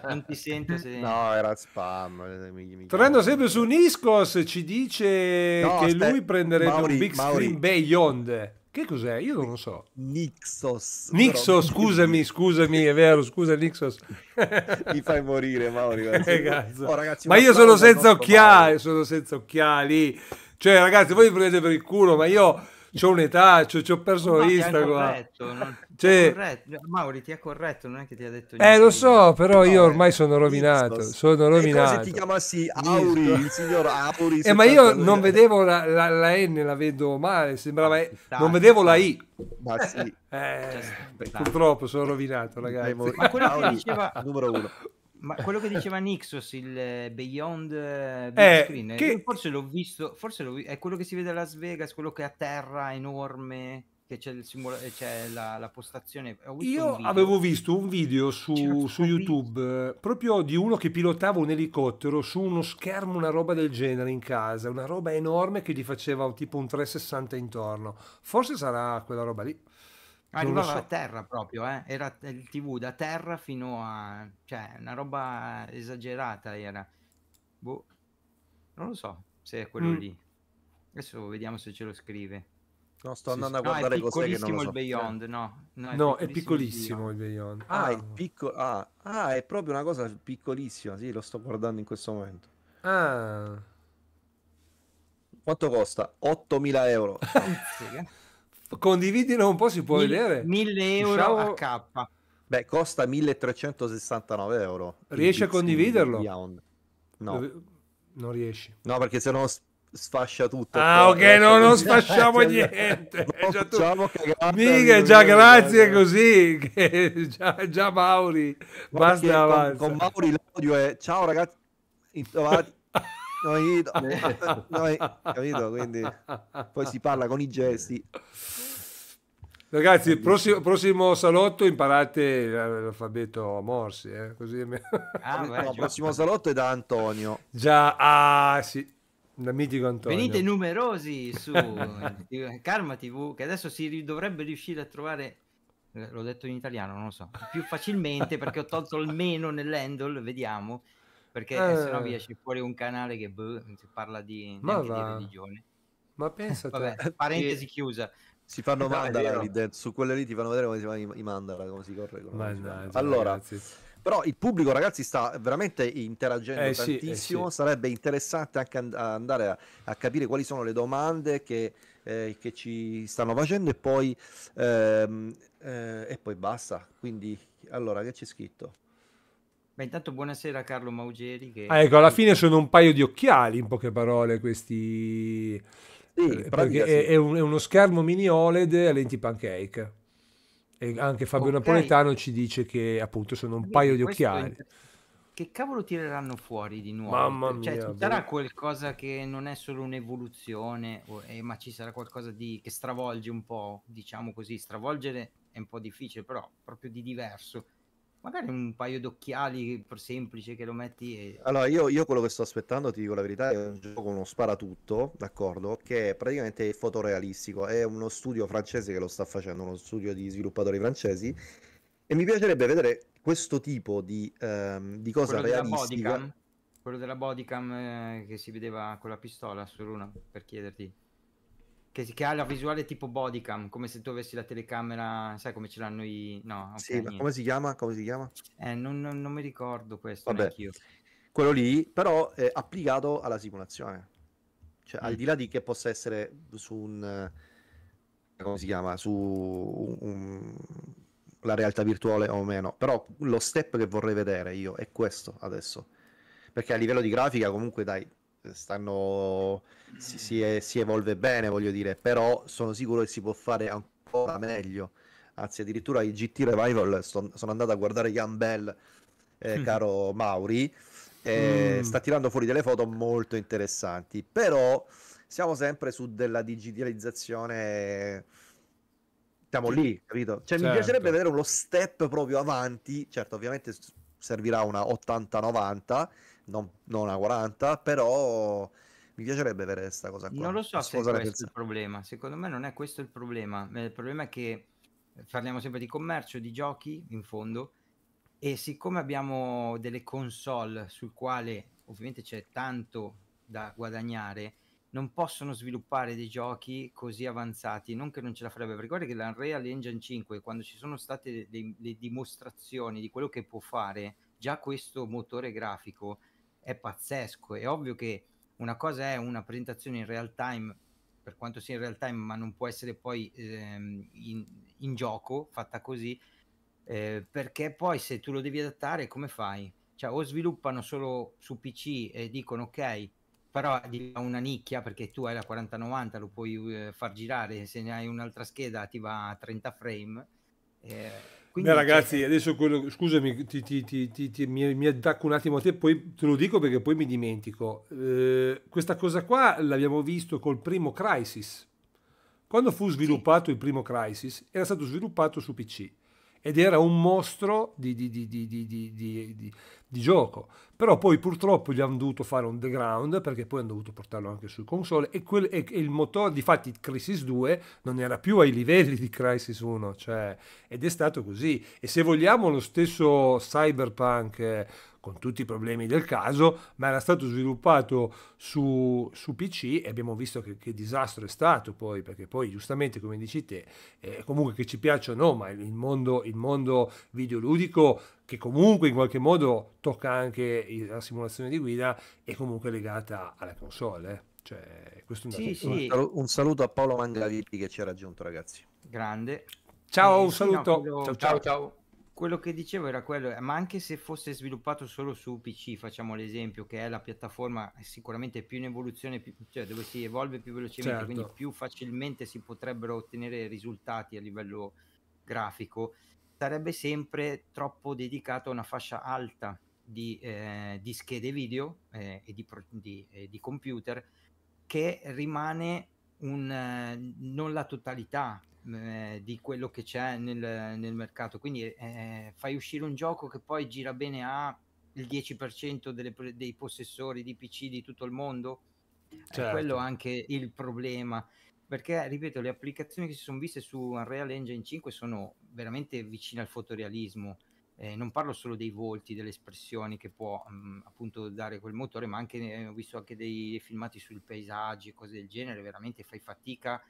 S4: non ti sento se... No, era spam. Eh, mi, mi Tornando sempre su Niscos, ci dice no, che lui prenderebbe Mauri, un big Mauri. screen Beyond. Che cos'è? Io non lo so. Nixos. Nixos, però... scusami, scusami, è vero, scusa Nixos. Mi fai morire, Mauri. Eh, oh, ragazzi, ma io sono senza occhiali, Mauro. sono senza occhiali. Cioè, ragazzi, voi mi prendete per il culo, ma io ho un'età, ci ho perso no, la vista qua. Petto, non... Cioè...
S2: Mauri ti ha corretto, non è che ti ha detto eh, niente. Eh, lo so, però io eh, ormai sono rovinato.
S4: Distos. Sono rovinato. Se ti
S2: chiamassi Auri, il signor Auri. Eh, ma
S4: io non vedevo la, la, la, N, la vedo male, sembrava... Dai, non vedevo la I. Ma sì. Eh,
S2: cioè, purtroppo sono
S4: rovinato, ragazzi. Ma quello che diceva... Ah, numero uno.
S2: Ma quello che diceva Nixos, il eh, Beyond, Beyond eh, Screen, che... forse l'ho visto, forse l'ho, è quello che si vede a Las Vegas, quello che è a terra, enorme che c'è, simula- eh, c'è la, la, postazione. Io avevo
S4: visto un video su, su YouTube eh, proprio di uno che pilotava un elicottero su uno schermo, una roba del genere in casa, una roba enorme che gli faceva tipo un 360 intorno. Forse sarà quella roba lì.
S2: Arrivava so. a terra proprio, eh? era il TV da terra fino a... cioè una roba esagerata era. Boh, non lo so se è quello mm. lì. Adesso vediamo se ce lo scrive. No, sto andando sì. a guardare no, cos'è che non so. il Beyond, no. No, no è, piccolissimo il Beyond. Il Beyond. Ah, ah. Picco- ah, ah, è proprio
S1: una cosa piccolissima, sì, lo sto guardando in questo momento.
S2: Ah.
S1: Quanto costa? 8.000 euro. Condividilo un po', si può Mil- vedere. 1.000 euro diciamo... a K. Beh, costa 1.369 euro. Riesci a condividerlo? No. Non riesci. No, perché se no sfascia tutto. Ah, ok, eh. no, non sfasciamo cioè, niente. È già tu... Diciamo Mica, già eh, grazie no. così. Che... Già,
S4: già, Mauri. Basta avanti.
S1: Con, Mauri l'audio è ciao ragazzi. intovati. Noi, noi, capito? Quindi poi si parla con i gesti.
S4: Ragazzi, prossimo, prossimo salotto imparate l'alfabeto Morsi, eh? così...
S2: Ah,
S1: beh, no, prossimo
S4: salotto è da Antonio. Già, ah, sì mitico Antonio. Venite
S2: numerosi su Karma TV, che adesso si dovrebbe riuscire a trovare eh, l'ho detto in italiano, non lo so, più facilmente perché ho tolto il meno nell'handle, vediamo, perché eh. sennò eh. vi esce fuori un canale che boh, parla di, ma di religione. Ma pensa Vabbè, parentesi chiusa. Si fanno no, mandala lì
S1: su quelle lì ti fanno vedere come si fa i mandala, come si corre. Come si allora, ragazzi. Però il pubblico, ragazzi, sta veramente interagendo eh, tantissimo. Sì, eh, sì. Sarebbe interessante anche and- andare a-, a capire quali sono le domande che eh, che ci stanno facendo e poi, ehm, eh, e poi basta. Quindi, allora, che c'è scritto?
S2: Beh, intanto buonasera Carlo Maugeri. Che... Ah, ecco, alla fine
S4: sono un paio di occhiali, in poche parole, questi... Sì, eh, perché è, sì. è, un, è, uno schermo mini OLED a lenti pancake. E anche Fabio okay. Napoletano ci dice che appunto sono un Quindi paio di occhiali.
S2: Che cavolo tireranno fuori di nuovo? Mamma cioè, mia, cioè, ci sarà boh. qualcosa che non è solo un'evoluzione, o... eh, ma ci sarà qualcosa di... che stravolge un po', diciamo così, stravolgere è un po' difficile, però proprio di diverso magari un paio d'occhiali semplice che lo metti e... Allora
S1: io, io, quello che sto aspettando, ti dico la verità, è un gioco, uno sparatutto, d'accordo, che è praticamente fotorealistico, è uno studio francese che lo sta facendo, uno studio di sviluppatori francesi e mi piacerebbe vedere questo tipo di, um, di cosa quello realistica. Della
S2: quello della bodycam eh, che si vedeva con la pistola su Luna, per chiederti che, che, ha la visuale tipo bodycam, come se tu avessi la telecamera, sai come ce l'hanno i... No, okay, sì, ma come si chiama? Come si chiama? Eh, non, non, non, mi ricordo questo, Vabbè, quello lì, però è applicato alla simulazione.
S1: Cioè, mm. al di là di che possa essere su un... come si chiama? Su un, un, la realtà virtuale o meno, però lo step che vorrei vedere io è questo adesso. Perché a livello di grafica comunque dai, stanno, si, si, si, evolve bene, voglio dire, però sono sicuro che si può fare ancora meglio. Anzi, addirittura i GT Revival son, sono andato a guardare Jan Bell, eh, mm. caro Mauri, eh, mm. sta tirando fuori delle foto molto interessanti, però siamo sempre su della digitalizzazione siamo lì, capito? Cioè, certo. mi piacerebbe vedere uno step proprio avanti. Certo, ovviamente servirà una 80-90 non, non a 40, però mi piacerebbe avere questa cosa qua. Non lo so se è questo è il
S2: problema, secondo me non è questo il problema, eh, il problema è che parliamo sempre di commercio, di giochi in fondo, e siccome abbiamo delle console sul quale ovviamente c'è tanto da guadagnare, non possono sviluppare dei giochi così avanzati, non che non ce la farebbe, perché guarda che l'Unreal Engine 5, quando ci sono state le, le dimostrazioni di quello che può fare, già questo motore grafico è pazzesco. È ovvio che una cosa è una presentazione in real time, per quanto sia in real time, ma non può essere poi ehm, in, in, gioco fatta così, eh, perché poi se tu lo devi adattare, come fai? Cioè, o sviluppano solo su PC e dicono ok, però diventa una nicchia perché tu hai la 4090, lo puoi eh, far girare, se ne hai un'altra scheda ti va a 30 frame. Eh, quindi Beh, ragazzi, c'è...
S4: adesso quello, scusami, ti, ti, ti, mi, mi, attacco un attimo a te, poi te lo dico perché poi mi dimentico. Eh, questa cosa qua l'abbiamo visto col primo Crisis. Quando fu sviluppato sì. il primo Crisis, era stato sviluppato su PC ed era un mostro di, di, di, di gioco. Però poi purtroppo gli hanno dovuto fare un underground perché poi hanno dovuto portarlo anche su console e, quel, e, e il motore, difatti Crisis 2 non era più ai livelli di Crisis 1, cioè, ed è stato così. E se vogliamo lo stesso Cyberpunk eh, con tutti i problemi del caso, ma era stato sviluppato su, su PC e abbiamo visto che, che, disastro è stato poi, perché poi giustamente come dici te, eh, comunque che ci piaccia o no, ma il mondo, il mondo videoludico che comunque in qualche modo tocca anche la simulazione di guida è comunque legata alla console. Eh. Cioè, questo un,
S1: sì, sì. un saluto a Paolo Mangavitti che ci ha raggiunto ragazzi.
S2: Grande. Ciao, un saluto. ciao, ciao. ciao. ciao quello che dicevo era quello, eh, ma anche se fosse sviluppato solo su PC, facciamo l'esempio, che è la piattaforma sicuramente più in evoluzione, più, cioè dove si evolve più velocemente, certo. quindi più facilmente si potrebbero ottenere risultati a livello grafico, sarebbe sempre troppo dedicato a una fascia alta di, eh, di schede video eh, e di, di, eh, di computer che rimane un, eh, non la totalità eh, di quello che c'è nel, nel mercato. Quindi eh, fai uscire un gioco che poi gira bene a il 10% delle, dei possessori di PC di tutto il mondo.
S5: Eh, certo. È quello
S2: anche il problema. Perché, ripeto, le applicazioni che si sono viste su Unreal Engine 5 sono veramente vicine al fotorealismo. Eh, non parlo solo dei volti, delle espressioni che può mh, mm, appunto dare quel motore, ma anche eh, ho visto anche dei filmati sui paesaggi e cose del genere, veramente fai fatica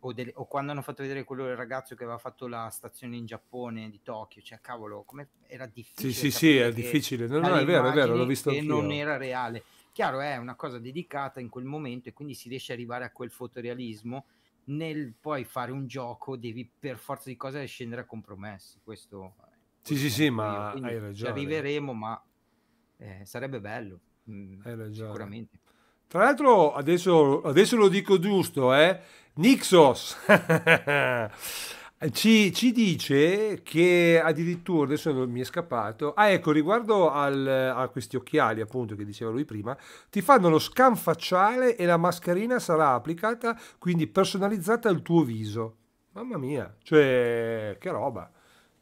S2: o, delle, o, quando hanno fatto vedere quello del ragazzo che aveva fatto la stazione in Giappone di Tokyo, cioè cavolo, come era difficile. Sì, sì, sì, era difficile, no, no, è vero, è vero, l'ho visto anch'io. non era reale. Chiaro, è una cosa dedicata in quel momento e quindi si riesce ad arrivare a quel fotorealismo. Nel poi fare un gioco devi per forza di cose scendere a compromessi. Questo, eh,
S4: sì, sì, sì, ma hai ragione. Ci arriveremo,
S2: ma eh, sarebbe bello. Mm, hai ragione. Sicuramente.
S4: Tra l'altro, adesso, adesso lo dico giusto, eh? Nixos ci, ci, dice che addirittura, adesso mi è scappato, ah ecco, riguardo al, a questi occhiali appunto che diceva lui prima, ti fanno lo scan facciale e la mascherina sarà applicata, quindi personalizzata al tuo viso. Mamma mia, cioè che roba.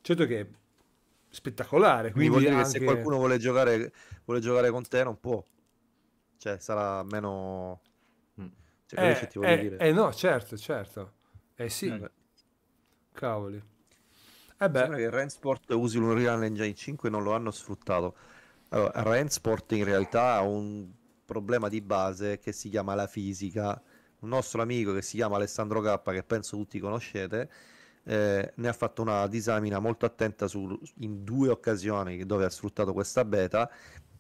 S4: Certo che spettacolare. Quindi, quindi anche... se qualcuno vuole
S1: giocare, vuole giocare con te non può. Cioè, sarà meno... Mm. Cioè, eh, eh, dire. eh
S4: no, certo, certo. Eh sì. Eh, Cavoli. Eh beh.
S1: Sembra che Rensport usi l'Unreal Engine 5 e non lo hanno sfruttato. Allora, Rensport in realtà ha un problema di base che si chiama la fisica. Un nostro amico che si chiama Alessandro K, che penso tutti conoscete, eh, ne ha fatto una disamina molto attenta su, in due occasioni dove ha sfruttato questa beta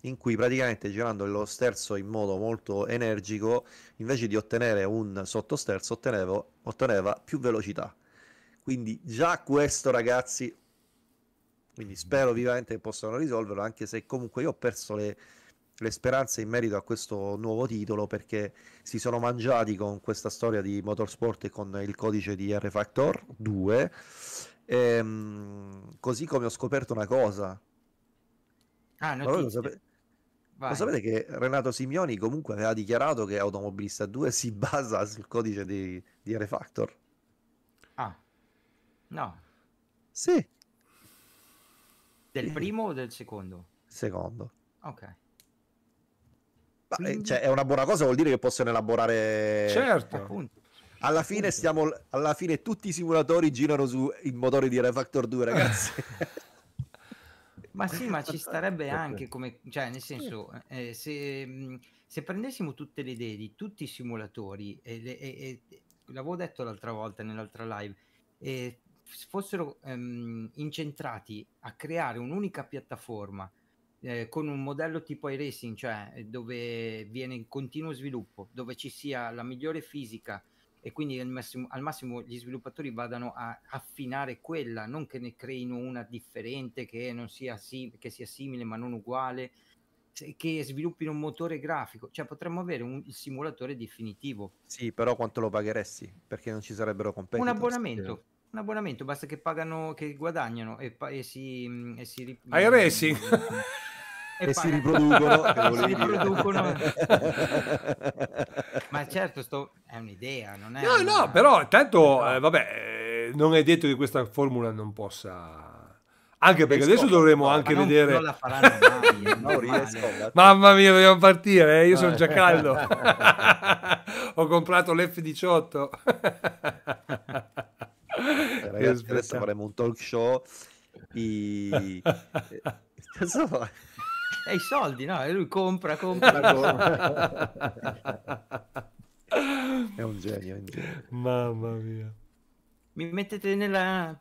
S1: in cui praticamente girando lo sterzo in modo molto energico, invece di ottenere un sottosterzo, ottenevo, otteneva più velocità. Quindi già questo ragazzi, quindi spero vivamente che possano risolverlo, anche se comunque io ho perso le, le speranze in merito a questo nuovo titolo perché si sono mangiati con questa storia di Motorsport e con il codice di R Factor 2. E, ehm, così come ho scoperto una cosa, Ah, allora, sape- Vai. Lo sapete che Renato Simioni comunque aveva dichiarato che Automobilista 2 si basa sul codice di, di Refactor?
S2: Ah, no. Sì. Del primo o del secondo?
S1: Secondo. Ok. Beh, cioè, è una buona cosa, vuol dire che possono elaborare... Certo. Appunto. Alla fine, stiamo, alla fine tutti i simulatori girano su il motore di Refactor 2, ragazzi.
S2: Ma sì, ma ci starebbe anche come, cioè nel senso, eh, se, mhmm, se, prendessimo tutte le idee di tutti i simulatori, e, e, e l'avevo detto l'altra volta nell'altra live, e fossero ehm, incentrati a creare un'unica piattaforma eh, con un modello tipo iRacing, cioè dove viene in continuo sviluppo, dove ci sia la migliore fisica, e quindi al massimo, al massimo, gli sviluppatori vadano a affinare quella, non che ne creino una differente che, non sia, sim- che sia simile ma non uguale, che sviluppino un motore grafico, cioè potremmo avere un simulatore definitivo.
S1: Sì, però quanto lo pagheresti? Perché non ci sarebbero competitor. Un abbonamento.
S2: Un abbonamento, basta che pagano, che guadagnano e, pa- e si, mm, e si... iRacing! e, e si riproducono. si riproducono. Ma certo, sto... è un'idea, non è... No, una... no, però tanto, eh, vabbè, eh,
S4: non è detto che questa formula non possa... Anche perché adesso dovremo anche non, vedere... Non la faranno mai, non Mamma mia, dobbiamo partire, eh? io sono già caldo. Ho comprato l'F18. Eh, ragazzi, adesso
S1: faremo un talk show. I...
S4: Cosa fai?
S2: e i soldi, no? E lui compra, compra. è
S1: un
S4: genio, un genio. Mamma mia.
S2: Mi mettete nella,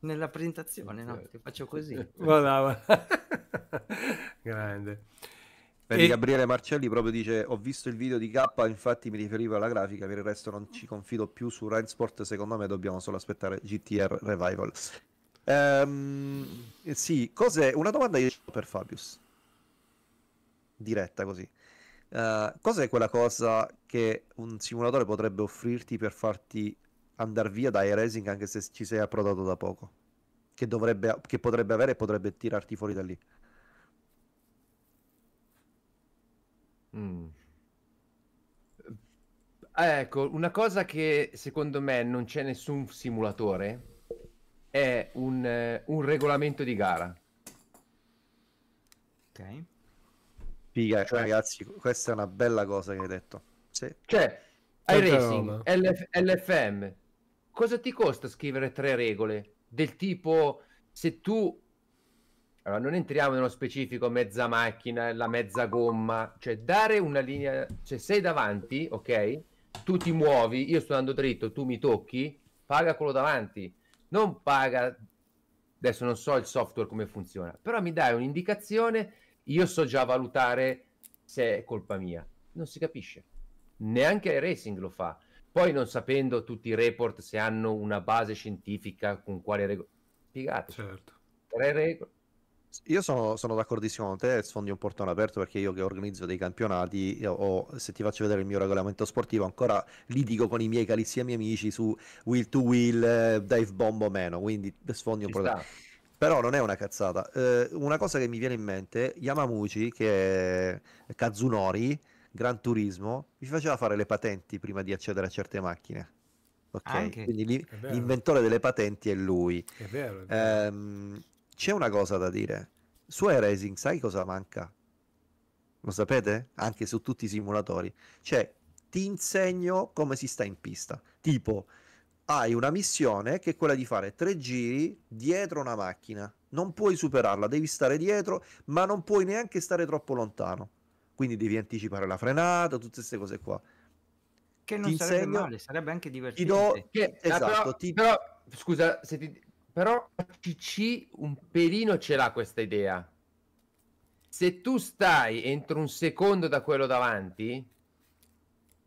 S2: nella presentazione, no? Che faccio così. Voilà,
S4: Grande. E... Gabriele
S1: Marcelli proprio dice ho visto il video di K infatti mi riferivo alla grafica per il resto non ci confido più su Rainsport secondo me dobbiamo solo aspettare GTR Revival ehm, sì cos'è una domanda che ho per Fabius diretta così. Uh, eh, cosa è quella cosa che un simulatore potrebbe offrirti per farti andare via da iRacing anche se ci sei approdato da poco? Che, dovrebbe, che potrebbe avere e potrebbe tirarti fuori da lì?
S5: Mm. Eh, ecco, una cosa che secondo me non c'è nessun simulatore è un, eh, un regolamento di gara. Ok.
S1: Figa, cioè, ragazzi, questa è una bella cosa che hai detto. Sì.
S5: Cioè, iRacing, LF, LFM, cosa ti costa scrivere tre regole? Del tipo, se tu... Allora, non entriamo nello specifico mezza macchina, la mezza gomma, cioè dare una linea... Cioè, sei davanti, ok? Tu ti muovi, io sto andando dritto, tu mi tocchi, paga quello davanti. Non paga... Adesso non so il software come funziona, però mi dai un'indicazione io so già valutare se è colpa mia. Non si capisce. Neanche il racing lo fa. Poi non sapendo tutti i report se hanno una base scientifica, con quale regole... Spiegate. Certo.
S1: Tre regole. Io sono, sono, d'accordissimo con te, sfondi un portone aperto perché io che organizzo dei campionati, o se ti faccio vedere il mio regolamento sportivo, ancora litigo con i miei calissi amici su will to will, eh, dive bomb o meno, quindi sfondi un portone aperto però non è una cazzata. Eh, una cosa che mi viene in mente, Yamamuchi, che è Kazunori, Gran Turismo, mi faceva fare le patenti prima di accedere a certe macchine. Ok, Anche. quindi li, l'inventore delle patenti è lui. È vero, è vero. Ehm, c'è una cosa da dire. Su Racing, sai cosa manca? Lo sapete? Anche su tutti i simulatori. Cioè, ti insegno come si sta in pista. Tipo, hai una missione che è quella di fare tre giri dietro una macchina. Non puoi superarla, devi stare dietro, ma non puoi neanche stare troppo lontano. Quindi devi anticipare la frenata, tutte queste cose qua.
S2: Che non ti sarebbe insegno, male, sarebbe anche divertente. Do, che, eh, esatto, però,
S5: ti... però, scusa, se ti, però CC un pelino ce l'ha questa idea. Se tu stai entro un secondo da quello davanti,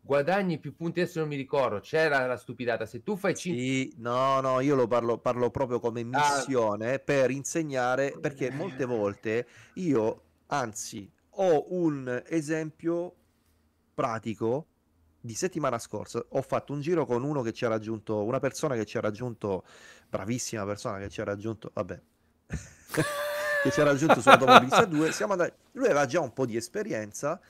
S5: guadagni più punti, adesso non mi ricordo, c'era la stupidata, se tu fai 5... Sì, no, no, io lo parlo, parlo proprio
S1: come ah. missione ah. per insegnare, perché molte volte io, anzi, ho un esempio pratico di settimana scorsa ho fatto un giro con uno che ci ha raggiunto, una persona che ci ha raggiunto, bravissima persona che ci ha raggiunto, vabbè, che ci ha raggiunto sull'automobilista 2, siamo andati, lui aveva già un po' di esperienza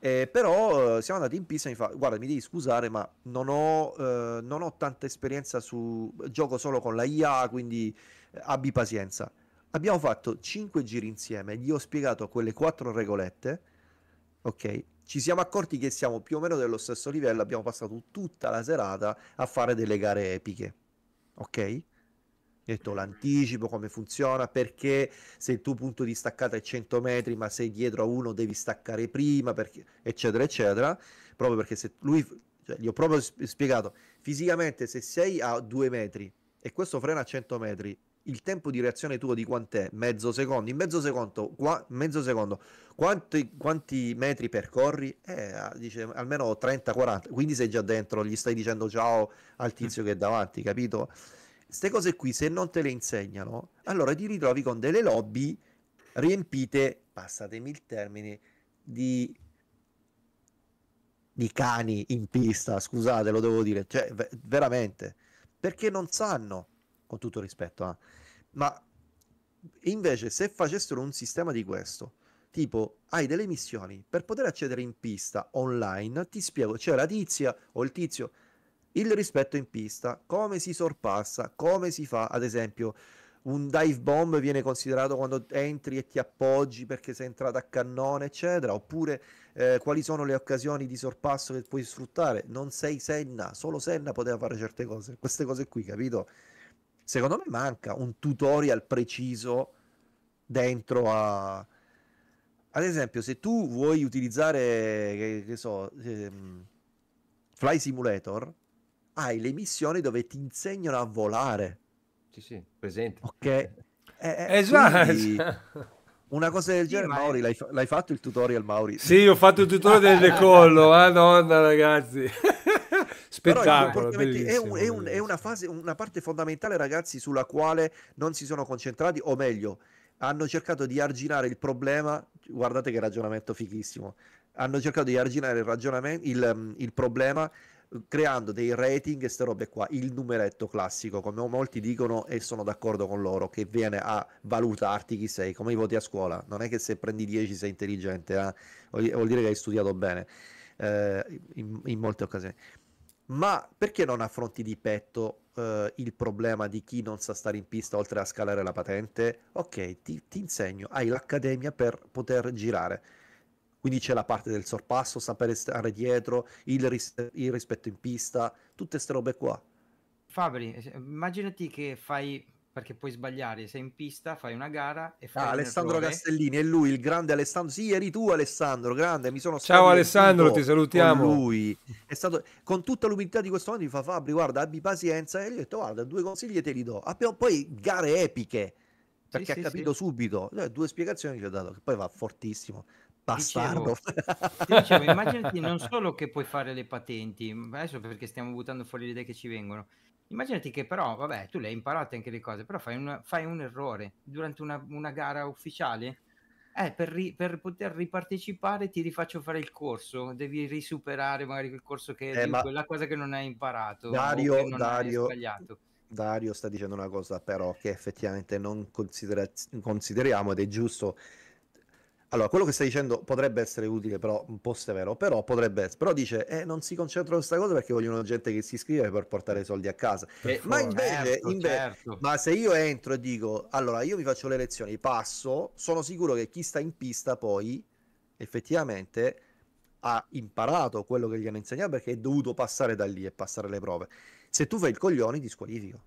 S1: eh, però eh, siamo andati in pista e mi fa guarda mi devi scusare ma non ho, eh, non ho tanta esperienza su gioco solo con la IA quindi eh, abbi pazienza abbiamo fatto 5 giri insieme gli ho spiegato quelle 4 regolette ok ci siamo accorti che siamo più o meno dello stesso livello abbiamo passato tutta la serata a fare delle gare epiche ok detto l'anticipo, come funziona, perché se il tuo punto di staccata è 100 metri ma sei dietro a uno devi staccare prima, perché, eccetera, eccetera, proprio perché se lui, cioè, gli ho proprio spiegato, fisicamente se sei a 2 metri e questo frena a 100 metri, il tempo di reazione tuo di quant'è? Mezzo secondo, in mezzo secondo, qua, mezzo secondo quanti, quanti metri percorri? Eh, dice almeno 30-40, quindi sei già dentro, gli stai dicendo ciao al tizio mm. che è davanti, capito? Queste cose qui, se non te le insegnano, allora ti ritrovi con delle lobby riempite, passatemi il termine, di di cani in pista, scusate, lo devo dire, cioè veramente, perché non sanno, con tutto rispetto, eh. ma invece se facessero un sistema di questo, tipo hai delle missioni, per poter accedere in pista online, ti spiego, c'è cioè la tizia o il tizio il rispetto in pista, come si sorpassa, come si fa, ad esempio, un dive bomb viene considerato quando entri e ti appoggi perché sei entrato a cannone, eccetera, oppure eh, quali sono le occasioni di sorpasso che puoi sfruttare. Non sei Senna, solo Senna poteva fare certe cose, queste cose qui, capito? Secondo me manca un tutorial preciso dentro a... Ad esempio, se tu vuoi utilizzare, che, che so, ehm, Fly Simulator, hai le missioni dove ti insegnano a volare.
S5: Sì, sì, presente.
S1: Ok. Eh, esatto. Quindi... Una cosa del genere, sì, Mauri, l'hai, l'hai,
S4: fatto il tutorial, Mauri? Sì, ho fatto il tutorial del collo, madonna ragazzi. Spettacolo. È, un, è, un,
S1: è, una fase, una parte fondamentale, ragazzi, sulla quale non si sono concentrati, o meglio, hanno cercato di arginare il problema. Guardate che ragionamento fichissimo. Hanno cercato di arginare il, il, il problema eh, creando dei rating e ste robe qua, il numeretto classico, come molti dicono e sono d'accordo con loro, che viene a valutarti chi sei, come i voti a scuola, non è che se prendi 10 sei intelligente, eh? vuol dire che hai studiato bene eh, in, in, molte occasioni. Ma perché non affronti di petto eh, il problema di chi non sa stare in pista oltre a scalare la patente? Ok, ti, ti insegno, hai l'accademia per poter girare quindi c'è la parte del sorpasso, sapere stare dietro, il, ris- il rispetto in pista, tutte queste robe qua.
S2: Fabri, eh, immaginati che fai perché puoi sbagliare, sei in pista, fai una gara e fai ah, Alessandro Castellini
S1: è lui, il grande Alessandro. Sì, eri tu Alessandro, grande, mi sono Ciao Alessandro, ti salutiamo. Con lui è stato con tutta l'umiltà di questo mondo mi fa Fabri, guarda, abbi pazienza e gli ho detto "Guarda, due consigli te li do". Abbiamo ah, poi gare epiche perché sì, ha sì, capito sì. subito, due spiegazioni gli ho dato che poi va fortissimo. Bastardo. Dicevo,
S2: dicevo, immaginati non solo che puoi fare le patenti, adesso perché stiamo buttando fuori le idee che ci vengono, immaginati che però, vabbè, tu le hai imparate anche le cose, però fai, una, fai un errore durante una, una gara ufficiale. Eh, per, ri, per, poter ripartecipare ti rifaccio fare il corso, devi risuperare magari quel corso che eh, ma... quella cosa che non hai imparato. Dario, non Dario,
S1: Dario sta dicendo una cosa però che effettivamente non considera- consideriamo ed è giusto allora, quello che stai dicendo potrebbe essere utile, però un po' severo, però potrebbe essere. Però dice, eh, non si concentrano su questa cosa perché vogliono gente che si iscrive per portare i soldi a casa. Eh, ma invece, certo, invece certo. ma se io entro e dico, allora io vi faccio le lezioni, passo, sono sicuro che chi sta in pista poi effettivamente ha imparato quello che gli hanno insegnato perché è dovuto passare da lì e passare le prove. Se tu fai il coglione ti squalifico.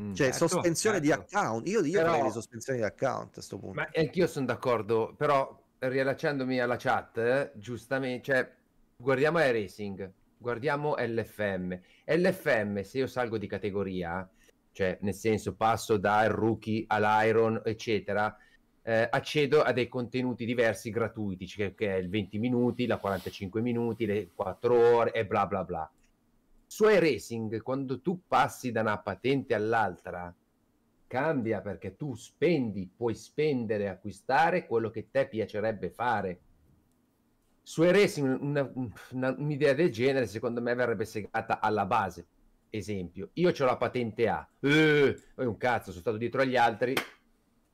S1: Mm. cioè, certo, sospensione certo. di account. Io, io però, le sospensioni di account a questo punto. Ma
S5: anch'io sono d'accordo, però riallacciandomi alla chat, eh, giustamente, cioè, guardiamo racing guardiamo LFM. LFM, se io salgo di categoria, cioè nel senso passo dal rookie all'iron, eccetera, eh, accedo a dei contenuti diversi gratuiti, cioè, che è il 20 minuti, la 45 minuti, le 4 ore e bla bla bla su iRacing quando tu passi da una patente all'altra cambia perché tu spendi, puoi spendere, acquistare quello che te piacerebbe fare. Su iRacing una, una, un'idea del genere secondo me verrebbe segata alla base. Esempio, io ho la patente A, eh, un cazzo, sono stato dietro agli altri,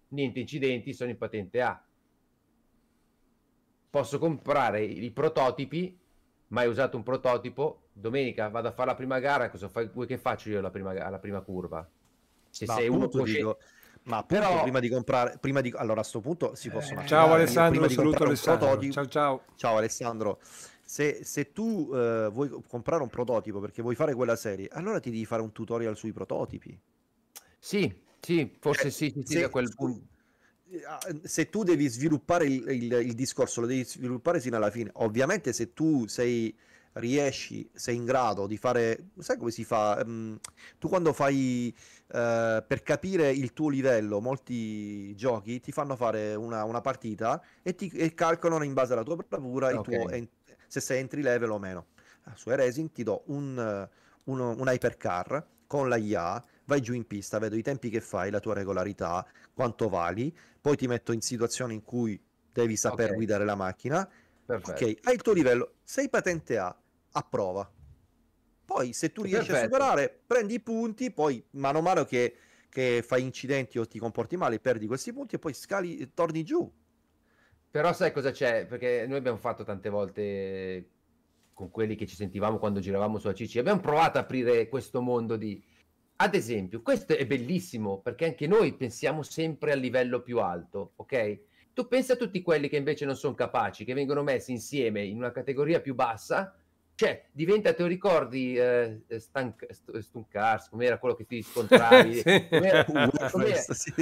S5: niente incidenti, sono in patente A. Posso comprare i prototipi, mai usato un prototipo, domenica vado a fare la prima gara, cosa fai, vuoi che faccio io alla prima, alla prima curva? Se ma sei uno cosciente... Dico, ma però prima di comprare, prima di,
S1: allora a questo punto si possono... Eh, ciao Alessandro, saluto Alessandro. Prototipo, ciao ciao. Ciao Alessandro. Se, se tu eh, vuoi comprare un prototipo perché vuoi fare quella serie, allora ti devi fare un tutorial sui prototipi.
S5: Sì, sì, forse eh, sì, sì, sì, da quel punto
S1: eh, se tu devi sviluppare il, il, il, discorso, lo devi sviluppare fino alla fine. Ovviamente, se tu sei riesci, sei in grado di fare, sai come si fa? Um, tu quando fai uh, per capire il tuo livello, molti giochi ti fanno fare una, una partita e, ti, e calcolano in base alla tua bravura okay. tuo ent- se sei entry level o meno. Ah, su Erasing ti do un, uno, un hypercar con la IA, vai giù in pista, vedo i tempi che fai, la tua regolarità, quanto vali, poi ti metto in situazioni in cui devi saper okay. guidare la macchina. Perfetto. Ok, hai il tuo livello, sei patente A, a prova. Poi se tu riesci Perfetto. a superare, prendi i punti, poi mano a mano che, che fai incidenti o ti comporti male, perdi questi punti e poi scali, torni giù.
S5: Però sai cosa c'è? Perché noi abbiamo fatto tante volte con quelli che ci sentivamo quando giravamo sulla CC, abbiamo provato ad aprire questo mondo di... Ad esempio, questo è bellissimo perché anche noi pensiamo sempre al livello più alto, ok? Tu pensa a tutti quelli che invece non sono capaci, che vengono messi insieme in una categoria più bassa cioè diventa, te lo ricordi, eh, stank, Stuncars, com'era quello che ti scontravi? sì. Com'era, com'era, com'era? sì,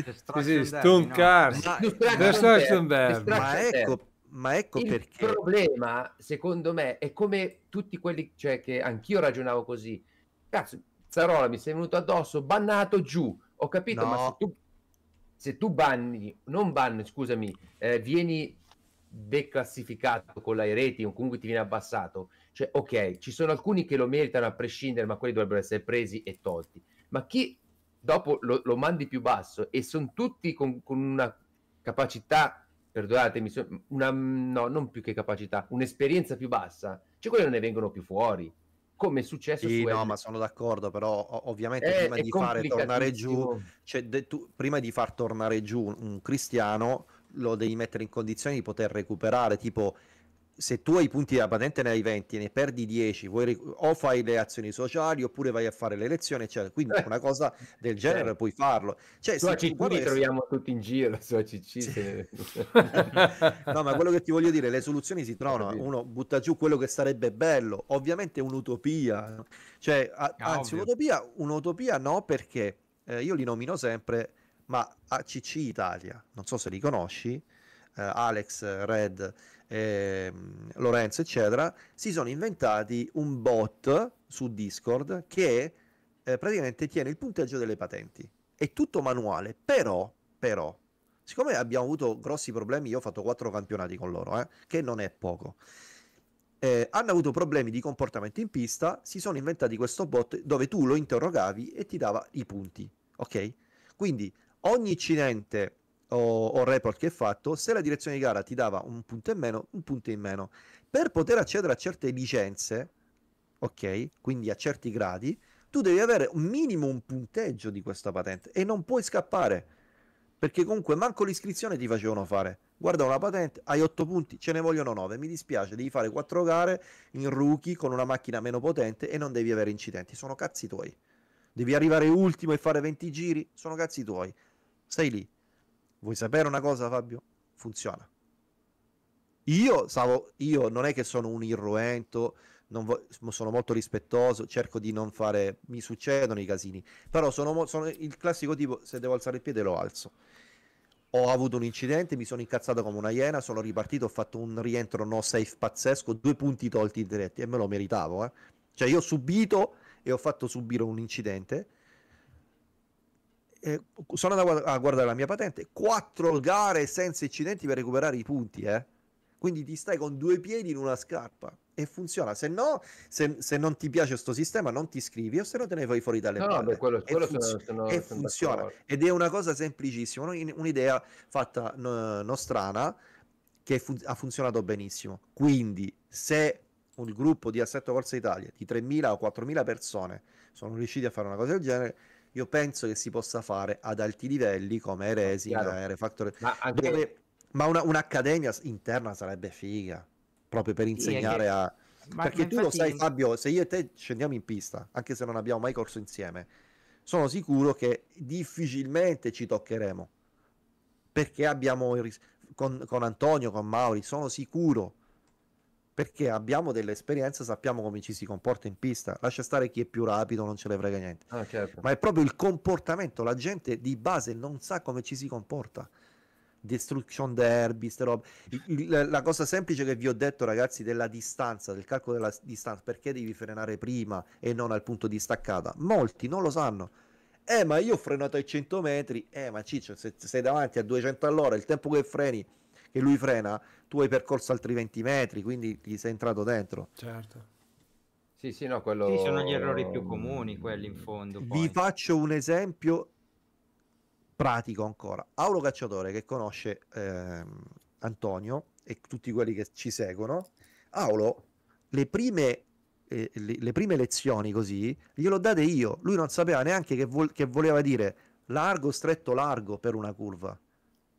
S5: sì, Stuncars, no? ma, ma ecco, ma ecco il perché. Il problema, secondo me, è come tutti quelli, cioè che anch'io ragionavo così, cazzo, Zarola mi sei venuto addosso, bannato giù, ho capito, no. ma se tu, se tu, banni, non banni, scusami, eh, vieni declassificato con l'aireti o comunque ti viene abbassato, cioè, ok, ci sono alcuni che lo meritano a prescindere, ma quelli dovrebbero essere presi e tolti. Ma chi dopo lo, lo mandi più basso e sono tutti con, con una capacità, perdonatemi, una, no, non più che capacità, un'esperienza più bassa, cioè quelli non ne vengono più fuori come è successo sì, su no, L. ma sono d'accordo, però ovviamente è, eh, prima è di fare tornare giù,
S1: cioè, de, tu, prima di far tornare giù un, un cristiano lo devi mettere in condizione di poter recuperare, tipo se tu hai i punti della patente ne hai 20 ne perdi 10 vuoi, o fai le azioni sociali oppure vai a fare le elezioni eccetera quindi eh. una cosa del genere eh. puoi farlo
S5: cioè, tu, se, li se... troviamo tutti in giro su ACC sì. se... no ma
S1: quello che ti voglio dire le soluzioni si trovano uno butta giù quello che sarebbe bello ovviamente un'utopia cioè, a, ah, anzi ovvio. un'utopia, un'utopia no perché eh, io li nomino sempre ma ACC Italia non so se li conosci eh, Alex Red eh, Lorenzo, eccetera, si sono inventati un bot su Discord che eh, praticamente tiene il punteggio delle patenti. È tutto manuale, però, però, siccome abbiamo avuto grossi problemi, io ho fatto quattro campionati con loro, eh, che non è poco. Eh, hanno avuto problemi di comportamento in pista, si sono inventati questo bot dove tu lo interrogavi e ti dava i punti, ok? Quindi ogni incidente o, o, report che hai fatto, se la direzione di gara ti dava un punto in meno, un punto in meno. Per poter accedere a certe licenze, ok, quindi a certi gradi, tu devi avere un minimo un punteggio di questa patente e non puoi scappare. Perché comunque manco l'iscrizione ti facevano fare. Guarda una patente, hai 8 punti, ce ne vogliono 9. Mi dispiace, devi fare 4 gare in rookie con una macchina meno potente e non devi avere incidenti. Sono cazzi tuoi. Devi arrivare ultimo e fare 20 giri, sono cazzi tuoi. Stai lì, Vuoi sapere una cosa, Fabio? Funziona. Io, stavo, io non è che sono un irruento, vo- sono molto rispettoso, cerco di non fare... mi succedono i casini, però sono, mo- sono il classico tipo, se devo alzare il piede lo alzo ho avuto un incidente, mi sono incazzato come una iena, sono ripartito, ho fatto un rientro no safe pazzesco, due punti tolti diretti e me lo meritavo. Eh. Cioè io ho subito e ho fatto subire un incidente eh, sono andato a guardare la mia patente, quattro gare senza incidenti per recuperare i punti, eh. Quindi ti stai con due piedi in una scarpa e funziona. Se no, se, se non ti piace questo sistema, non ti iscrivi o se no te ne fai fuori dalle no, palle. No, quello, quello e, funzo- se no, se no, e funziona. Ed è una cosa semplicissima, un'idea fatta no, nostrana che fun- ha funzionato benissimo. Quindi, se un gruppo di Assetto Corsa Italia di 3.000 o 4.000 persone sono riusciti a fare una cosa del genere, io penso che si possa fare ad alti livelli come ah, Eresi, cioè, Refactor, ma, anche... dove... ma una, un'accademia interna sarebbe figa, proprio per insegnare sì, anche... a... Ma, Perché tu infatti... lo sai Fabio, se io e te scendiamo in pista, anche se non abbiamo mai corso insieme, sono sicuro che difficilmente ci toccheremo. Perché abbiamo ris- con, con Antonio, con Mauri, sono sicuro perché abbiamo dell'esperienza, sappiamo come ci si comporta in pista. Lascia stare chi è più rapido, non ce ne frega niente.
S5: Ah, certo. Ma
S1: è proprio il comportamento, la gente di base non sa come ci si comporta. Destruction derby, ste robe. La cosa semplice che vi ho detto, ragazzi, della distanza, del calcolo della distanza, perché devi frenare prima e non al punto di staccata? Molti non lo sanno. Eh, ma io ho frenato ai 100 metri. Eh, ma Ciccio, se sei davanti a 200 all'ora, il tempo che freni e lui frena, tu hai percorso altri 20 metri, quindi ti sei entrato dentro.
S2: Certo. Sì, sì, no, quello... Sì, sono gli errori più ehm, comuni quelli in fondo. Poi. Vi
S1: faccio un esempio pratico ancora. Auro Cacciatore che conosce eh, Antonio e tutti quelli che ci seguono, Auro le prime, eh, le, le prime lezioni così glielo date io, lui non sapeva neanche che, vo- che voleva dire largo, stretto, largo per una curva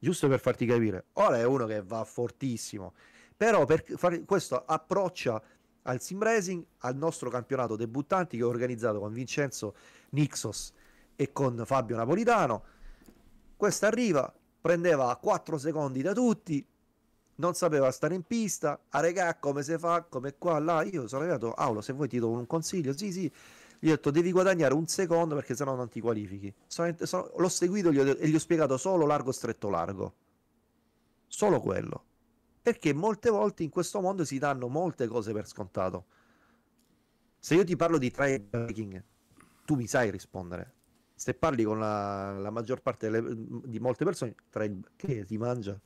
S1: giusto per farti capire. Ora è uno che va fortissimo, però per fare questo approccia al sim racing, al nostro campionato debuttanti che ho organizzato con Vincenzo Nixos e con Fabio Napolitano. Questa arriva, prendeva 4 secondi da tutti, non sapeva stare in pista, a regà come si fa, come qua, là, io sono arrivato, Aulo se vuoi ti do un consiglio, sì sì, gli ho detto devi guadagnare un secondo perché sennò non ti qualifichi. Sono, sono, l'ho seguito gli ho, e gli ho spiegato solo largo, stretto, largo. Solo quello. Perché molte volte in questo mondo si danno molte cose per scontato. Se io ti parlo di try breaking, tu mi sai rispondere. Se parli con la, la maggior parte delle, di molte persone, try, che ti mangia?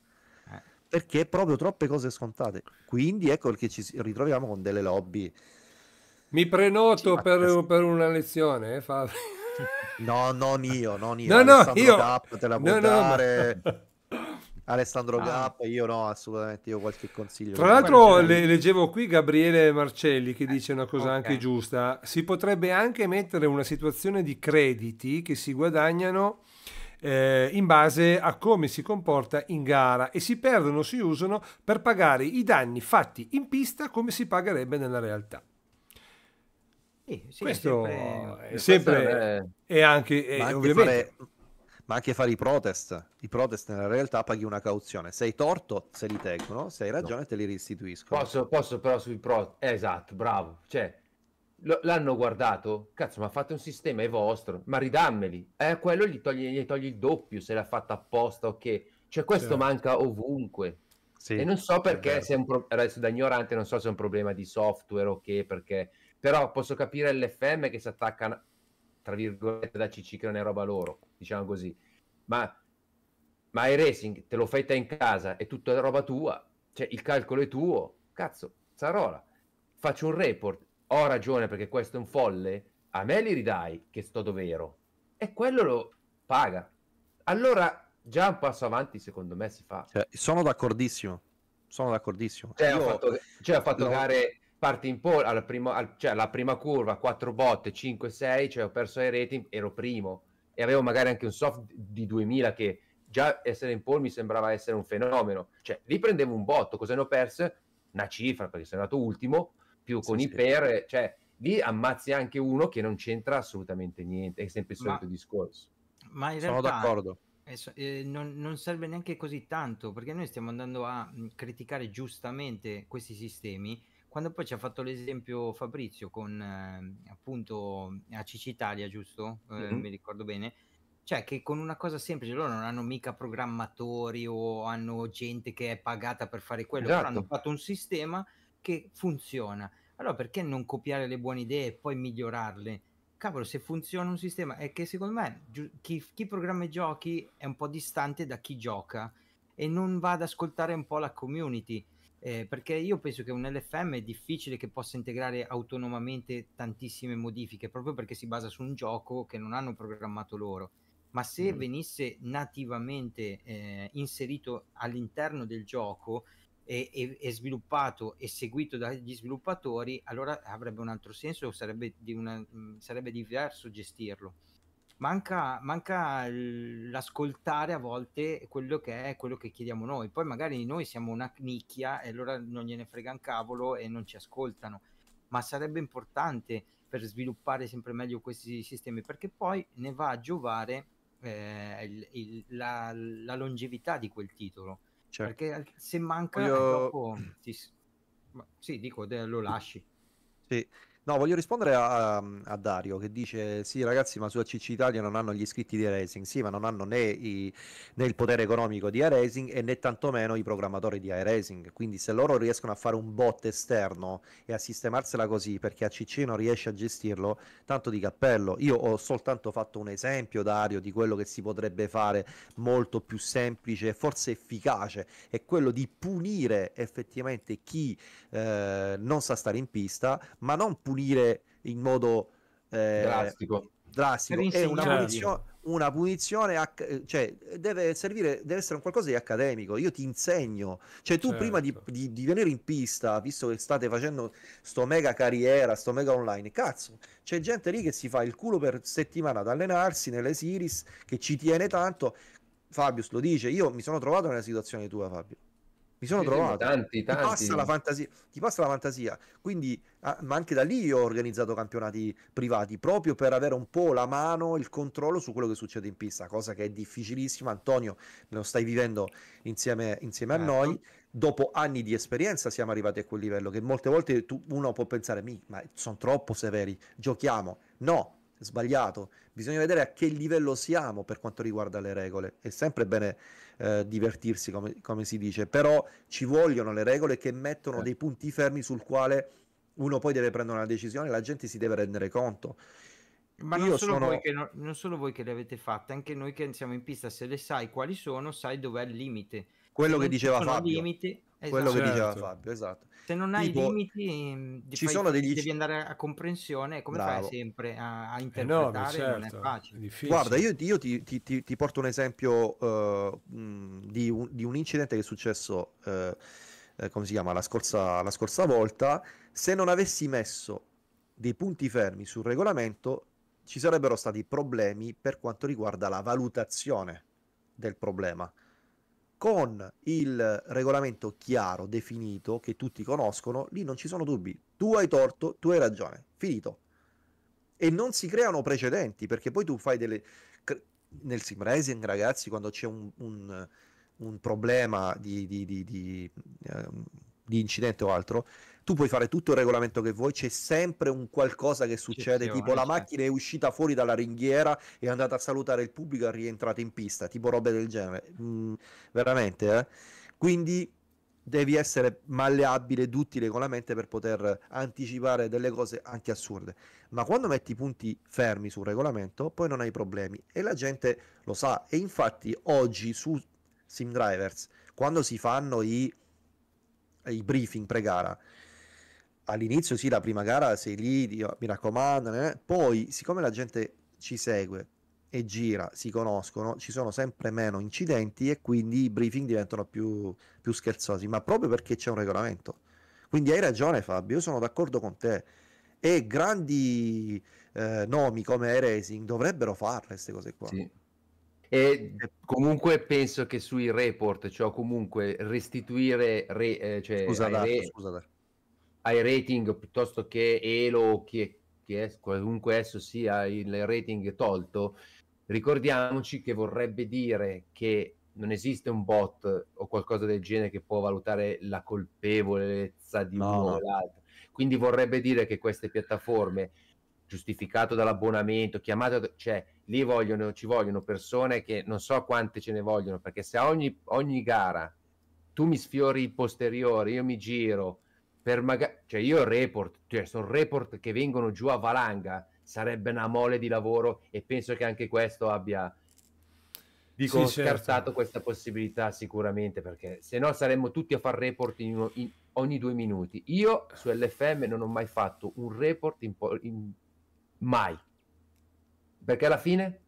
S1: Eh. perché proprio troppe cose scontate. Quindi ecco perché ci ritroviamo con delle lobby
S4: mi prenoto sì, per, per, una lezione, eh, Fabio. No, non io, non io. No, no, io. Gap, te la può no, dare. No,
S1: ma... Alessandro ah. Gap, io no, assolutamente, io qualche consiglio. Tra l'altro le,
S4: leggevo qui Gabriele Marcelli che eh, dice una cosa okay. anche giusta, si potrebbe anche mettere una situazione di crediti che si guadagnano eh, in base a come si comporta in gara e si perdono, si usano per pagare i danni fatti in pista come si pagherebbe nella realtà. Sì, questo è sempre, è sempre è anche, è, ma, anche fare,
S1: ma anche fare i protest i protest nella realtà paghi una cauzione se hai torto se li tengono se hai
S5: ragione no. te li restituiscono posso, posso però sui protest esatto bravo cioè l'hanno guardato cazzo ma fate un sistema è vostro ma ridammeli eh, quello gli togli, gli toglie il doppio se l'ha fatta apposta o okay. che cioè questo certo. manca ovunque sì, e non so perché se è un pro- adesso da ignorante non so se è un problema di software o okay, che perché però posso capire l'FM che si attaccano tra virgolette, da CC che non è roba loro, diciamo così. Ma, ma il racing te lo fai te in casa, è tutta roba tua, cioè il calcolo è tuo, cazzo, Sarola faccio un report, ho ragione perché questo è un folle, a me li ridai che sto dovero e quello lo paga. Allora già un passo avanti secondo me si fa.
S1: Cioè, sono d'accordissimo, sono d'accordissimo. Cioè, Io... ho fatto,
S5: cioè, ho fatto no. gare parte in pole alla prima, al, cioè alla prima curva, 4 botte, 5, 6, cioè ho perso ai rating, ero primo e avevo magari anche un soft di 2000 che già essere in pole mi sembrava essere un fenomeno, cioè lì prendevo un botto, cosa ne ho perso? Una cifra perché sono andato ultimo, più con sì, i per, sì. cioè lì ammazzi anche uno che non c'entra assolutamente niente, è sempre il solito ma, discorso.
S2: Ma in realtà... Sono d'accordo. Eh, non, non, serve neanche così tanto perché noi stiamo andando a mm, criticare giustamente questi sistemi quando poi ci ha fatto l'esempio Fabrizio con eh, appunto mhmm, ACC Italia, giusto? Eh, mm-hmm. Mi ricordo bene. Cioè che con una cosa semplice, loro non hanno mica programmatori o hanno gente che è pagata per fare quello, esatto. hanno fatto un sistema che funziona. Allora perché non copiare le buone idee e poi migliorarle? Cavolo, se funziona un sistema, è che secondo me gi- chi, chi programma i giochi è un po' distante da chi gioca e non va ad ascoltare un po' la community eh, perché io penso che un LFM è difficile che possa integrare autonomamente tantissime modifiche, proprio perché si basa su un gioco che non hanno programmato loro. Ma se mm. venisse nativamente eh, inserito all'interno del gioco e, e, e, sviluppato e seguito dagli sviluppatori, allora avrebbe un altro senso, sarebbe, di una, mm, sarebbe diverso gestirlo manca, manca l'ascoltare a volte quello che è quello che chiediamo noi. Poi magari noi siamo una nicchia e allora non gliene frega un cavolo e non ci ascoltano, ma sarebbe importante per sviluppare sempre meglio questi sistemi perché poi ne va a giovare eh, il, il, la, la, longevità di quel titolo. Certo. Perché se manca Voglio... Eh, dopo... Ti... Sì, dico, lo lasci.
S1: Sì, No, voglio rispondere a, a, Dario che dice: Sì, ragazzi, ma su ACC Italia non hanno gli iscritti di Racing. Sì, ma non hanno né, i, né il potere economico di iRacing e né tantomeno i programmatori di iRacing. Quindi, se loro riescono a fare un bot esterno e a sistemarsela così perché ACC non riesce a gestirlo, tanto di cappello. Io ho soltanto fatto un esempio, Dario, di quello che si potrebbe fare molto più semplice e forse efficace, è quello di punire effettivamente chi eh, non sa stare in pista, ma non punire punire in modo eh, drastico. drastico. È una punizione, una punizione cioè, deve, servire, deve essere un qualcosa di accademico. Io ti insegno, cioè, tu certo. prima di, certo. di, di, venire in pista, visto che state facendo sto mega carriera, sto mega online, cazzo, c'è gente lì che si fa il culo per settimana ad allenarsi nelle series che ci tiene tanto. Fabius lo dice, io mi sono trovato nella situazione tua, Fabio mi sono trovato tanti, tanti. Ti passa la fantasia, passa la fantasia. quindi ah, ma anche da lì ho organizzato campionati privati proprio per avere un po' la mano il controllo su quello che succede in pista cosa che è difficilissima Antonio lo stai vivendo insieme, insieme a certo. noi dopo anni di esperienza siamo arrivati a quel livello che molte volte tu, uno può pensare ma sono troppo severi giochiamo no sbagliato bisogna vedere a che livello siamo per quanto riguarda le regole. È sempre bene eh, divertirsi, come, come, si dice, però ci vogliono le regole che mettono eh. dei punti fermi sul quale uno poi deve prendere una decisione, e la gente si deve rendere conto. Ma non solo, sono... voi
S2: che no, non solo voi che le avete fatte, anche noi che siamo in pista, se le sai quali sono, sai dov'è il limite. Quello se che diceva Fabio. Limite, Esatto. Quello che certo. diceva esatto. Fabio, esatto. Se non hai tipo, limiti, mm, ci fai, sono degli... devi andare a comprensione, come Bravo. fai sempre a, a interpretare? Eh no, certo. Non è certo, facile. È Guarda,
S1: io, io ti, ti, ti, ti, porto un esempio uh, di, un, di, un, incidente che è successo, uh, come si chiama, la scorsa, la scorsa volta. Se non avessi messo dei punti fermi sul regolamento, ci sarebbero stati problemi per quanto riguarda la valutazione del problema con il regolamento chiaro, definito, che tutti conoscono, lì non ci sono dubbi. Tu hai torto, tu hai ragione, finito. E non si creano precedenti, perché poi tu fai delle... Nel sim racing, ragazzi, quando c'è un, un, un problema di... di, di, di um, di incidente o altro, tu puoi fare tutto il regolamento che vuoi, c'è sempre un qualcosa che succede, Eccezione, tipo la macchina è uscita fuori dalla ringhiera, è andata a salutare il pubblico e è rientrata in pista, tipo robe del genere. Mm, veramente, eh? Quindi devi essere malleabile ed utile con la mente per poter anticipare delle cose anche assurde. Ma quando metti i punti fermi sul regolamento, poi non hai problemi e la gente lo sa. E infatti oggi su Sim Drivers, quando si fanno i eh, i briefing pre-gara. All'inizio sì, la prima gara sei lì, Dio, mi raccomando, né? Eh. poi siccome la gente ci segue e gira, si conoscono, ci sono sempre meno incidenti e quindi i briefing diventano più, più scherzosi, ma proprio perché c'è un regolamento. Quindi hai ragione Fabio, io sono d'accordo con te e grandi eh, nomi come Racing dovrebbero farle queste cose qua. Sì.
S5: E comunque penso che sui report, cioè comunque restituire re, eh, cioè ai, dato, re, ai, rating piuttosto che Elo o chi, chi è, qualunque esso sia il rating tolto, ricordiamoci che vorrebbe dire che non esiste un bot o qualcosa del genere che può valutare la colpevolezza di no. uno o l'altro. Quindi vorrebbe dire che queste piattaforme giustificato dall'abbonamento, chiamato, cioè lì vogliono, ci vogliono persone che non so quante ce ne vogliono, perché se a ogni, ogni gara tu mi sfiori il posteriore, io mi giro, per magari, cioè io report, cioè sono report che vengono giù a valanga, sarebbe una mole di lavoro e penso che anche questo abbia dico, sì, certo. scartato certo. questa possibilità sicuramente perché se no saremmo tutti a fare report in, in, ogni due minuti. Io su LFM non ho mai fatto un report in, in Mai. Perché alla fine...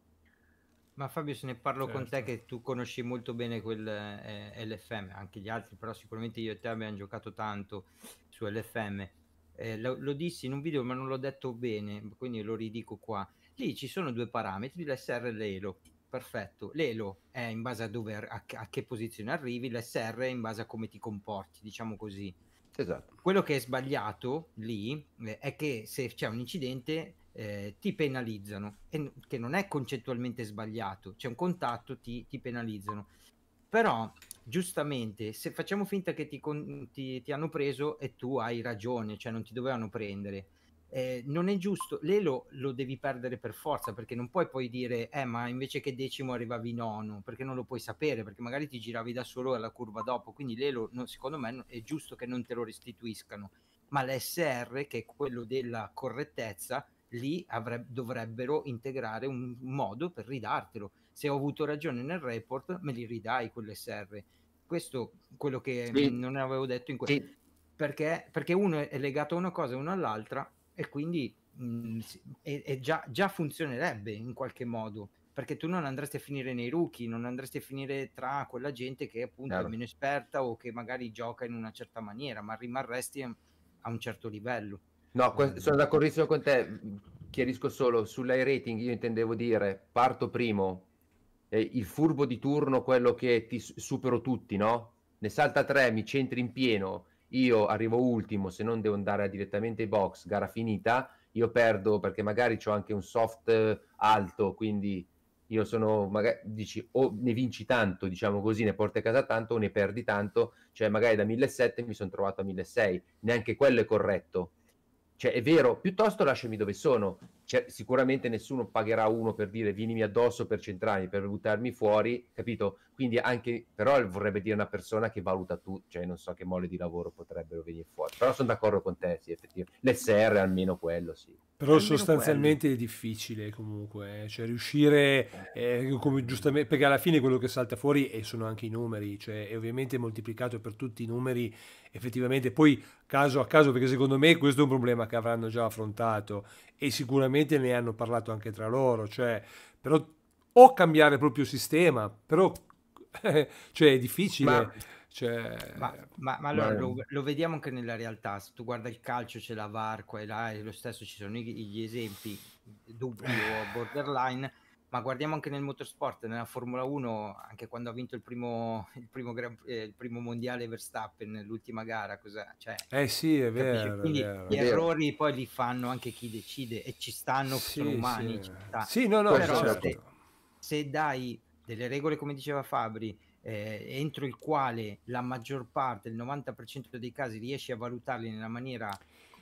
S2: Ma Fabio, se ne parlo certo. con te certo. che tu conosci molto bene quel eh, LFM, anche gli altri, però sicuramente io e te abbiamo giocato tanto su LFM. Eh, lo, lo, dissi in un video, ma non l'ho detto bene, quindi lo ridico qua. Lì ci sono due parametri, l'SR e l'ELO. Perfetto, l'ELO è in base a, dove, a, a che posizione arrivi, l'SR è in base a come ti comporti, diciamo così. Esatto. Quello che è sbagliato lì eh, è che se c'è un incidente eh, ti penalizzano, e, che non è concettualmente sbagliato, c'è un contatto, ti, ti, penalizzano. Però, giustamente, se facciamo finta che ti, con, ti, ti, hanno preso e tu hai ragione, cioè non ti dovevano prendere, eh, non è giusto, l'elo lo devi perdere per forza, perché non puoi poi dire, eh, ma invece che decimo arrivavi nono, perché non lo puoi sapere, perché magari ti giravi da solo alla curva dopo, quindi l'elo no, secondo me è giusto che non te lo restituiscano, ma l'SR, che è quello della correttezza, lì avre- dovrebbero integrare un modo per ridartelo. Se ho avuto ragione nel report, me li ridai quell'SR. Questo quello che sì. non avevo detto in questo. Sì. Perché, perché uno è legato a una cosa e uno all'altra e quindi mh, mm, e, e già, già funzionerebbe in qualche modo perché tu non andresti a finire nei rookie, non andresti a finire tra quella gente che appunto claro. è meno esperta o che magari gioca in una certa maniera, ma rimarresti a, un certo livello.
S5: No, mm. sono d'accordissimo con te. Chiarisco solo sull'high rating. Io intendevo dire parto primo. Eh, il furbo di turno, quello che ti supero tutti, no? Ne salta tre, mi centri in pieno. Io arrivo ultimo, se non devo andare direttamente ai box, gara finita. Io perdo perché magari ho anche un soft eh, alto, quindi io sono magari dici o ne vinci tanto, diciamo così, ne porti a casa tanto o ne perdi tanto, cioè magari da 1.700 mi sono trovato a 1.600, neanche quello è corretto cioè, è vero, piuttosto lasciami dove sono cioè, sicuramente nessuno pagherà uno per dire vienimi addosso per centrarmi, per buttarmi fuori, capito? Quindi anche, però vorrebbe dire una persona che valuta tu, cioè non so che mole di lavoro potrebbero venire fuori, però sono d'accordo con te, sì, effettivamente. L'SR almeno quello, sì. Però almeno sostanzialmente
S4: quello. è difficile comunque, eh. cioè riuscire, eh, come giustamente, perché alla fine quello che salta fuori e sono anche i numeri, cioè è ovviamente moltiplicato per tutti i numeri effettivamente, poi caso a caso, perché secondo me questo è un problema che avranno già affrontato e sicuramente ne hanno parlato anche tra loro, cioè, però, o cambiare proprio sistema, però cioè, è difficile. Ma...
S2: Cioè... Ma, ma, ma, allora lo, lo, vediamo anche nella realtà. Se tu guarda il calcio, c'è la VAR qua e là, e lo stesso ci sono gli esempi dubbi o borderline ma guardiamo anche nel motorsport, nella Formula 1, anche quando ha vinto il primo, il primo, eh, il primo mondiale Verstappen, nell'ultima gara, cosa, Cioè, eh sì, è vero. È vero gli è errori poi li fanno anche chi decide e ci stanno, sì, sono umani. Sì, sì no, no, Però certo. se, se dai delle regole, come diceva Fabri, eh, entro il quale la maggior parte, il 90% dei casi, riesci a valutarli nella maniera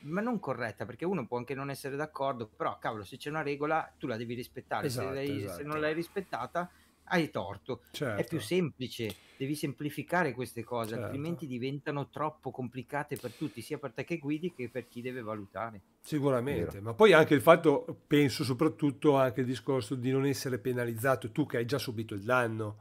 S2: ma non corretta, perché uno può anche non essere d'accordo, però cavolo, se c'è una regola tu la devi rispettare, esatto, se, lei, esatto. se non esatto. l'hai rispettata hai torto. Certo. È più certo. semplice, devi semplificare queste cose, certo. altrimenti diventano troppo complicate per tutti, sia per te che guidi che per chi deve valutare. Sicuramente, Vero. ma poi anche il
S4: fatto, penso soprattutto anche il discorso di non essere penalizzato tu che hai già subito il danno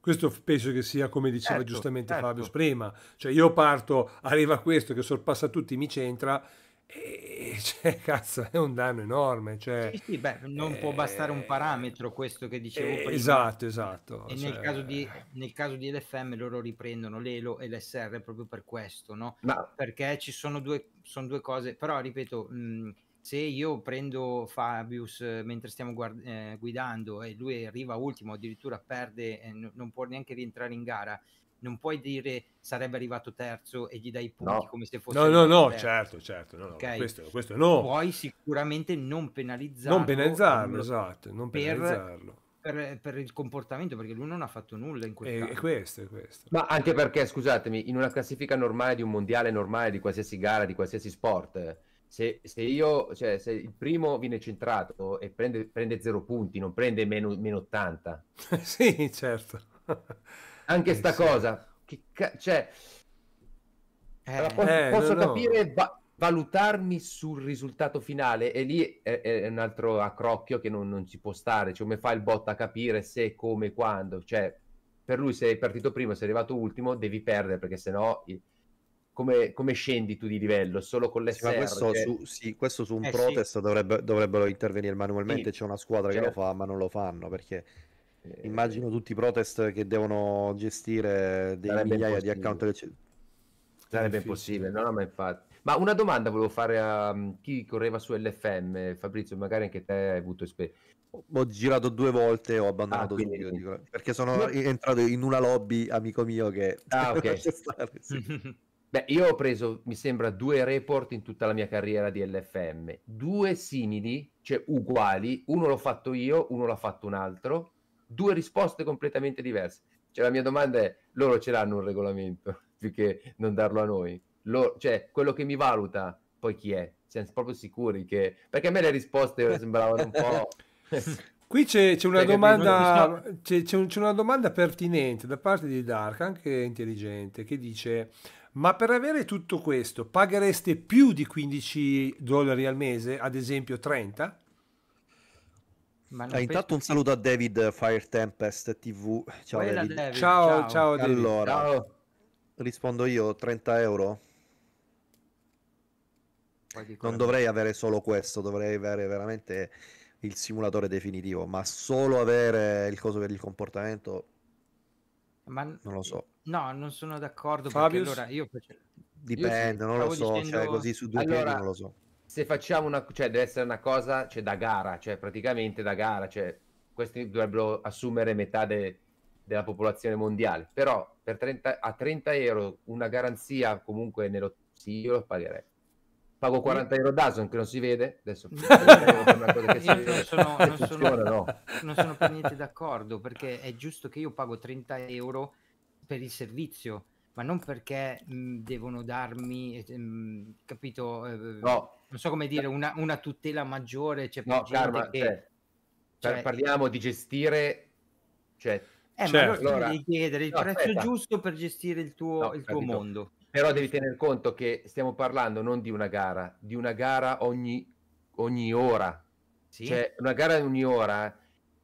S4: questo penso che sia come diceva certo, giustamente certo. Fabio prima, cioè io parto, arriva questo che sorpassa tutti, mi c'entra e cioè, cazzo, è un danno enorme. Cioè, sì, sì, beh, non eh, può bastare un eh, parametro, questo che dicevo eh, prima. Esatto, esatto. E cioè... nel, caso
S2: di, nel, caso di, LFM loro riprendono l'ELO e l'SR proprio per questo, no? Ma... Perché ci sono due, sono due cose, però ripeto... Mh, se io prendo Fabius eh, mentre stiamo guard- eh, guidando e lui arriva ultimo, addirittura perde, eh, n- non può neanche rientrare in gara, non puoi dire sarebbe arrivato terzo e gli dai punti no. come se fosse no no no terzo. certo certo no, okay. questo, questo no puoi sicuramente non penalizzarlo non penalizzarlo esatto non penalizzarlo per, per, il comportamento perché lui non ha fatto nulla in quel e, eh, è questo, è questo ma anche
S5: perché scusatemi in una classifica normale di un mondiale normale di qualsiasi gara di qualsiasi sport se, se, io, cioè, se il primo viene centrato e prende, prende zero punti, non prende meno, meno 80. sì, certo. Anche eh, sta sì. cosa, che ca- cioè,
S2: eh. allora, posso, eh, posso no, capire
S5: no. Va- valutarmi sul risultato finale e lì è, è un altro accrocchio che non, non, ci può stare, cioè come fa il bot a capire se, come, quando, cioè per lui se è partito primo, se è arrivato ultimo, devi perdere perché sennò... il- come, come, scendi tu di livello, solo con l'SR. Sì, questo, che... su,
S1: sì, questo, su, un eh, protest sì. dovrebbe, dovrebbero intervenire manualmente, c'è una squadra certo. che lo fa, ma non lo fanno perché eh, immagino tutti i protest che devono gestire dei migliaia impossibile. di account. Sarebbe, Sarebbe impossibile,
S5: no, no, ma infatti. Ma una domanda volevo fare a mm, chi correva su LFM, Fabrizio, magari anche te hai avuto esperienza. Ho girato due volte e ho abbandonato ah, quindi... subito, perché sono
S1: entrato in una lobby, amico mio, che... Ah, ok.
S5: Beh, io ho preso, mi sembra, due report in tutta la mia carriera di LFM, due simili, cioè uguali, uno l'ho fatto io, uno l'ha fatto un altro, due risposte completamente diverse. Cioè la mia domanda è, loro ce l'hanno un regolamento, più che non darlo a noi. Loro, cioè, quello che mi valuta, poi chi è? Siamo proprio sicuri che... Perché a me le risposte sembravano un po'...
S4: Qui c'è, una, cioè, domanda, un, una domanda pertinente da parte di Dark, anche intelligente, che dice ma per avere tutto questo paghereste più di 15 dollari al mese, ad esempio 30?
S2: Ma eh, intanto
S1: un saluto a David eh, Fire Tempest TV. Ciao David. David. Ciao, ciao, ciao David. Allora, ciao. rispondo io, 30 euro? Non dovrei avere solo questo, dovrei avere veramente il simulatore definitivo, ma solo avere il coso per il comportamento
S2: ma non lo so. No, non sono d'accordo. Fabius? Allora io facevo... Dipende, io non lo so. Cioè, dicendo... Cioè, così su due allora, piedi non lo so.
S5: Se facciamo una, cioè, deve essere una cosa, cioè, da gara, cioè, praticamente da gara, cioè, questi dovrebbero assumere metà de... della popolazione mondiale. Però per 30... a 30 euro una garanzia, comunque, nello... sì, io lo pagherei. Pago 40 euro Dazon che non si vede, adesso Non sono, per niente
S2: d'accordo perché è giusto che io pago 30 euro per il servizio, ma non perché mh, devono darmi, eh, mh, capito? Eh, no. Non so come dire, una, una tutela maggiore. Cioè, no, Carma, che, cioè, cioè, cioè, parliamo di
S5: gestire, cioè, eh, certo. ma allora, allora, devi chiedere il no, prezzo aspetta.
S2: giusto per gestire il tuo, no, il tuo mondo.
S5: Però devi tener conto che stiamo parlando non di una gara, di una gara ogni, ogni ora. Sì? Cioè, una gara ogni ora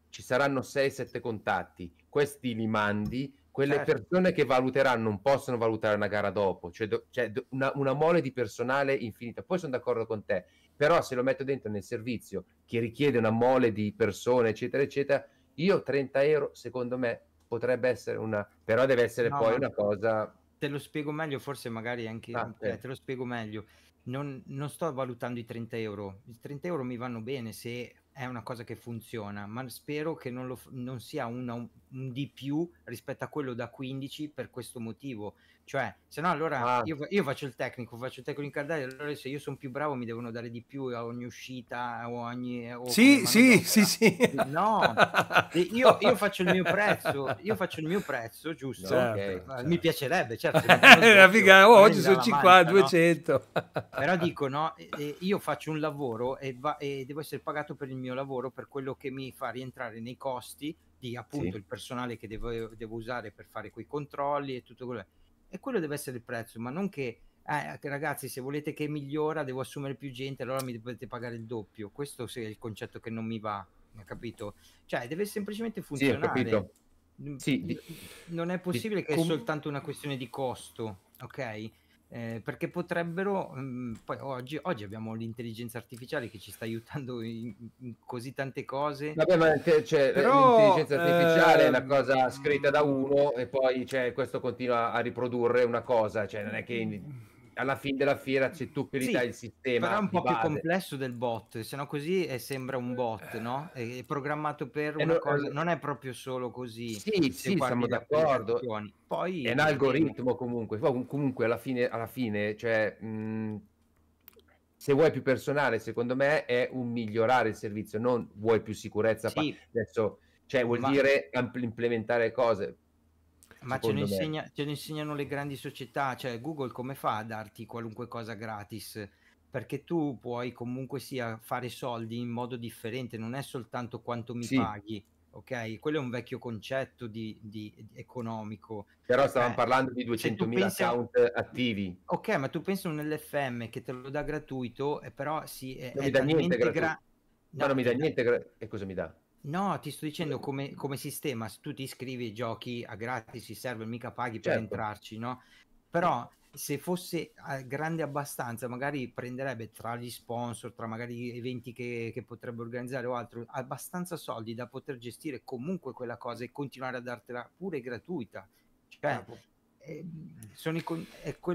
S5: ci saranno 6-7 contatti, questi li mandi, quelle certo. persone che valuteranno non possono valutare una gara dopo, cioè, do, cioè do, una, una, mole di personale infinita. Poi sono d'accordo con te, però se lo metto dentro nel servizio che richiede una mole di persone, eccetera, eccetera, io 30 euro secondo me potrebbe essere una, però deve essere no, poi ma... una cosa
S2: te lo spiego meglio, forse magari anche ah, eh, te lo spiego meglio. Non, non, sto valutando i 30 euro. I 30 euro mi vanno bene se è una cosa che funziona, ma spero che non, lo, non sia una, un di più rispetto a quello da 15 per questo motivo. Cioè, se no allora ah. io, io, faccio il tecnico, faccio il tecnico in cardelli, allora se io sono più bravo mi devono dare di più a ogni uscita o ogni... O sì,
S4: sì, sì, sì,
S2: No, io, io, faccio il mio prezzo, io faccio il mio prezzo, giusto? Certo, okay. certo. Mi piacerebbe, certo. La eh, figa, oh, oggi sono 50, 200. No? Però dico, no, io faccio un lavoro e, va, e devo essere pagato per il mio lavoro, per quello che mi fa rientrare nei costi di appunto sì. il personale che devo, devo usare per fare quei controlli e tutto quello. Che e quello deve essere il prezzo, ma non che eh, ragazzi, se volete che migliora, devo assumere più gente, allora mi potete pagare il doppio. Questo è il concetto che non mi va, capito? Cioè, deve semplicemente funzionare. Sì, ho capito. sì, non è possibile di... che Com... è soltanto una questione di costo, ok? eh, perché potrebbero, mh, mm, poi oggi, oggi, abbiamo l'intelligenza artificiale che ci sta aiutando in, in così tante cose. Vabbè, ma cioè, Però, l'intelligenza artificiale ehm... è una cosa
S5: scritta da mm. uno e poi cioè, questo continua a riprodurre una cosa, cioè non è che
S2: alla fine della fiera c'è tu che gli sì, il sistema. Però è un po' base. più complesso del bot, se no così è, eh, sembra un bot, eh. no? È, è programmato per eh, una no, cosa, non è proprio solo così. Sì, sì, siamo d'accordo. Poi, è un algoritmo
S5: comunque, comunque alla fine, alla fine cioè, mh, mm, se vuoi più personale, secondo me è un migliorare il servizio, non vuoi più sicurezza. Sì. Pa- adesso, cioè, vuol Ma... dire implementare cose ma ce lo, insegna,
S2: ce lo, insegnano le grandi società, cioè Google come fa a darti qualunque cosa gratis? Perché tu puoi comunque sia fare soldi in modo differente, non è soltanto quanto mi sì. paghi. Ok, quello è un vecchio concetto di, di, di economico. Però stavamo eh, parlando di 200.000 account attivi. Ok, ma tu pensi un LFM che te lo dà gratuito, eh, però sì, è, non è mi dà niente gratuito. Gra... No, no, non mi dà
S5: niente gratuito. E cosa mi dà?
S2: No, ti sto dicendo come, come, sistema, se tu ti iscrivi ai giochi a gratis, i server mica paghi certo. per entrarci, no? Però se fosse grande abbastanza, magari prenderebbe tra gli sponsor, tra magari eventi che, che potrebbe organizzare o altro, abbastanza soldi da poter gestire comunque quella cosa e continuare a dartela pure gratuita. Cioè, Ehm,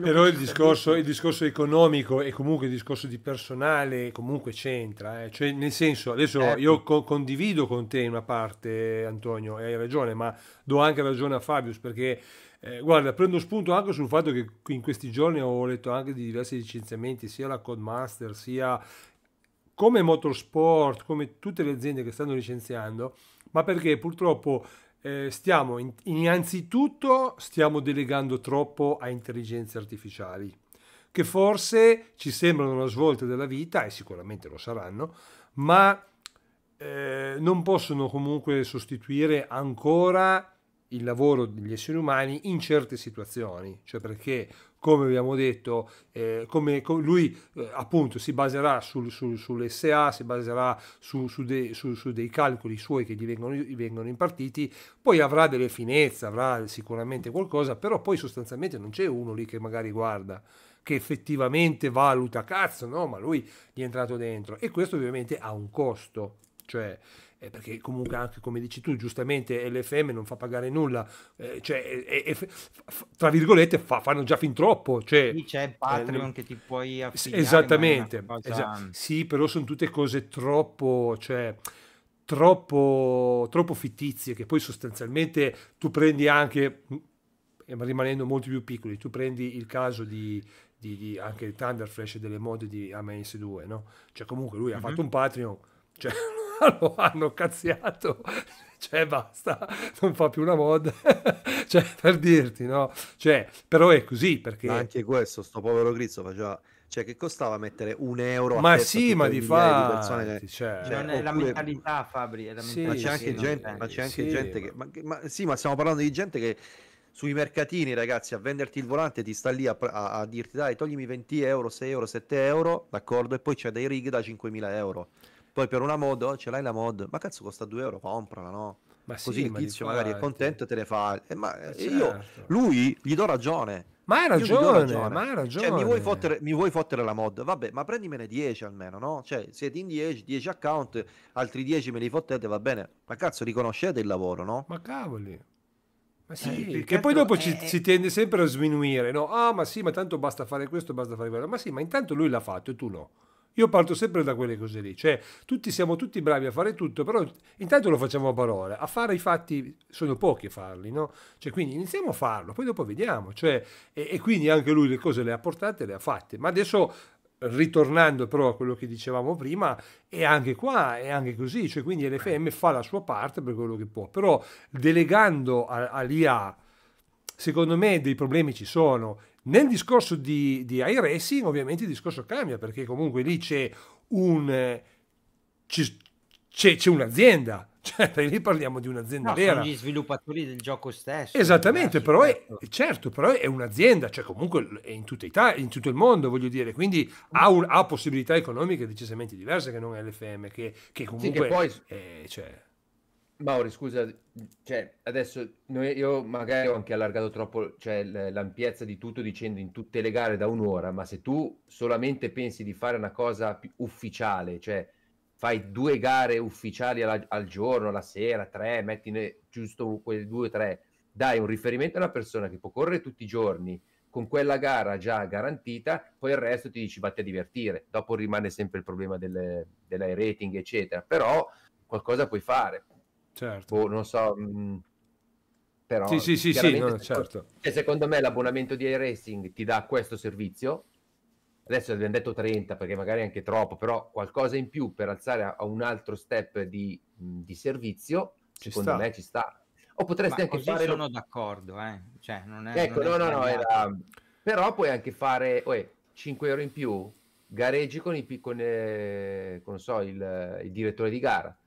S2: Però il discorso, il
S4: discorso, economico e comunque il discorso di personale comunque c'entra, eh? cioè nel senso adesso eh. io co- condivido con te una parte Antonio, hai ragione, ma do anche ragione a Fabius perché eh, guarda prendo spunto anche sul fatto che in questi giorni ho letto anche di diversi licenziamenti sia la Codemaster sia come Motorsport, come tutte le aziende che stanno licenziando, ma perché purtroppo eh, stiamo in, innanzitutto stiamo delegando troppo a intelligenze artificiali che forse ci sembrano una svolta della vita e sicuramente lo saranno, ma eh, non possono comunque sostituire ancora il lavoro degli esseri umani in certe situazioni, cioè perché come abbiamo detto, eh, come, come lui eh, appunto si baserà sul, sul, sull'SA, si baserà su, su, de, su, su, dei calcoli suoi che gli vengono, gli vengono, impartiti, poi avrà delle finezze, avrà sicuramente qualcosa, però poi sostanzialmente non c'è uno lì che magari guarda che effettivamente valuta cazzo no ma lui gli è entrato dentro e questo ovviamente ha un costo cioè eh, perché comunque anche come dici tu, giustamente l'FM non fa pagare nulla, eh, cioè, e, eh, e, eh, tra virgolette fa, fanno già fin troppo. Cioè, sì, c'è Patreon eh, che ti puoi affidare. Esattamente, cosa... esa- sì, però sono tutte cose troppo... Cioè, troppo, troppo fittizie che poi sostanzialmente tu prendi anche mm, rimanendo molto più piccoli tu prendi il caso di, di, di anche Thunder Flash delle mode di AMS2 no? cioè comunque lui mm-hmm. ha fatto mhm. un Patreon cioè lo hanno cazziato cioè basta, non fa più una mod, cioè per dirti, no? Cioè, però è così perché... Ma anche questo, sto povero
S1: Grizzo faceva... Cioè, che costava mettere un euro ma a sì, ma di fare che... cioè, cioè, oppure... la mentalità, Fabri. È la mentalità. Sì, ma c'è anche sì, gente, ma c'è anche sì, gente che, ma, ma, sì, ma stiamo parlando di gente che sui mercatini, ragazzi, a venderti il volante ti sta lì a, a, a dirti dai, toglimi 20 euro, 6 euro, 7 euro, d'accordo? E poi c'è dei rig da 5.000 euro. Poi per una mod, oh, ce l'hai la mod, ma cazzo costa 2 euro, comprala, no? Ma Così sì, il tizio magari è contento e te le fa. Eh, ma eh, eh, certo. io, lui, gli do ragione. Ma hai ragione, ragione, ma hai
S4: ragione. Cioè, mi vuoi,
S1: fottere, mi vuoi, fottere, la mod? Vabbè, ma prendimene 10 almeno, no? Cioè, siete in 10, 10 account, altri 10 me li fottete, va bene. Ma cazzo, riconoscete il lavoro, no?
S4: Ma cavoli. Ma eh, sì, eh, che poi dopo è... ci, si tende sempre a sminuire, no? Ah, ma sì, ma tanto basta fare questo, basta fare quello. Ma sì, ma intanto lui l'ha fatto e tu no. Io parto sempre da quelle cose lì, cioè tutti siamo tutti bravi a fare tutto, però intanto lo facciamo a parole, a fare i fatti sono pochi a farli, no? Cioè quindi iniziamo a farlo, poi dopo vediamo, cioè, e, e quindi anche lui le cose le ha portate, le ha fatte, ma adesso ritornando però a quello che dicevamo prima, è anche qua, è anche così, cioè quindi l'FM fa la sua parte per quello che può, però delegando all'IA, secondo me dei problemi ci sono, nel discorso di, di iRacing ovviamente il discorso cambia perché comunque lì c'è, un, c'è, c'è, c'è un'azienda cioè, lì parliamo di un'azienda no, vera. Sono gli
S2: sviluppatori del gioco stesso. Esattamente,
S4: però è, certo. certo, però è un'azienda, cioè comunque è in, tutta Italia, in tutto il mondo, voglio dire, quindi ha, un, ha, possibilità economiche decisamente diverse che non è LFM, che, che comunque... Sì, che poi...
S5: è, cioè... Mauri, scusa, cioè, adesso noi, io magari ho anche allargato troppo cioè, l'ampiezza di tutto dicendo in tutte le gare da un'ora, ma se tu solamente pensi di fare una cosa ufficiale, cioè fai due gare ufficiali alla, al giorno, la sera, tre, mettine giusto quelle due o tre, dai un riferimento a una persona che può correre tutti i giorni con quella gara già garantita, poi il resto ti dici vatti a divertire, dopo rimane sempre il problema delle, rating, eccetera, però qualcosa puoi fare Certo. Boh, non so... Mm, però sì, sì, sì, sì no, certo. E secondo me l'abbonamento di iRacing ti dà questo servizio. Adesso abbiamo detto 30 perché magari anche troppo, però qualcosa in più per alzare a, un altro step di, mm, di servizio, ci secondo sta. me ci sta. O potresti Ma anche fare... sono
S2: d'accordo, eh. Cioè, non è, ecco, non no, no, no, era...
S5: però puoi anche fare uè, 5 euro in più, gareggi con, i, con, eh, con so, il, il direttore di gara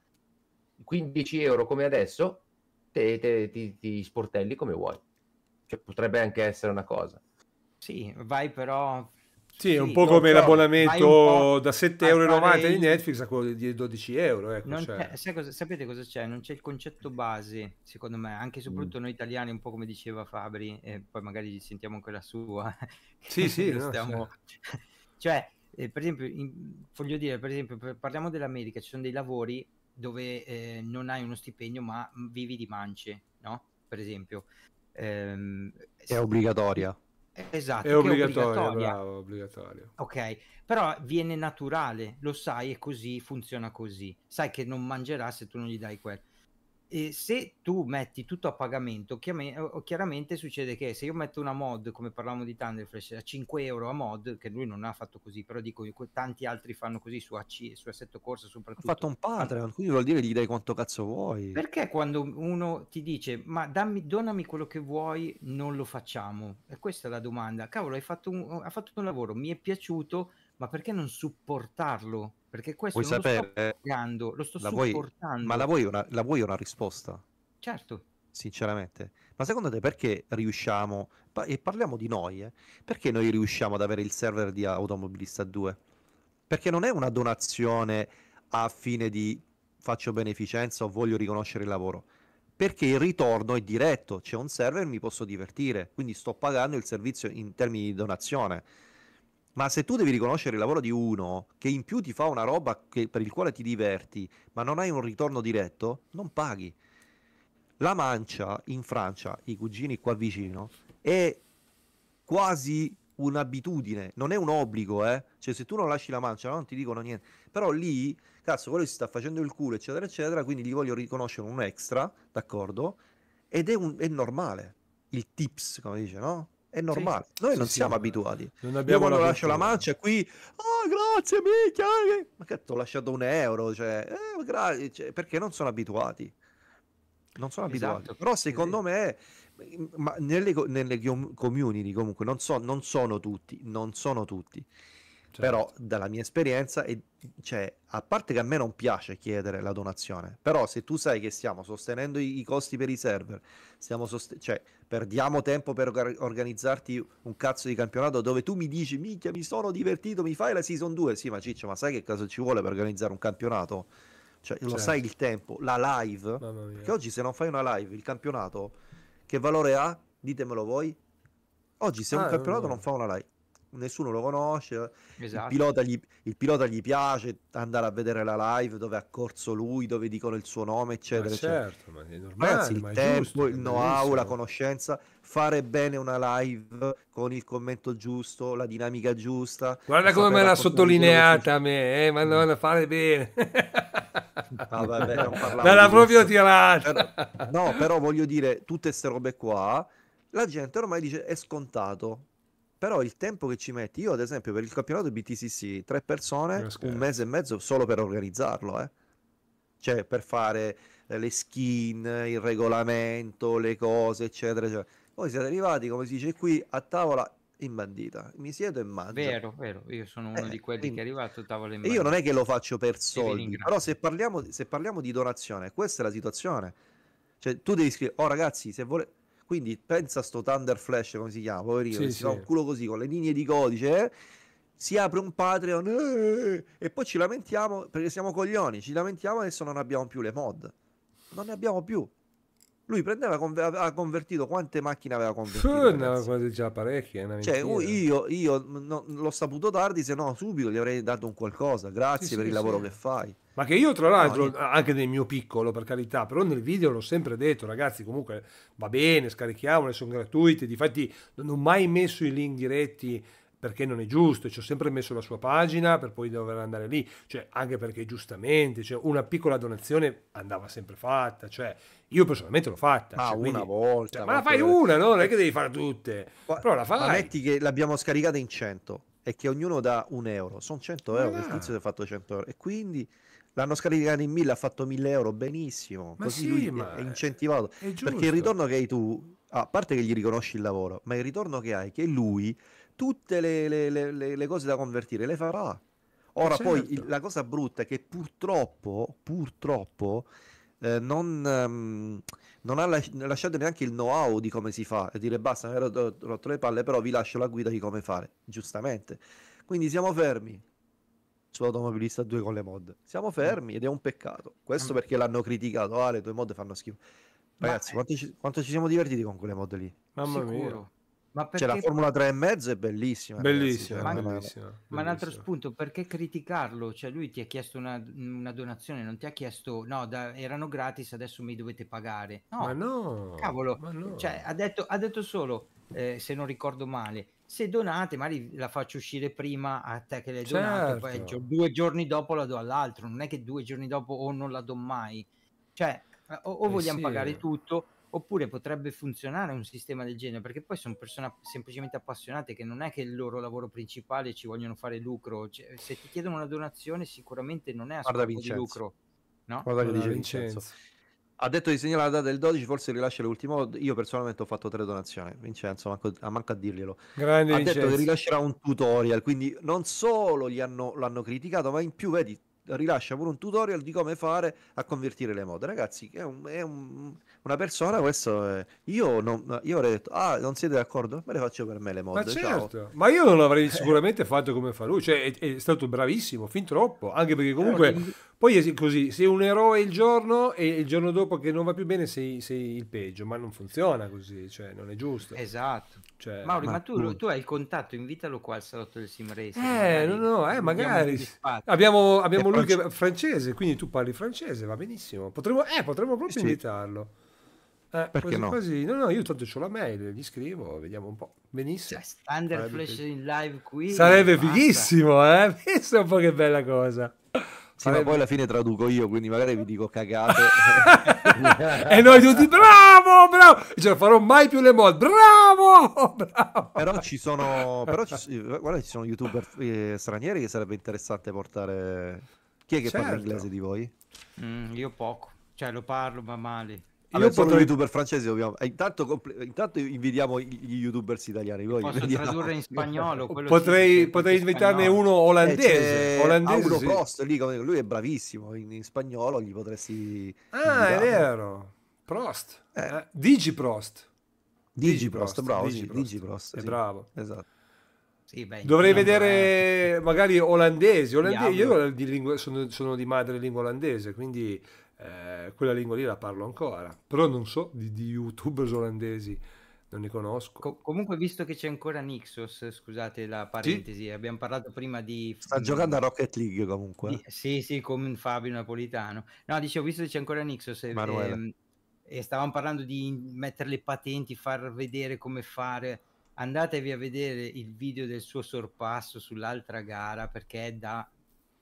S5: 15 euro come adesso, te, te, ti, ti sportelli come vuoi. Cioè, potrebbe anche essere una cosa. Sì,
S2: vai però sì, è un po' come so, l'abbonamento da 7,90 euro fare... di Netflix a
S5: quello di 12
S4: euro. Ecco, cioè.
S2: cosa, sapete cosa c'è? Non c'è il concetto base, secondo me, anche e soprattutto mm. noi italiani, un po' come diceva Fabri, e poi magari sentiamo anche la sua. Sì, sì. No, stiamo... Certo. cioè, eh, per esempio, in, voglio dire, per esempio, parliamo dell'America, ci sono dei lavori dove eh, non hai uno stipendio ma mm, vivi di mance, no? Per esempio. Ehm, è obbligatoria. Esatto, è obbligatoria, bravo, obbligatoria. Ok, però viene naturale, lo sai è così funziona così. Sai che non mangerà se tu non gli dai quello eh, se tu metti tutto a pagamento, chiaramente succede che se io metto una mod, come parlavamo di Thunderflash, a 5 euro a mod, che lui non ha fatto così, però dico tanti altri fanno così su AC, su Assetto Corsa soprattutto. Ha fatto un
S1: Patreon, quindi vuol dire gli dai quanto cazzo vuoi.
S2: Perché quando uno ti dice ma dammi, donami quello che vuoi, non lo facciamo? E questa è la domanda. Cavolo, hai fatto un, fatto un lavoro, mi è piaciuto, ma perché non supportarlo? Perché questo vuoi non sapere, lo sto pagando, lo sto la supportando. Vuoi, ma la vuoi, una,
S1: la vuoi una risposta? Certo. Sinceramente. Ma secondo te perché riusciamo, e parliamo di noi, eh, perché noi riusciamo ad avere il server di Automobilista 2? Perché non è una donazione a fine di faccio beneficenza o voglio riconoscere il lavoro perché il ritorno è diretto, c'è un server, mi posso divertire, quindi sto pagando il servizio in termini di donazione. Ma se tu devi riconoscere il lavoro di uno che in più ti fa una roba che, per il quale ti diverti, ma non hai un ritorno diretto, non paghi. La mancia in Francia, i cugini qua vicino, è quasi un'abitudine, non è un obbligo, eh. Cioè, se tu non lasci la mancia, non ti dicono niente. Però lì, cazzo, quello si sta facendo il culo, eccetera, eccetera, quindi gli voglio riconoscere un extra, d'accordo? Ed è, un, è normale. Il tips, come dice, no? È normale. Sì, Noi sì, non siamo sì. abituati. Non Io quando la lascio la mancia qui, oh grazie minchia, eh, eh". ma che ho lasciato un euro, cioè, eh, gra- cioè, perché non sono abituati. Non sono esatto. abituati. Però secondo me, mm, ma nelle, nelle community comunque non, so, non sono tutti, non sono tutti certo. però dalla mia esperienza, è, cioè, a parte che a me non piace chiedere la donazione, però se tu sai che stiamo sostenendo i, i costi per i server, sost- cioè, perdiamo tempo per or- organizzarti un cazzo di campionato dove tu mi dici, minchia, mi sono divertito, mi fai la season 2, sì ma ciccio, ma sai che cosa ci vuole per organizzare un campionato? Cioè, certo. lo sai certo. il tempo, la live, perché oggi se non fai una live, il campionato, che valore ha? Ditemelo voi. Oggi se ah, un campionato no. non fa una live, nessuno lo conosce. Esatto. Il, pilota gli, il, pilota gli, piace andare a vedere la live dove ha corso lui, dove dicono il suo nome, eccetera. Ma certo, eccetera. ma è normale. Ragazzi, ma il tempo, giusto, il know-how, la conoscenza, fare bene una live con il commento giusto, la dinamica
S4: giusta. Guarda come me l'ha sottolineata a me, eh, ma non fare bene. Ah, vabbè, non L'ha proprio tirata.
S1: no, però voglio dire, tutte queste robe qua, la gente ormai dice è scontato però il tempo che ci metti, io ad esempio per il campionato BTCC, tre persone, un mese e mezzo solo per organizzarlo, eh. Cioè, per fare eh, le skin, il regolamento, le cose, eccetera, eccetera. Poi siete arrivati, come si dice qui, a tavola in bandita. Mi siedo e mangio. Vero,
S2: vero. Io sono uno eh, di quelli quindi, che è arrivato a tavola in bandita. Io non è che lo
S1: faccio per soldi, però se parliamo, se parliamo, di donazione, questa è la situazione. Cioè, tu devi scrivere, oh ragazzi, se volete quindi pensa a sto Thunder Flash, come si chiama, poverino, sì, si sì. un culo così con le linee di codice, eh, si apre un Patreon eh, e poi ci lamentiamo perché siamo coglioni, ci lamentiamo adesso non abbiamo più le mod. Non ne abbiamo più. Lui prendeva, ha convertito quante macchine aveva convertito? Ne
S4: aveva già parecchie. cioè, io,
S1: io no, l'ho
S4: saputo tardi, se no subito gli avrei dato un qualcosa. Grazie sì, per sì, il lavoro sì. che fai. Ma che io tra l'altro, no, anche nel mio piccolo per carità, però nel video l'ho sempre detto, ragazzi comunque va bene, scarichiamole, sono gratuite, difatti non ho mai messo i link diretti perché non è giusto, ci ho sempre messo la sua pagina per poi dover andare lì, cioè, anche perché giustamente cioè, una piccola donazione andava sempre fatta, cioè, io personalmente l'ho fatta. Ma cioè, una quindi, volta. Cioè, ma la fai per... una, no? non è eh. che devi fare tutte, ma, però la fai. Ma metti che l'abbiamo scaricata in 100
S1: e che ognuno dà un euro, sono 100 euro, ah. il tizio si è fatto 100 euro e quindi... L'hanno scaricato in 1000, ha fatto 1000 euro, benissimo. Ma così sì, ma è incentivato. È perché il ritorno che hai tu, a parte che gli riconosci il lavoro, ma il ritorno che hai, che lui tutte le, le, le, le cose da convertire le farà. Ora certo. poi il, certo. la cosa brutta è che purtroppo, purtroppo eh, non, um, non, ha lasciato neanche il know-how di come si fa e dire basta, mi ero rotto le palle, però vi lascio la guida di come fare, giustamente. Quindi siamo fermi, sull'automobilista 2 con le mod. Siamo mm. fermi ed è un peccato. Questo mm. perché l'hanno criticato, ah, le tue mod fanno schifo. Ragazzi, Ma... quanto, ci, quanto, ci, siamo divertiti con quelle mod lì? Mamma Sicuro. mia. Ma perché... Cioè, la Formula 3 e mezzo è bellissima. Bellissima, ragazzi, cioè, ma, bellissima, ma bellissima. un altro
S2: spunto, perché criticarlo? Cioè, lui ti ha chiesto una, una donazione, non ti ha chiesto, no, da, erano gratis, adesso mi dovete pagare. No, ma no, cavolo. Ma no. Cioè, ha, detto, ha detto solo, eh, se non ricordo male, se donate magari la faccio uscire prima a te che l'hai certo. donata poi gio- due giorni dopo la do all'altro non è che due giorni dopo o non la do mai cioè eh, o, o eh vogliamo sì. pagare tutto oppure potrebbe funzionare un sistema del genere perché poi sono persone semplicemente appassionate che non è che il loro lavoro principale ci vogliono fare lucro cioè, se ti chiedono una donazione sicuramente non è a scopo di lucro no? guarda che dice Vincenzo.
S1: Vincenzo ha detto di segnalare la data del 12, forse rilascia l'ultimo. Io personalmente ho fatto tre donazioni, Vincenzo, manco, manco a dirglielo. Grande ha Vincenzo. detto che rilascerà un tutorial, quindi non solo hanno, l'hanno criticato, ma in più, vedi, rilascia pure un tutorial di come fare a convertire le mode. Ragazzi, è, un, è un, una persona, questo è... io, non, io, avrei detto, ah, non siete d'accordo? Me le faccio per me le mode. Ma, certo. Ma io
S4: non l'avrei sicuramente fatto come fa lui, cioè, è, è, stato bravissimo, fin troppo, anche perché eh, comunque... Eh, Poi è così, sei un eroe il giorno e il giorno dopo che non va più bene sei, sei il peggio, ma non funziona così,
S2: cioè non è giusto. Esatto. Cioè, Mauri, ma, ma tu, tu, hai il contatto, invitalo qua al salotto del Sim Race. Eh, magari. no, no, eh, magari. Abbiamo, abbiamo lui
S4: che è francese, quindi tu parli francese, va benissimo. Potremmo, eh, potremmo proprio sì. invitarlo. Eh, Perché quasi, no? Quasi. No, no, io tanto ho la mail, gli scrivo, vediamo un po'. Benissimo. Cioè, standard Sarebbe Flash
S2: in live qui. Sarebbe
S4: fighissimo, eh? è un po' che bella cosa.
S2: Sì, Sarebbe...
S4: ma poi alla fine traduco io, quindi magari vi dico cagate. e noi tutti, bravo, bravo! Cioè, farò mai più le mod, bravo,
S1: bravo! Però ci sono, però ci, guarda, ci sono youtuber eh, stranieri che sarebbe interessante portare chi è che certo. parla inglese di voi?
S2: Mm, io poco, cioè lo parlo ma male. Allora, io potrei...
S1: youtuber francese dobbiamo... Eh, intanto, compl... intanto invidiamo gli youtubers italiani Poi posso invidiamo... tradurre in spagnolo potrei, potrei invitarne uno olandese, eh, olandese Auro sì. Prost, lì, lui è bravissimo in, in spagnolo gli potresti ah invitarlo. è vero Prost eh. eh Digiprost. Prost Digi bravo Digi Prost, sì, Digi sì. è bravo
S4: esatto
S2: sì, beh, Dovrei vedere è... magari olandesi. olandesi. Io
S4: di lingua, sono, sono, di madre lingua olandese, quindi eh, quella lingua lì la parlo ancora. Però non so di, di youtubers olandesi,
S2: non ne conosco. Com- comunque, visto che c'è ancora Nixos, scusate la parentesi, sì? abbiamo parlato prima di. Sta giocando a
S1: Rocket League comunque. Di...
S2: Sì, sì, con Fabio Napolitano. No, dicevo, visto che c'è ancora Nixos. Eh, ehm, e stavamo parlando di mettere le patenti, far vedere come fare andatevi a vedere il video del suo sorpasso sull'altra gara perché è da,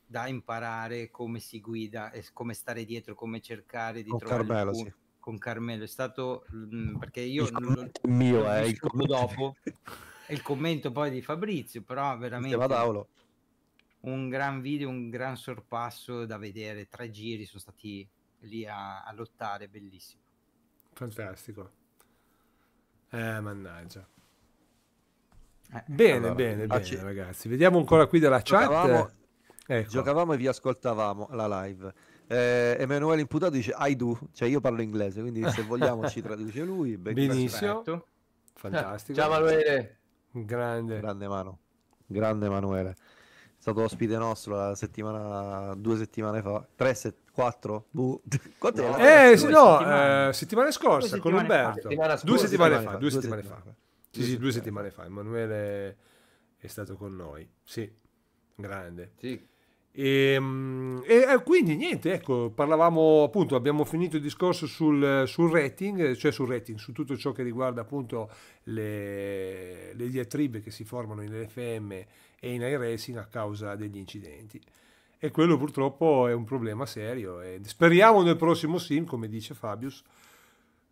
S2: da imparare come si guida e come stare dietro, come cercare di con trovare Carmelo, sì. con Carmelo. È stato mh, mm, perché io il non lo, mio, è eh, il commento. dopo il commento poi di Fabrizio, però veramente un gran video, un gran sorpasso da vedere. Tre giri sono stati lì a, a lottare, bellissimo. Fantastico. Eh, mannaggia. Eh, bene, allora, bene, facci...
S4: Ah, bene, ragazzi. Vediamo ancora qui della giocavamo, chat.
S1: Ecco. Giocavamo e vi ascoltavamo la live. Eh, Emanuele Imputato dice I do, cioè io parlo inglese, quindi se vogliamo ci traduce lui. Ben Benissimo. Perfetto. Fantastico.
S3: Ciao Emanuele.
S1: Grande. Grande mano. Grande Emanuele. È stato ospite nostro la settimana, due settimane fa, tre, set, quattro, bu...
S4: quanto eh, no, settimane? Eh, settimana scorsa con Umberto, due settimane fa, due settimane fa. Sì, sì, due settimane fa. Emanuele è stato con noi. Sì, grande. Sì. Ehm, e, e, eh, quindi niente, ecco, parlavamo appunto, abbiamo finito il discorso sul, sul, rating, cioè sul rating, su tutto ciò che riguarda appunto le, le diatribe che si formano in FM e in iRacing a causa degli incidenti. E quello purtroppo è un problema serio. E speriamo nel prossimo sim, come dice Fabius,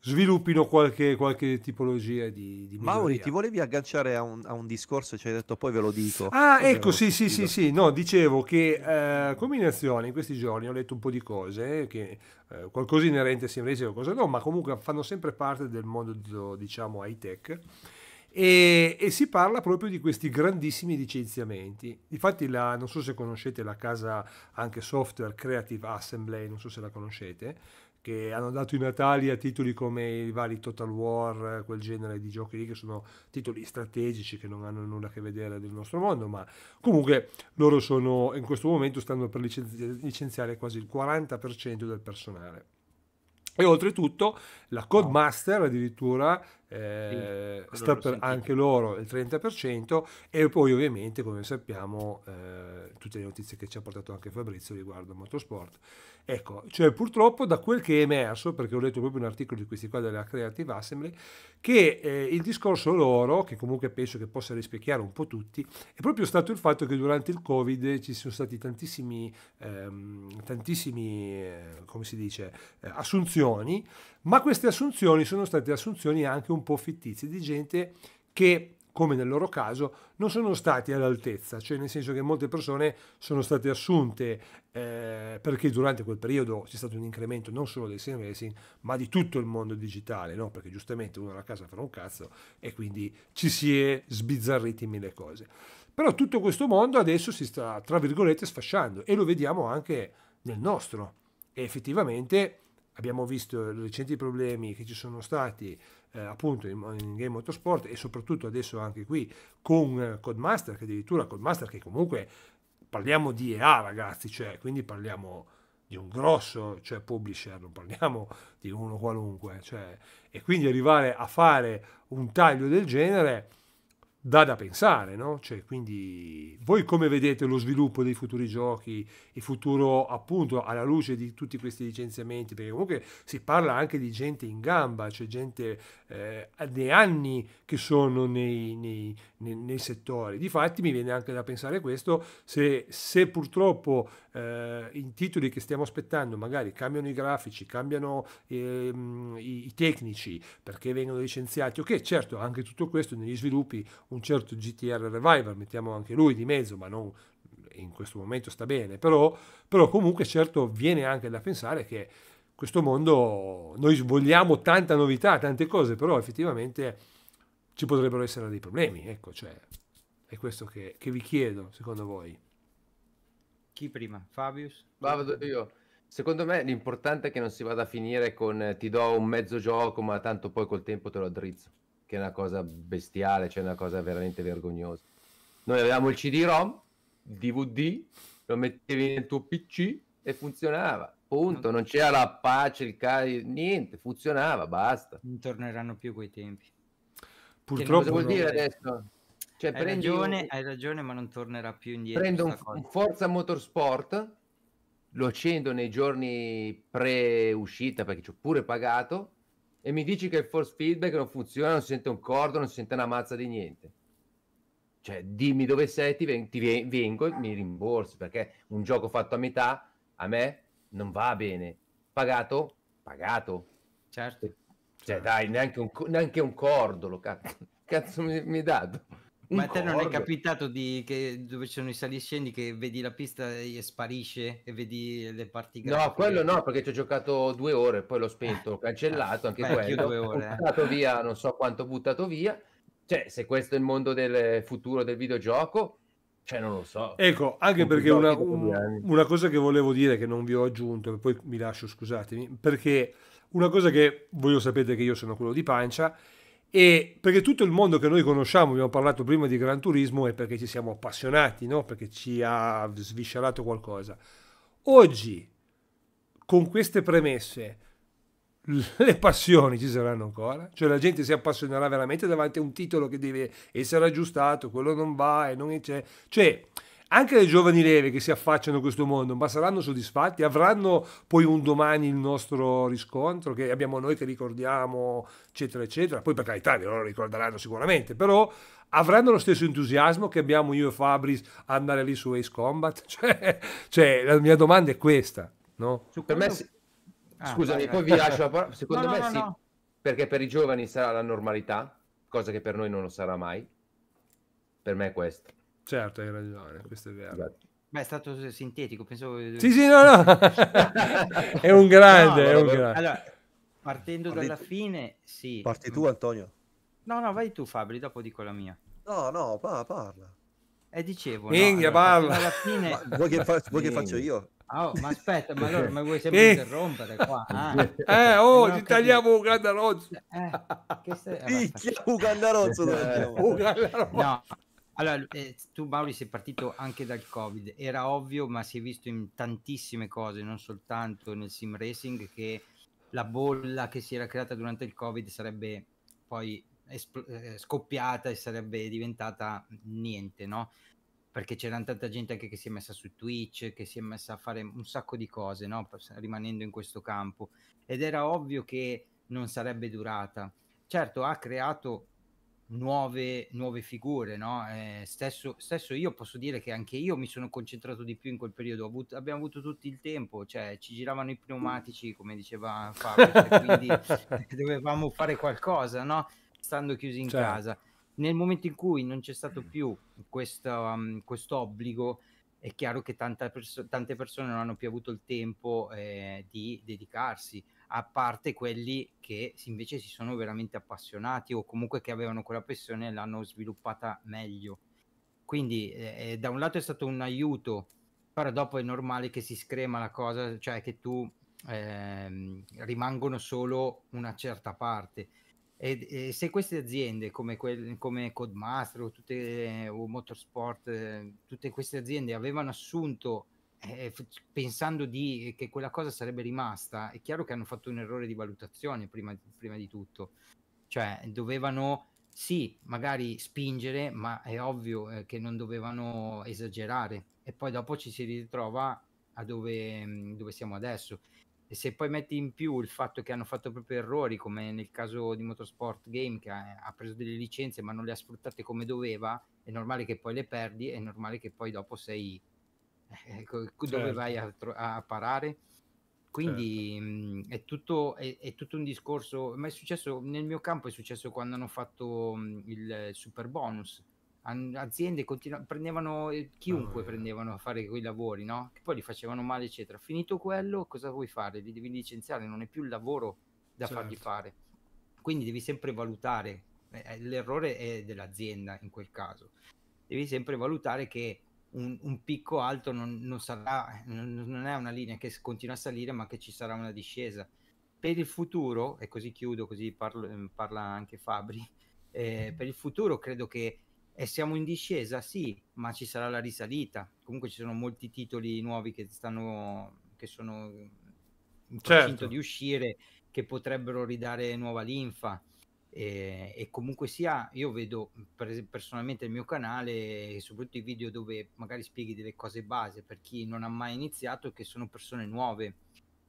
S4: sviluppino qualche, qualche tipologia di, di Mauri, ti volevi agganciare a un, a un discorso ci hai detto poi ve lo dico. Ah, poi ecco, sì, sì, sì, sì, no, dicevo che eh, combinazione in questi giorni ho letto un po' di cose, che eh, qualcosa inerente sembra essere qualcosa no, ma comunque fanno sempre parte del mondo, diciamo, high tech. E, e, si parla proprio di questi grandissimi licenziamenti. Infatti, la, non so se conoscete la casa anche software Creative Assembly, non so se la conoscete, che hanno dato i natali a titoli come i vari Total War, quel genere di giochi lì che sono titoli strategici che non hanno nulla a che vedere del nostro mondo, ma comunque loro sono in questo momento stanno per licenziare quasi il 40% del personale. E oltretutto la Codemaster addirittura eh, sì, sta per anche loro il 30% e poi ovviamente come sappiamo eh, tutte le notizie che ci ha portato anche Fabrizio riguardo motorsport ecco cioè purtroppo da quel che è emerso perché ho letto proprio un articolo di questi qua della Creative Assembly che eh, il discorso loro che comunque penso che possa rispecchiare un po' tutti è proprio stato il fatto che durante il covid ci sono stati tantissimi ehm, tantissimi eh, come si dice eh, assunzioni ma queste assunzioni sono state assunzioni anche un un po' fittizi di gente che come nel loro caso, non sono stati all'altezza, cioè nel senso che molte persone sono state assunte eh, perché durante quel periodo c'è stato un incremento non solo del semi-racing, ma di tutto il mondo digitale, no? perché giustamente uno era casa fa un cazzo e quindi ci si è sbizzarriti in mille cose. Però tutto questo mondo adesso si sta, tra virgolette, sfasciando e lo vediamo anche nel nostro. E effettivamente abbiamo visto i recenti problemi che ci sono stati eh, appunto in, in, Game Motorsport e soprattutto adesso anche qui con eh, Codemaster, che addirittura Codemaster che comunque parliamo di EA ragazzi, cioè quindi parliamo di un grosso cioè, publisher, non parliamo di uno qualunque, cioè, e quindi arrivare a fare un taglio del genere dà da pensare, no? Cioè, quindi voi come vedete lo sviluppo dei futuri giochi, il futuro appunto alla luce di tutti questi licenziamenti, perché comunque si parla anche di gente in gamba, cioè gente eh, dei anni che sono nei, nei, nei, nei settori. Difatti mi viene anche da pensare questo, se, se purtroppo eh, in titoli che stiamo aspettando magari cambiano i grafici, cambiano ehm, i, i, tecnici perché vengono licenziati, ok certo anche tutto questo negli sviluppi un certo GTR Revival, mettiamo anche lui di mezzo ma non in questo momento sta bene, però, però comunque certo viene anche da pensare che questo mondo noi vogliamo tanta novità, tante cose, però effettivamente ci potrebbero essere dei problemi, ecco, cioè è questo che, che vi chiedo,
S2: secondo voi. Chi prima? Fabius?
S5: vado io. Secondo me l'importante è che non si vada a finire con eh, ti do un mezzo gioco, ma tanto poi col tempo te lo addrizzo, che è una cosa bestiale, cioè una cosa veramente vergognosa. Noi avevamo il CD-ROM, DVD, lo mettevi nel tuo PC e funzionava. Punto, non c'era la pace, il carico, niente, funzionava, basta. Non torneranno più quei tempi.
S2: Purtroppo. Cosa vuol dire adesso? Cioè, hai, ragione, un... hai ragione, ma non tornerà più indietro. Prendo un, un
S5: Forza Motorsport, lo accendo nei giorni pre-uscita perché ci ho pure pagato e mi dici che il force feedback non funziona, non si sente un cordo, non si sente una mazza di niente. Cioè, dimmi dove sei, ti, ven- ti ven- vengo e mi rimborsi perché un gioco fatto a metà a me non va bene. Pagato? Pagato. Certo. Cioè, certo. dai, neanche un, neanche un
S2: cordolo,
S5: cazzo, cazzo mi, mi hai dato. Ma a te non è
S2: capitato di, che, dove ci sono i sali e scendi che vedi la pista e sparisce e vedi le parti No, quello no, perché
S5: ci ho giocato due ore, poi l'ho spento, ho ah, cancellato anche Beh, quello. Due ore, ho eh. buttato via, non so quanto ho buttato via. Cioè, se questo è il mondo del futuro del videogioco, cioè non lo so. Ecco, anche non perché una,
S4: una cosa che volevo dire che non vi ho aggiunto, poi mi lascio, scusatemi, perché una cosa che voi lo sapete che io sono quello di pancia e perché tutto il mondo che noi conosciamo, abbiamo parlato prima di Gran Turismo, è perché ci siamo appassionati, no? perché ci ha sviscerato qualcosa. Oggi, con queste premesse, le passioni ci saranno ancora, cioè la gente si appassionerà veramente davanti a un titolo che deve essere aggiustato, quello non va e non c'è. Cioè, cioè anche le giovani leve che si affacciano a questo mondo, ma saranno soddisfatti? Avranno poi un domani il nostro riscontro che abbiamo noi che ricordiamo, eccetera, eccetera. Poi per carità lo ricorderanno sicuramente, però avranno lo stesso entusiasmo che abbiamo io e Fabris a andare lì su Ace Combat? Cioè, cioè la mia domanda è questa, no? Per me sì.
S5: Ah, Scusami, vai, poi vai. vi lascio la parola. Secondo no, me no, sì, no. perché per i giovani sarà la normalità, cosa che per noi non lo sarà mai. Per me è questo. Certo, hai ragione,
S2: questo è vero. Grazie. Beh, è stato sintetico, pensavo... Sì, sì, no, no. è un grande, no, è un grande. Allora, partendo Parti dalla fine, sì. Parti tu, mm. Antonio. No, no, vai tu, Fabri, dopo dico la mia. No, no, pa- parla. E eh, dicevo, Inghia, no, parla. Allora, fine... vuoi, che, fa- vuoi che faccio io? Oh, ma aspetta, ma allora ma vuoi sempre eh.
S4: interrompere qua? Ah. Eh, oh, ti tagliamo un
S2: candarozzo. Eh, che se... Picchia eh, un candarozzo. No, allora, eh, tu Mauri sei partito anche dal Covid, era ovvio, ma si è visto in tantissime cose, non soltanto nel sim racing, che la bolla che si era creata durante il Covid sarebbe poi espl- eh, scoppiata e sarebbe diventata niente, no? Perché c'era tanta gente anche che si è messa su Twitch, che si è messa a fare un sacco di cose, no? Rimanendo in questo campo. Ed era ovvio che non sarebbe durata. Certo, ha creato nuove, nuove figure. No? Eh, stesso, stesso, io posso dire che anche io mi sono concentrato di più in quel periodo. Avuto, abbiamo avuto tutto il tempo, cioè ci giravano i pneumatici, come diceva Fabio, cioè quindi dovevamo fare qualcosa, no? stando chiusi in cioè. casa. Nel momento in cui non c'è stato più questo um, obbligo, è chiaro che perso- tante persone non hanno più avuto il tempo eh, di dedicarsi a parte quelli che invece si sono veramente appassionati o comunque che avevano quella passione e l'hanno sviluppata meglio. Quindi eh, eh, da un lato è stato un aiuto, però dopo è normale che si screma la cosa, cioè che tu eh, rimangono solo una certa parte. E, e eh, se queste aziende come, quel, come Codemaster o, tutte, eh, o Motorsport, eh, tutte queste aziende avevano assunto eh, eh, pensando di, eh, che quella cosa sarebbe rimasta, è chiaro che hanno fatto un errore di valutazione prima, prima di tutto. Cioè, dovevano sì, magari spingere, ma è ovvio eh, che non dovevano esagerare. E poi dopo ci si ritrova a dove, mm, dove, siamo adesso. E se poi metti in più il fatto che hanno fatto proprio errori, come nel caso di Motorsport Game, che ha, ha preso delle licenze ma non le ha sfruttate come doveva, è normale che poi le perdi, è normale che poi dopo sei ecco, dove certo. vai a, a, parare? Quindi certo. mh, mhmm, è, tutto, è, è, tutto, un discorso, ma è successo nel mio campo, è successo quando hanno fatto mh, mhmm, il super bonus. An- aziende continu- prendevano eh, chiunque oh, prendevano a fare quei lavori, no? Che poi li facevano male, eccetera. Finito quello, cosa vuoi fare? Li devi licenziare, non è più il lavoro da certo. fargli fare. Quindi devi sempre valutare eh, l'errore è dell'azienda in quel caso. Devi sempre valutare che un, un picco alto non, non sarà, non, non, è una linea che continua a salire, ma che ci sarà una discesa. Per il futuro, e così chiudo, così parlo, ehm, parla anche Fabri, eh, mhm. per il futuro credo che eh, siamo in discesa, sì, ma ci sarà la risalita. Comunque ci sono molti titoli nuovi che, stanno, che sono mm, in certo. di uscire, che potrebbero ridare nuova linfa. E, ehm, e, comunque sia io vedo mhmm, per, personalmente il mio canale soprattutto i video dove magari spieghi delle cose base per chi non ha mai iniziato che sono persone nuove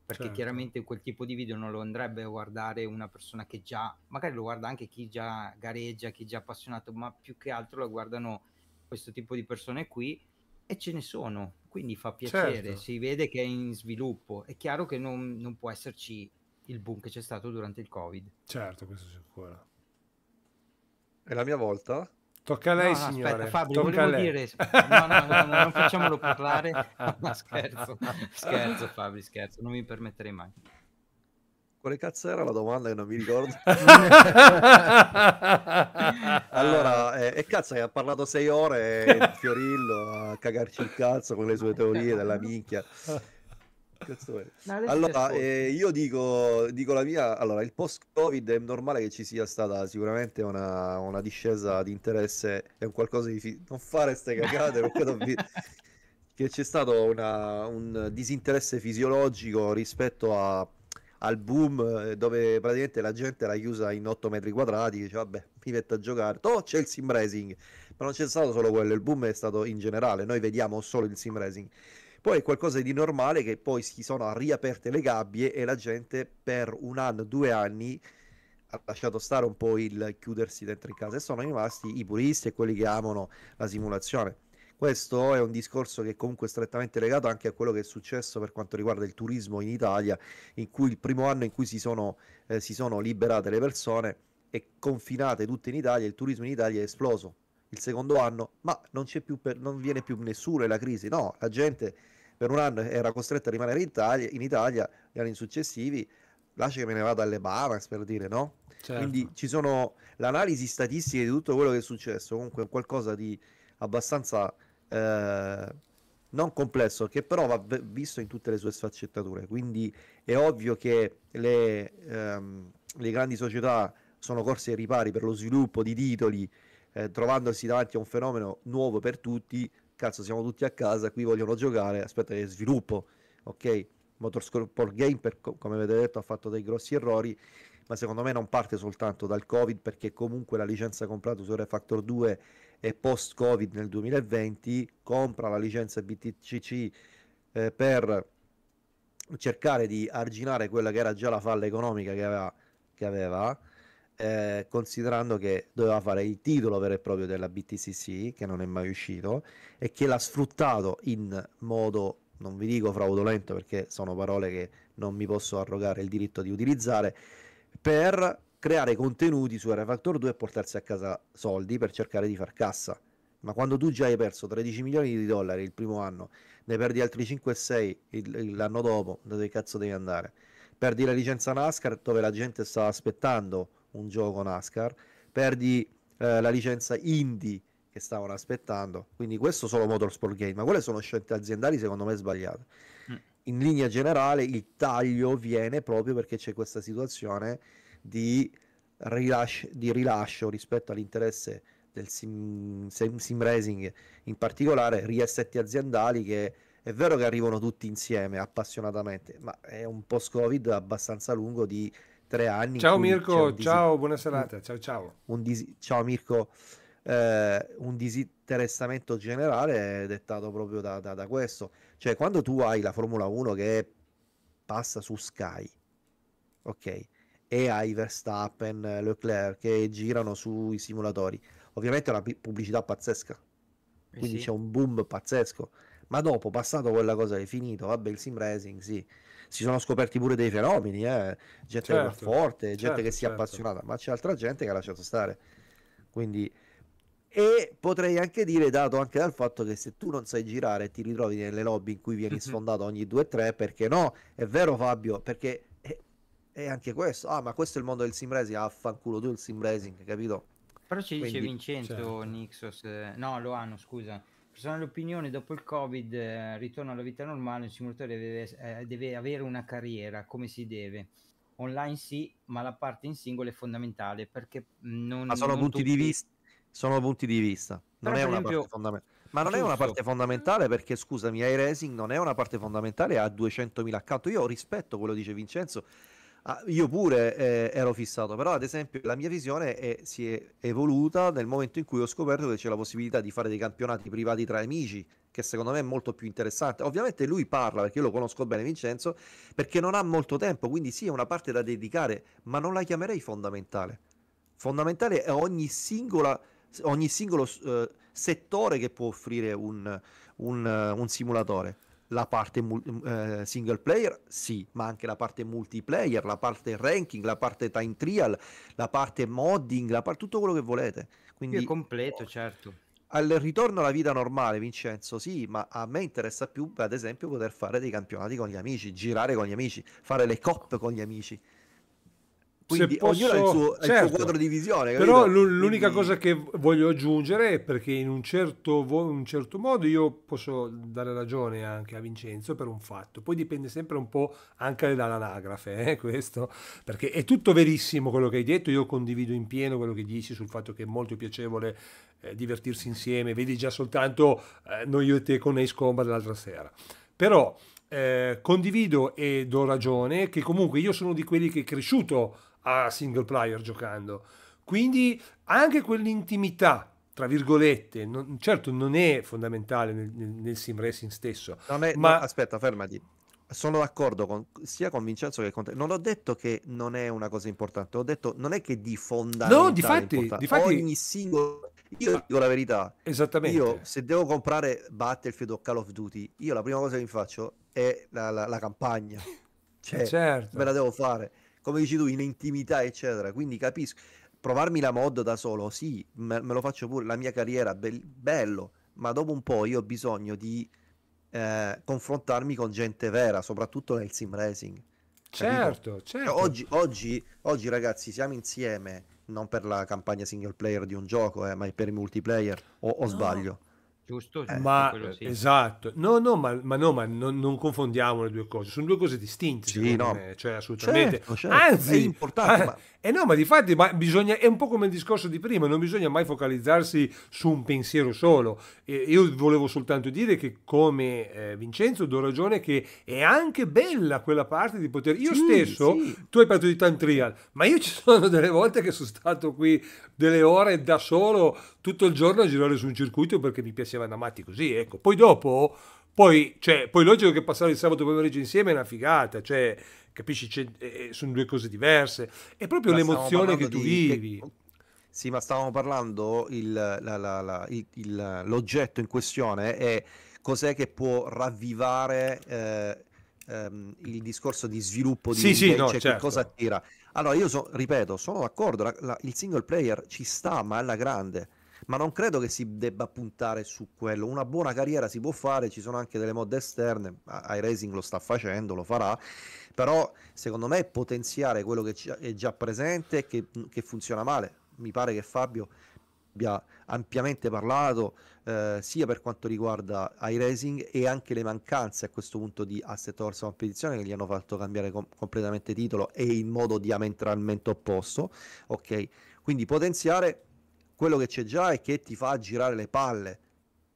S2: perché certo. chiaramente quel tipo di video non lo andrebbe a guardare una persona che già magari lo guarda anche chi già gareggia chi già appassionato ma più che altro lo guardano questo tipo di persone qui e ce ne sono quindi fa piacere certo. si vede che è in sviluppo è chiaro che non, non può esserci il boom che c'è stato durante il Covid. Certo, questo sicuro. È
S4: la mia volta?
S2: Tocca a lei, no, signore. Aspetta, Fabio, Tocca volevo dire... No, no, no, no, non facciamolo parlare. No, scherzo, scherzo Fabio, scherzo. Non mi permetterei mai.
S1: Quale cazzo era la domanda che non mi ricordo? allora, eh, e eh, cazzo che ha parlato sei ore eh, Fiorillo a cagarci il cazzo con le sue teorie della minchia. No, allora, eh, io dico, dico, la mia. Allora, il post-Covid è normale che ci sia stata sicuramente una, una discesa di interesse. È un qualcosa di. Fi- non fare ste cagate perché davvero. che c'è stato una, un disinteresse fisiologico rispetto a, al boom eh, dove praticamente la gente era chiusa in 8 metri quadrati dice vabbè mi metto a giocare oh c'è il sim racing ma non c'è stato solo quello il boom è stato in generale noi vediamo solo il sim racing poi è qualcosa di normale che poi si sono riaperte le gabbie e la gente per un anno, due anni ha lasciato stare un po' il chiudersi dentro in casa e sono rimasti i puristi e quelli che amano la simulazione. Questo è un discorso che comunque è strettamente legato anche a quello che è successo per quanto riguarda il turismo in Italia, in cui il primo anno in cui si sono, eh, si sono liberate le persone e confinate tutte in Italia, il turismo in Italia è esploso. Il secondo anno, ma non, più per, non viene più nessuno e la crisi, no, la gente per un anno era costretto a rimanere in Italia, in Italia gli anni successivi, lascia che me ne vada alle Bahamas per dire no. Certo. Quindi ci sono l'analisi statistica di tutto quello che è successo, comunque è qualcosa di abbastanza eh, non complesso, che però va visto in tutte le sue sfaccettature. Quindi è ovvio che le, ehm, le grandi società sono corse ai ripari per lo sviluppo di titoli, eh, trovandosi davanti a un fenomeno nuovo per tutti, cazzo siamo tutti a casa, qui vogliono giocare, aspetta che sviluppo, ok? Motorsport Game, per, come avete detto, ha fatto dei grossi errori, ma secondo me non parte soltanto dal Covid, perché comunque la licenza comprata su Refactor 2 è post-Covid nel 2020, compra la licenza BTCC eh, per cercare di arginare quella che era già la falla economica che aveva, che aveva eh, considerando che doveva fare il titolo vero e proprio della BTCC, che non è mai uscito, e che l'ha sfruttato in modo, non vi dico fraudolento perché sono parole che non mi posso arrogare il diritto di utilizzare, per creare contenuti su R-Factor 2 e portarsi a casa soldi per cercare di far cassa. Ma quando tu già hai perso 13 milioni di dollari il primo anno, ne perdi altri 5 e 6 l'anno dopo, dove cazzo devi andare? Perdi la licenza NASCAR dove la gente stava aspettando un gioco NASCAR, perdi eh, la licenza indie che stavano aspettando, quindi questo solo Motorsport Game, ma quelle sono scelte aziendali secondo me sbagliate. Mm. In linea generale il taglio viene proprio perché c'è questa situazione di, rilascio, di rilascio rispetto all'interesse del sim, sim, sim racing, in particolare riassetti aziendali che è vero che arrivano tutti insieme appassionatamente, ma è un post-Covid abbastanza lungo di tre anni. Ciao Mirko, dis- ciao, buona serata, ciao ciao. Dis- ciao Mirko, eh, un disinteressamento generale è dettato proprio da, da, da, questo. Cioè quando tu hai la Formula 1 che passa su Sky, ok, e hai Verstappen, Leclerc che girano sui simulatori, ovviamente è una pubblicità pazzesca, eh quindi eh sì. c'è un boom pazzesco. Ma dopo, passato quella cosa, è finito. Vabbè, il sim racing, sì si sono scoperti pure dei fenomeni, eh? gente certo, che forte, gente certo, che si è certo. appassionata, ma c'è altra gente che ha lasciato stare. Quindi, e potrei anche dire, dato anche dal fatto che se tu non sai girare ti ritrovi nelle lobby in cui vieni sfondato ogni 2-3, perché no? È vero Fabio, perché è, è, anche questo. Ah, ma questo è il mondo del sim racing, affanculo tu il sim racing, capito?
S2: Però ci Quindi, dice Vincenzo certo. Nixos, eh, no Loano, scusa personale opinione, dopo il Covid eh, ritorno alla vita normale, il simulatore deve, eh, deve, avere una carriera come si deve. Online sì, ma la parte in singolo è fondamentale perché mm, non... Ma sono, non punti, tutti... di vista,
S1: sono punti di vista, non è una parte fondamentale. Ma non Giusto. è una parte fondamentale perché, scusami, iRacing non è una parte fondamentale, ha 200.000 account. Io rispetto quello che dice Vincenzo Ah, io pure eh, ero fissato, però ad esempio la mia visione è, si è evoluta nel momento in cui ho scoperto che c'è la possibilità di fare dei campionati privati tra amici, che secondo me è molto più interessante. Ovviamente lui parla, perché io lo conosco bene Vincenzo, perché non ha molto tempo, quindi sì è una parte da dedicare, ma non la chiamerei fondamentale. Fondamentale è ogni, singola, ogni singolo eh, settore che può offrire un, un, un simulatore la parte mm, eh, single player, sì, ma anche la parte multiplayer, la parte ranking, la parte time trial, la parte modding, la par- tutto quello che volete. Quindi, più
S2: completo, certo.
S1: Al ritorno alla vita normale, Vincenzo, sì, ma a me interessa più, ad esempio, poter fare dei campionati con gli amici, girare con gli amici, fare le cop con gli amici. Quindi posso... ognuno ha il, suo, certo. il suo quadro di visione. Capito? Però
S4: l'unica Quindi... cosa che voglio aggiungere è perché in un, certo un certo modo io posso dare ragione anche a Vincenzo per un fatto. Poi dipende sempre un po' anche dall'anagrafe, eh, questo, perché è tutto verissimo quello che hai detto. Io condivido in pieno quello che dici sul fatto che è molto piacevole eh, divertirsi insieme. Vedi già soltanto eh, noi io e te con Ace Combat l'altra sera. Però eh, condivido e do ragione che comunque io sono di quelli che è cresciuto a single player giocando. Quindi anche quell'intimità, tra virgolette, non, certo non è fondamentale nel, nel sim racing stesso. È, ma no, aspetta, fermati. Sono d'accordo con, sia con Vincenzo
S1: che con te. Non ho detto che non è una cosa importante, ho detto non è che di fondamentale. No, di fatti, ogni singolo io dico la verità. Esattamente. Io se devo comprare Battlefield o Call of Duty, io la prima cosa che mi faccio è la, la, la campagna. Cioè, certo. me la devo fare come dici tu, in intimità, eccetera. Quindi capisco, provarmi la mod da solo, sì, me, me lo faccio pure, la mia carriera, be- bello, ma dopo un po' io ho bisogno di eh, confrontarmi con gente vera, soprattutto nel sim racing. Certo, capito? certo. Oggi, oggi, oggi, ragazzi, siamo insieme, non per la campagna single player di un gioco, eh, ma per i multiplayer, o, o no. sbaglio?
S2: giusto? Eh, ma sì.
S4: esatto, no, no, ma, ma no, ma non, non, confondiamo le due cose, sono due cose distinte, sì, no. Me. cioè assolutamente. Certo, certo. Anzi, è importante. Ah, ma... Eh no, ma di fatti è un po' come il discorso di prima, non bisogna mai focalizzarsi su un pensiero solo. E io volevo soltanto dire che come eh, Vincenzo do ragione che è anche bella quella parte di poter... Io sì, stesso, sì. tu hai parlato di Tantrial, ma io ci sono delle volte che sono stato qui delle ore da solo tutto il giorno a girare su un circuito perché mi piaceva vanno amati così, ecco. Poi dopo, poi, cioè, poi logico che passare il sabato pomeriggio insieme è una figata, cioè, capisci, eh, eh, sono due cose diverse. È proprio ma l'emozione che tu di... vivi. Sì, ma
S1: stavamo parlando, il, la, la, la, il, il, l'oggetto in questione è cos'è che può ravvivare eh, ehm, il discorso di sviluppo di sì, sì, no, cioè certo. cosa attira. Allora, io so, ripeto, sono d'accordo, il single player ci sta, ma alla grande ma non credo che si debba puntare su quello. Una buona carriera si può fare, ci sono anche delle mod esterne, i Racing lo sta facendo, lo farà, però secondo me potenziare quello che è già presente e che, che funziona male. Mi pare che Fabio abbia ampiamente parlato eh, sia per quanto riguarda i Racing e anche le mancanze a questo punto di Asset Horse Competizione che gli hanno fatto cambiare com- completamente titolo e in modo diametralmente opposto. Ok, quindi potenziare quello che c'è già e che ti fa girare le palle.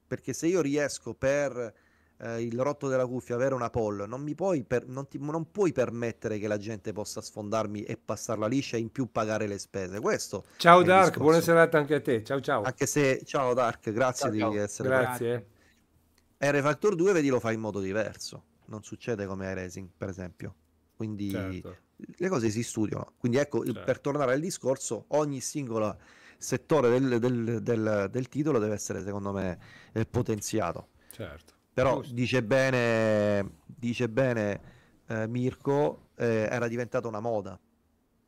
S1: Perché se io riesco per eh, il rotto della cuffia avere una poll, non, mi puoi per- non, ti- non puoi permettere che la gente possa sfondarmi e passarla liscia e in più pagare le spese. Questo ciao Dark, buona
S4: serata anche a te. Ciao ciao. Anche se, ciao Dark, grazie ciao, di ciao. essere Grazie.
S1: Qui. Refactor 2 vedi lo fa in modo diverso. Non succede come iRacing, per esempio. Quindi certo. le cose si studiano. Quindi ecco, certo. per tornare al discorso, ogni singola settore del, del, del, del titolo deve essere, secondo me, potenziato. Certo. Però Giusto. dice bene, dice bene eh, Mirko, eh, era diventata una moda,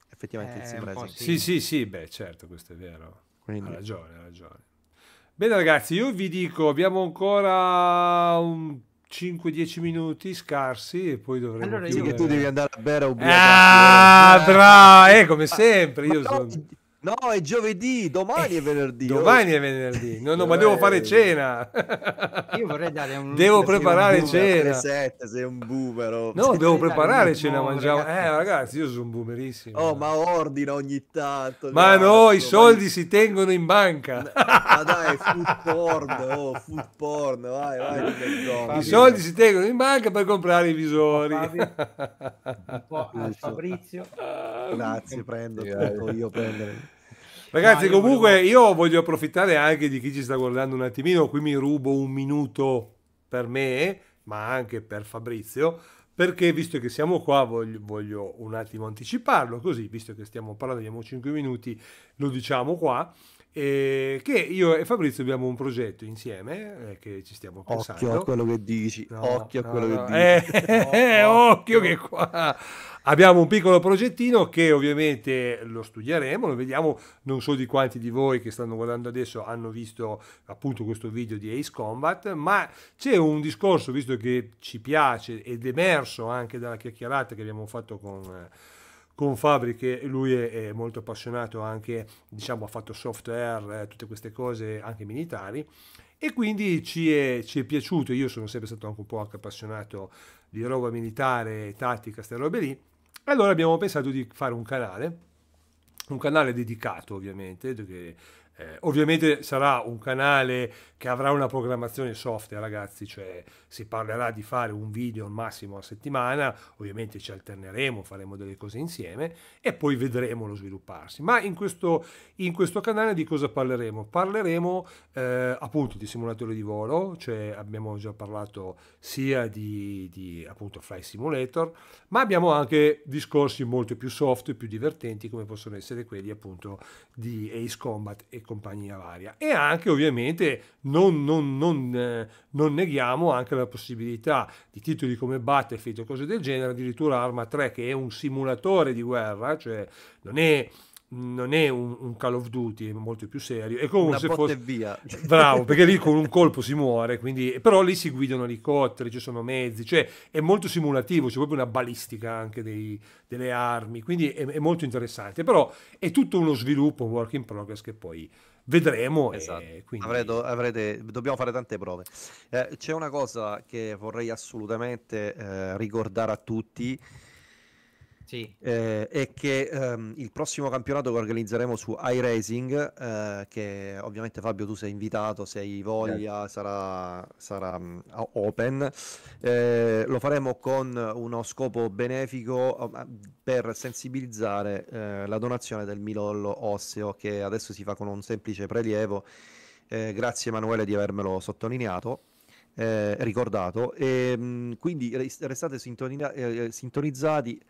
S1: effettivamente, eh, il sim racing. Sì. sì, sì, sì,
S4: beh, certo, questo è vero. Quindi. Ha ragione, ha ragione. Bene ragazzi, io vi dico, abbiamo ancora un 5-10 minuti scarsi e poi dovremo allora, chiudere. Sì che tu devi andare a bere a o Ah, bravo, eh, come sempre. Ma, io ma sono... No, No, è giovedì, domani è eh, venerdì. Domani oh. è venerdì. No, no, ma devo fare cena. Io vorrei dare un Devo oh. preparare un cena.
S1: 7, sei un boomer. No, devo preparare cena, boom, mangiamo. Ragazzi. Eh,
S4: ragazzi, io sono boomerissimo. Oh, ma ordina ogni tanto. Ma no, i soldi vai. si tengono in banca. Ma dai, food porn, oh, food porn, vai, vai, Fabio, I soldi si tengono in banca per comprare i visori. Fabio, un po' al Fabrizio. Grazie, prendo, io prendere. Ragazzi, no, comunque volevo... io voglio approfittare anche di chi ci sta guardando un attimino, qui mi rubo un minuto per me, ma anche per Fabrizio, perché visto che siamo qua voglio, voglio un attimo anticiparlo, così visto che stiamo parlando, abbiamo 5 minuti, lo diciamo qua. Eh, che io e Fabrizio abbiamo un progetto insieme eh, che ci stiamo pensando. Occhio a
S1: quello che dici, no, occhio no, a quello no, che dici. Eh, eh, eh occhio che qua
S4: abbiamo un piccolo progettino che ovviamente lo studieremo, lo vediamo, non so di quanti di voi che stanno guardando adesso hanno visto appunto questo video di Ace Combat, ma c'è un discorso, visto che ci piace ed è emerso anche dalla chiacchierata che abbiamo fatto con... Eh, con Fabri che lui è, molto appassionato anche, diciamo, ha fatto software, eh, tutte queste cose anche militari e quindi ci è, ci è piaciuto, io sono sempre stato anche un po' appassionato di roba militare, tattica, queste robe lì, allora abbiamo pensato di fare un canale, un canale dedicato ovviamente, perché, eh, ovviamente sarà un canale che avrà una programmazione software, ragazzi, cioè si parlerà di fare un video al massimo a settimana, ovviamente ci alterneremo, faremo delle cose insieme e poi vedremo lo svilupparsi. Ma in questo, in questo canale di cosa parleremo? Parleremo eh, appunto di simulatori di volo, cioè abbiamo già parlato sia di, di appunto Fly Simulator, ma abbiamo anche discorsi molto più soft e più divertenti come possono essere quelli appunto di Ace Combat e compagnia varia. E anche ovviamente non, non, non, eh, non, neghiamo anche la possibilità di titoli come Battlefield o cose del genere, addirittura Arma 3 che è un simulatore di guerra, cioè non è non è un, un, Call of Duty, è molto più serio. È come Una se fosse via. Bravo, perché lì con un colpo si muore, quindi... però lì si guidano elicotteri, ci sono mezzi, cioè è molto simulativo, c'è proprio una balistica anche dei, delle armi, quindi è, è molto interessante, però è tutto uno sviluppo, un work in progress che poi vedremo. Esatto. Quindi... Avrete, avrete, dobbiamo fare tante prove. Eh, c'è una
S1: cosa che vorrei assolutamente eh, ricordare a tutti sì. Eh, e che ehm, il prossimo campionato che organizzeremo su iRacing, eh, che ovviamente Fabio tu sei invitato, se hai voglia certo. sarà, sarà um, open, eh, lo faremo con uno scopo benefico oh, per sensibilizzare eh, la donazione del milollo osseo che adesso si fa con un semplice prelievo. Eh, grazie Emanuele di avermelo sottolineato. Eh, ricordato e, ehm, quindi restate sintonizzati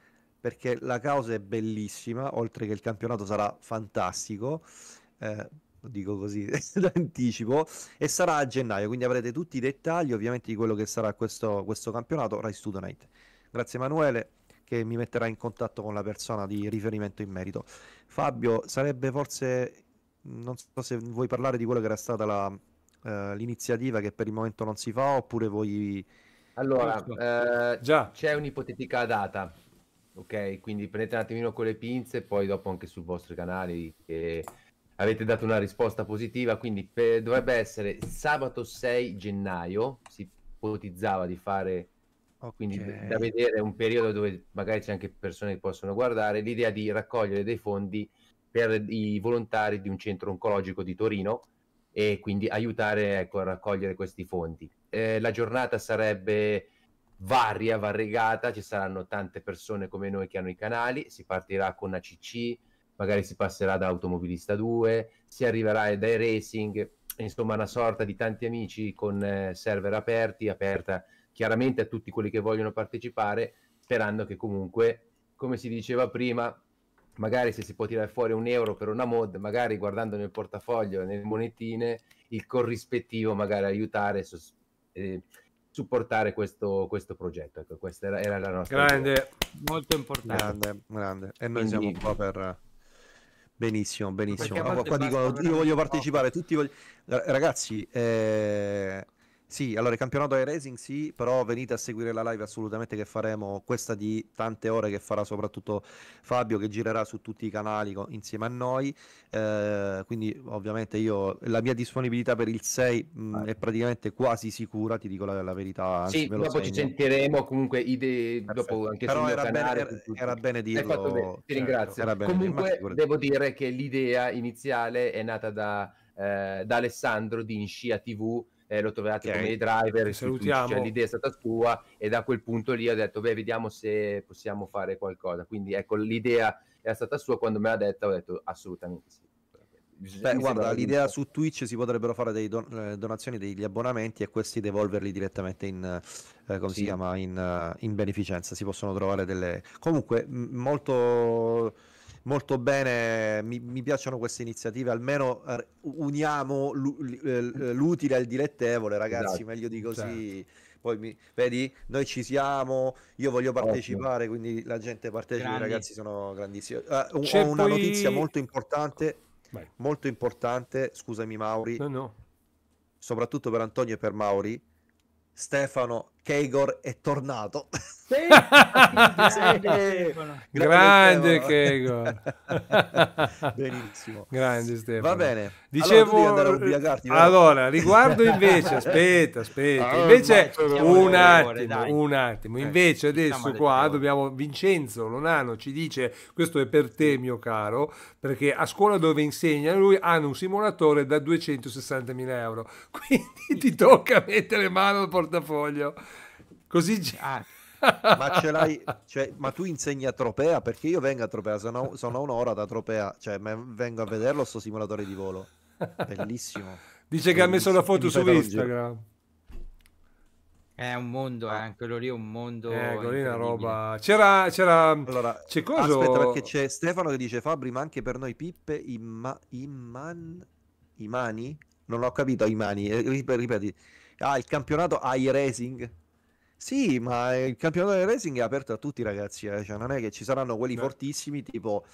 S1: perché la causa è bellissima, oltre che il campionato sarà fantastico. Eh, lo dico così d'anticipo e sarà a gennaio quindi avrete tutti i dettagli ovviamente di quello che sarà questo, questo campionato Rai Student grazie Emanuele che mi metterà in contatto con la persona di riferimento in merito. Fabio, sarebbe forse, non so se vuoi parlare di quello che era stata la, eh, l'iniziativa che per il momento non si fa oppure vuoi...
S5: Allora, eh, già. c'è un'ipotetica data ok? Quindi prendete un attimino con le pinze, poi dopo anche sui vostri canali che avete dato una risposta positiva, quindi per, dovrebbe essere sabato 6 gennaio, si ipotizzava di fare, okay. quindi da vedere un periodo dove magari c'è anche persone che possono guardare, l'idea di raccogliere dei fondi per i volontari di un centro oncologico di Torino e quindi aiutare ecco, a raccogliere questi fondi. Eh, la giornata sarebbe varia, variegata, ci saranno tante persone come noi che hanno i canali, si partirà con ACC, magari si passerà da Automobilista 2, si arriverà dai Racing, insomma una sorta di tanti amici con eh, server aperti, aperta chiaramente a tutti quelli che vogliono partecipare, sperando che comunque, come si diceva prima, magari se si può tirare fuori un euro per una mod, magari guardando nel portafoglio, nelle monetine, il corrispettivo magari aiutare. Sos- eh, supportare questo, questo progetto. Ecco, questa era, era la nostra... Grande, idea. molto importante. Grande, grande. E noi Quindi... siamo qua
S1: per... Benissimo, benissimo. qua dico, io voglio partecipare, tutti voglio... Ragazzi, eh, sì, allora il campionato Racing, sì, però venite a seguire la live assolutamente che faremo, questa di tante ore che farà soprattutto Fabio che girerà su tutti i canali co- insieme a noi, eh, quindi ovviamente io la mia disponibilità per il 6 mh, mm, ah. è praticamente quasi sicura, ti dico la, la
S5: verità. Anzi, sì, dopo segno. ci sentiremo comunque idee dopo anche però era, canale, bene, era, era, bene dirlo. Bene. Ti certo, ringrazio. Certo. comunque dirlo, devo dire che l'idea iniziale è nata da, eh, da Alessandro di Inscia TV eh, lo troverete okay. come dei driver, salutiamo. l'idea è stata tua e da quel punto lì ho detto, beh, vediamo se possiamo fare qualcosa. Quindi ecco, l'idea era stata sua, quando me l'ha detta ho detto assolutamente sì. Beh, guarda, l'idea
S1: su Twitch si potrebbero fare delle don- eh, donazioni degli abbonamenti e questi devolverli direttamente in, eh, come sì. si chiama, in, eh, in beneficenza. Si possono trovare delle... Comunque, m- molto molto bene, mi, mi piacciono queste iniziative, almeno eh, uniamo l'utile al dilettevole, ragazzi, esatto, meglio di così. Certo. Poi mi, vedi, noi ci siamo, io voglio partecipare, Ottimo. quindi la gente partecipa, Grandi. i ragazzi sono grandissimi. Uh, ho una poi... notizia molto importante, Vai. molto importante, scusami Mauri, no, no. soprattutto per Antonio e per Mauri. Stefano Keigor è tornato. Sì, sì. Grande Keigor. Benissimo. Grande Stefano. Va bene.
S4: Dicevo allora, allora riguardo invece, aspetta, aspetta, allora, ah, invece un attimo, ore, eh, un attimo. Invece eh, adesso qua dobbiamo Vincenzo Lonano ci dice questo è per te mio caro, perché a scuola dove insegna lui hanno un simulatore da 260.000 euro. Quindi ti tocca mettere mano al portafoglio. Così... Ah. ma ce l'hai, cioè, ma tu insegni a Tropea
S1: perché io vengo a Tropea, sono, sono un'ora da Tropea, cioè vengo a vederlo sto simulatore di volo, bellissimo. Dice che ha messo la foto su Instagram.
S2: È un mondo, eh, ah. eh, lì è un mondo. Eh, lì è una roba. C'era. c'era... Mm, allora,
S1: c'è cosa? Aspetta, perché c'è Stefano che dice Fabri, ma anche per noi Pippe, imma, imman, Imani? Non ho capito, Imani, eh, ripeti. Ah, il campionato iRacing. Sì, ma il campionato del racing è aperto a tutti, ragazzi. Eh. Cioè, non è che ci saranno quelli Beh. fortissimi, tipo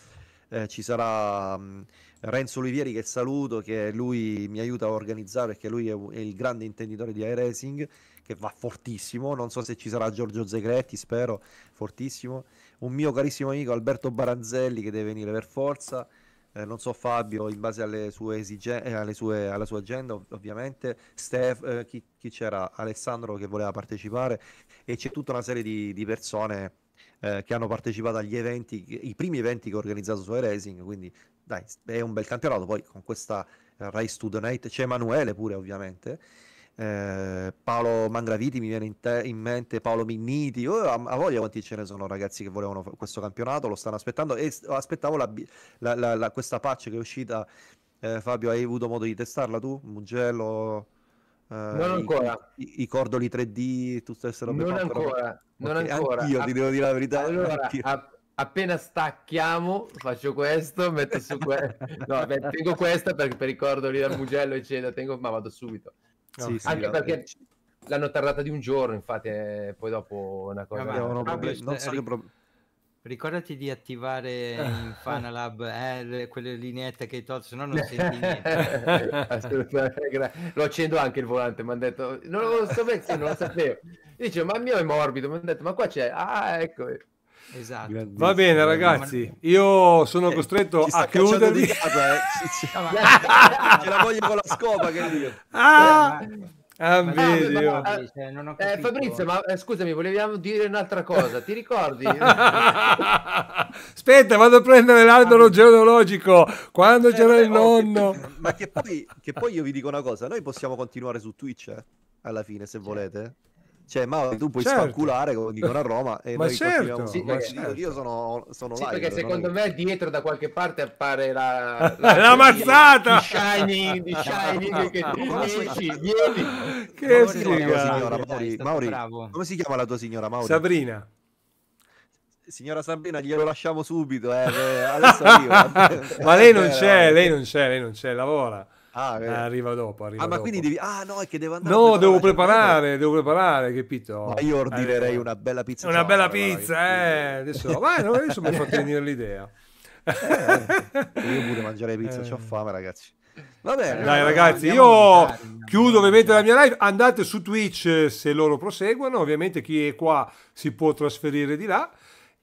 S1: eh, ci sarà um, Renzo Olivieri che saluto, che lui mi aiuta a organizzare, perché lui è, è il grande intenditore di iRacing, che va fortissimo. Non so se ci sarà Giorgio Zegretti, spero, fortissimo. Un mio carissimo amico Alberto Baranzelli che deve venire per forza eh, non so Fabio, in base alle sue esigenze, eh, alla sua agenda ovviamente, Steph, eh, chi-, chi, c'era, Alessandro che voleva partecipare e c'è tutta una serie di, di persone eh, che hanno partecipato agli eventi, i primi eventi che ho organizzato su Racing, quindi dai, è un bel campionato, poi con questa eh, Rai Studio Night c'è Emanuele pure ovviamente. Eh, Paolo Mangraviti, mi viene in, te- in mente Paolo Minniti, oh, a-, voglia quanti ce ne sono ragazzi che volevano questo campionato, lo stanno aspettando e oh, aspettavo la bi- la- la- questa patch che è uscita. Eh, Fabio, hai avuto modo di testarla tu? Mugello? Eh, non ancora. I, i, cordoli 3D, tutte
S5: queste robe. Non ancora, però... non okay, ancora. Anch'io, ti devo dire la verità. Allora, app- appena stacchiamo, faccio questo, metto su questo. no, beh, tengo questa perché per i cordoli da Mugello, eccetera, tengo, ma vado subito sì, sì, anche perché l'hanno tardata di un giorno, infatti, eh, poi dopo una cosa. Vabbè, non, non eh, so che problema.
S2: Ricordati di attivare in Fanalab eh, quelle lineette che hai tolto, se no non senti niente.
S5: lo accendo anche il volante, mi hanno detto, non lo so, non lo sapevo. Dice, ma il mio è morbido, mi hanno detto, ma qua c'è, ah, ecco.
S2: Esatto. Va bene
S5: ragazzi,
S4: io sono eh, costretto a chiudervi.
S5: Casa, eh. Ce la voglio con la scopa che dico. Ah! Ah, eh, ma, video. Ma, cioè, non ho eh, Fabrizio, ma eh, scusami, volevamo dire un'altra cosa, ti ricordi? Aspetta,
S4: vado a prendere l'albero ah. geologico quando eh, c'era beh, il oh, nonno. che,
S1: ma che poi, che poi, io vi dico una cosa, noi possiamo continuare su Twitch eh? alla fine se volete. Cioè, Mauri, tu puoi certo. spanculare, come dicono a Roma, e ma noi certo, sì, ma certo. Io sono, sono sì, live, perché secondo
S5: non... me dietro da qualche parte appare la... La, la mazzata! Di Shining, di Shining, che esci,
S1: vieni! Che signora, Mauri, Mauri come
S4: si chiama la tua signora, Mauri? Sabrina
S1: signora Sabrina, glielo lasciamo
S4: subito. Eh. eh adesso arrivo. Ma lei non eh, c'è, lei non c'è, lei non c'è, lavora. Ah, arriva dopo. Arriva ah, ma dopo. quindi devi. Ah, no, è che devo andare. No, devo preparare, devo preparare, capito? Ma io eh, ordinerei una bella pizza. Una bella pizza, eh. Adesso, vai, no, adesso mi fa fatto venire l'idea. Eh,
S1: io pure mangiare pizza, eh. ho fame, ragazzi. Va dai, ragazzi. Io
S4: chiudo ovviamente la mia live. Andate su Twitch eh, se loro proseguono. Ovviamente, chi è qua si può trasferire di là.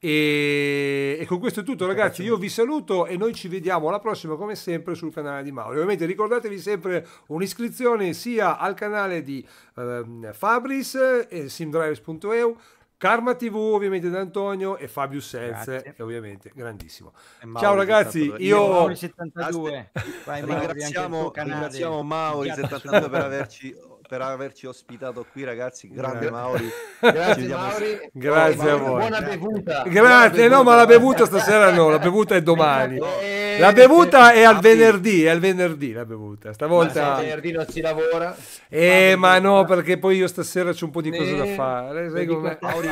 S4: E, e, con questo è tutto, ragazzi. Io vi saluto e noi ci vediamo alla prossima, come sempre, sul canale di Mauro. Ovviamente ricordatevi sempre un'iscrizione sia al canale di ehm, Fabris, eh, simdrivers.eu, Karma TV, ovviamente, da Antonio e Fabio Sense, ovviamente grandissimo.
S2: Ciao, ragazzi. Io, io 72. Vai, Mauri, ringraziamo, ringraziamo Mauri72 per averci
S1: per averci ospitato qui, ragazzi. Grande Mauri. Grazie, Mauri. Grazie a voi. Buona bevuta. Grazie. Buona bevuta. No, ma la bevuta
S4: stasera no, la bevuta è domani. Esatto. Eh, la bevuta è al ah, venerdì, è al venerdì la bevuta. Stavolta... Ma
S5: venerdì non si lavora?
S4: Eh, ma no, perché poi io stasera c'è un po' di cose da eh, fare. Sai come... Mauri,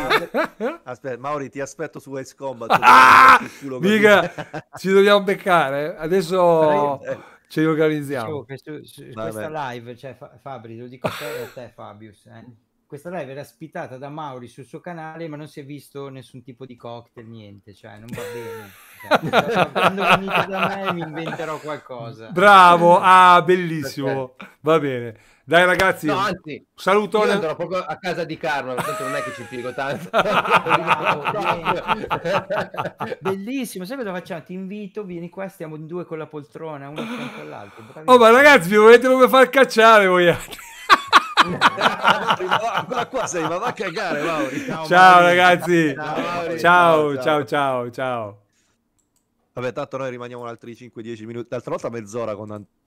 S1: aspetta, Mauri, ti aspetto su Ace Combat. Ah!
S2: Mica, ci
S4: dobbiamo beccare. Adesso... Ci organizziamo. Dicevo, su, questa
S2: live, cioè, Fabri, lo dico a te e a te Fabius, eh. questa live era ospitata da Mauri sul suo canale, ma non si è visto nessun tipo di cocktail, niente, cioè non va bene. Cioè, quando venite da me mi inventerò qualcosa. Bravo, ah,
S4: bellissimo, va bene. Dai ragazzi, no, anzi, salutone. andrò
S5: proprio a casa di Carlo, non è che ci piego tanto.
S2: Bellissimo, sai cosa facciamo? Ti invito, vieni qua, stiamo in due con la poltrona, uno accanto all'altro. Bravissimo. Oh,
S4: ma ragazzi, vi volete proprio far cacciare voi altri?
S1: ma qua sei, ma va a cagare, Mauri. Ciao, ciao Mauri. ragazzi. Ciao, Mauri. Ciao, ciao, ciao,
S4: ciao, ciao.
S1: Vabbè, tanto noi rimaniamo altri 5-10 minuti. D'altra volta mezz'ora con Antonio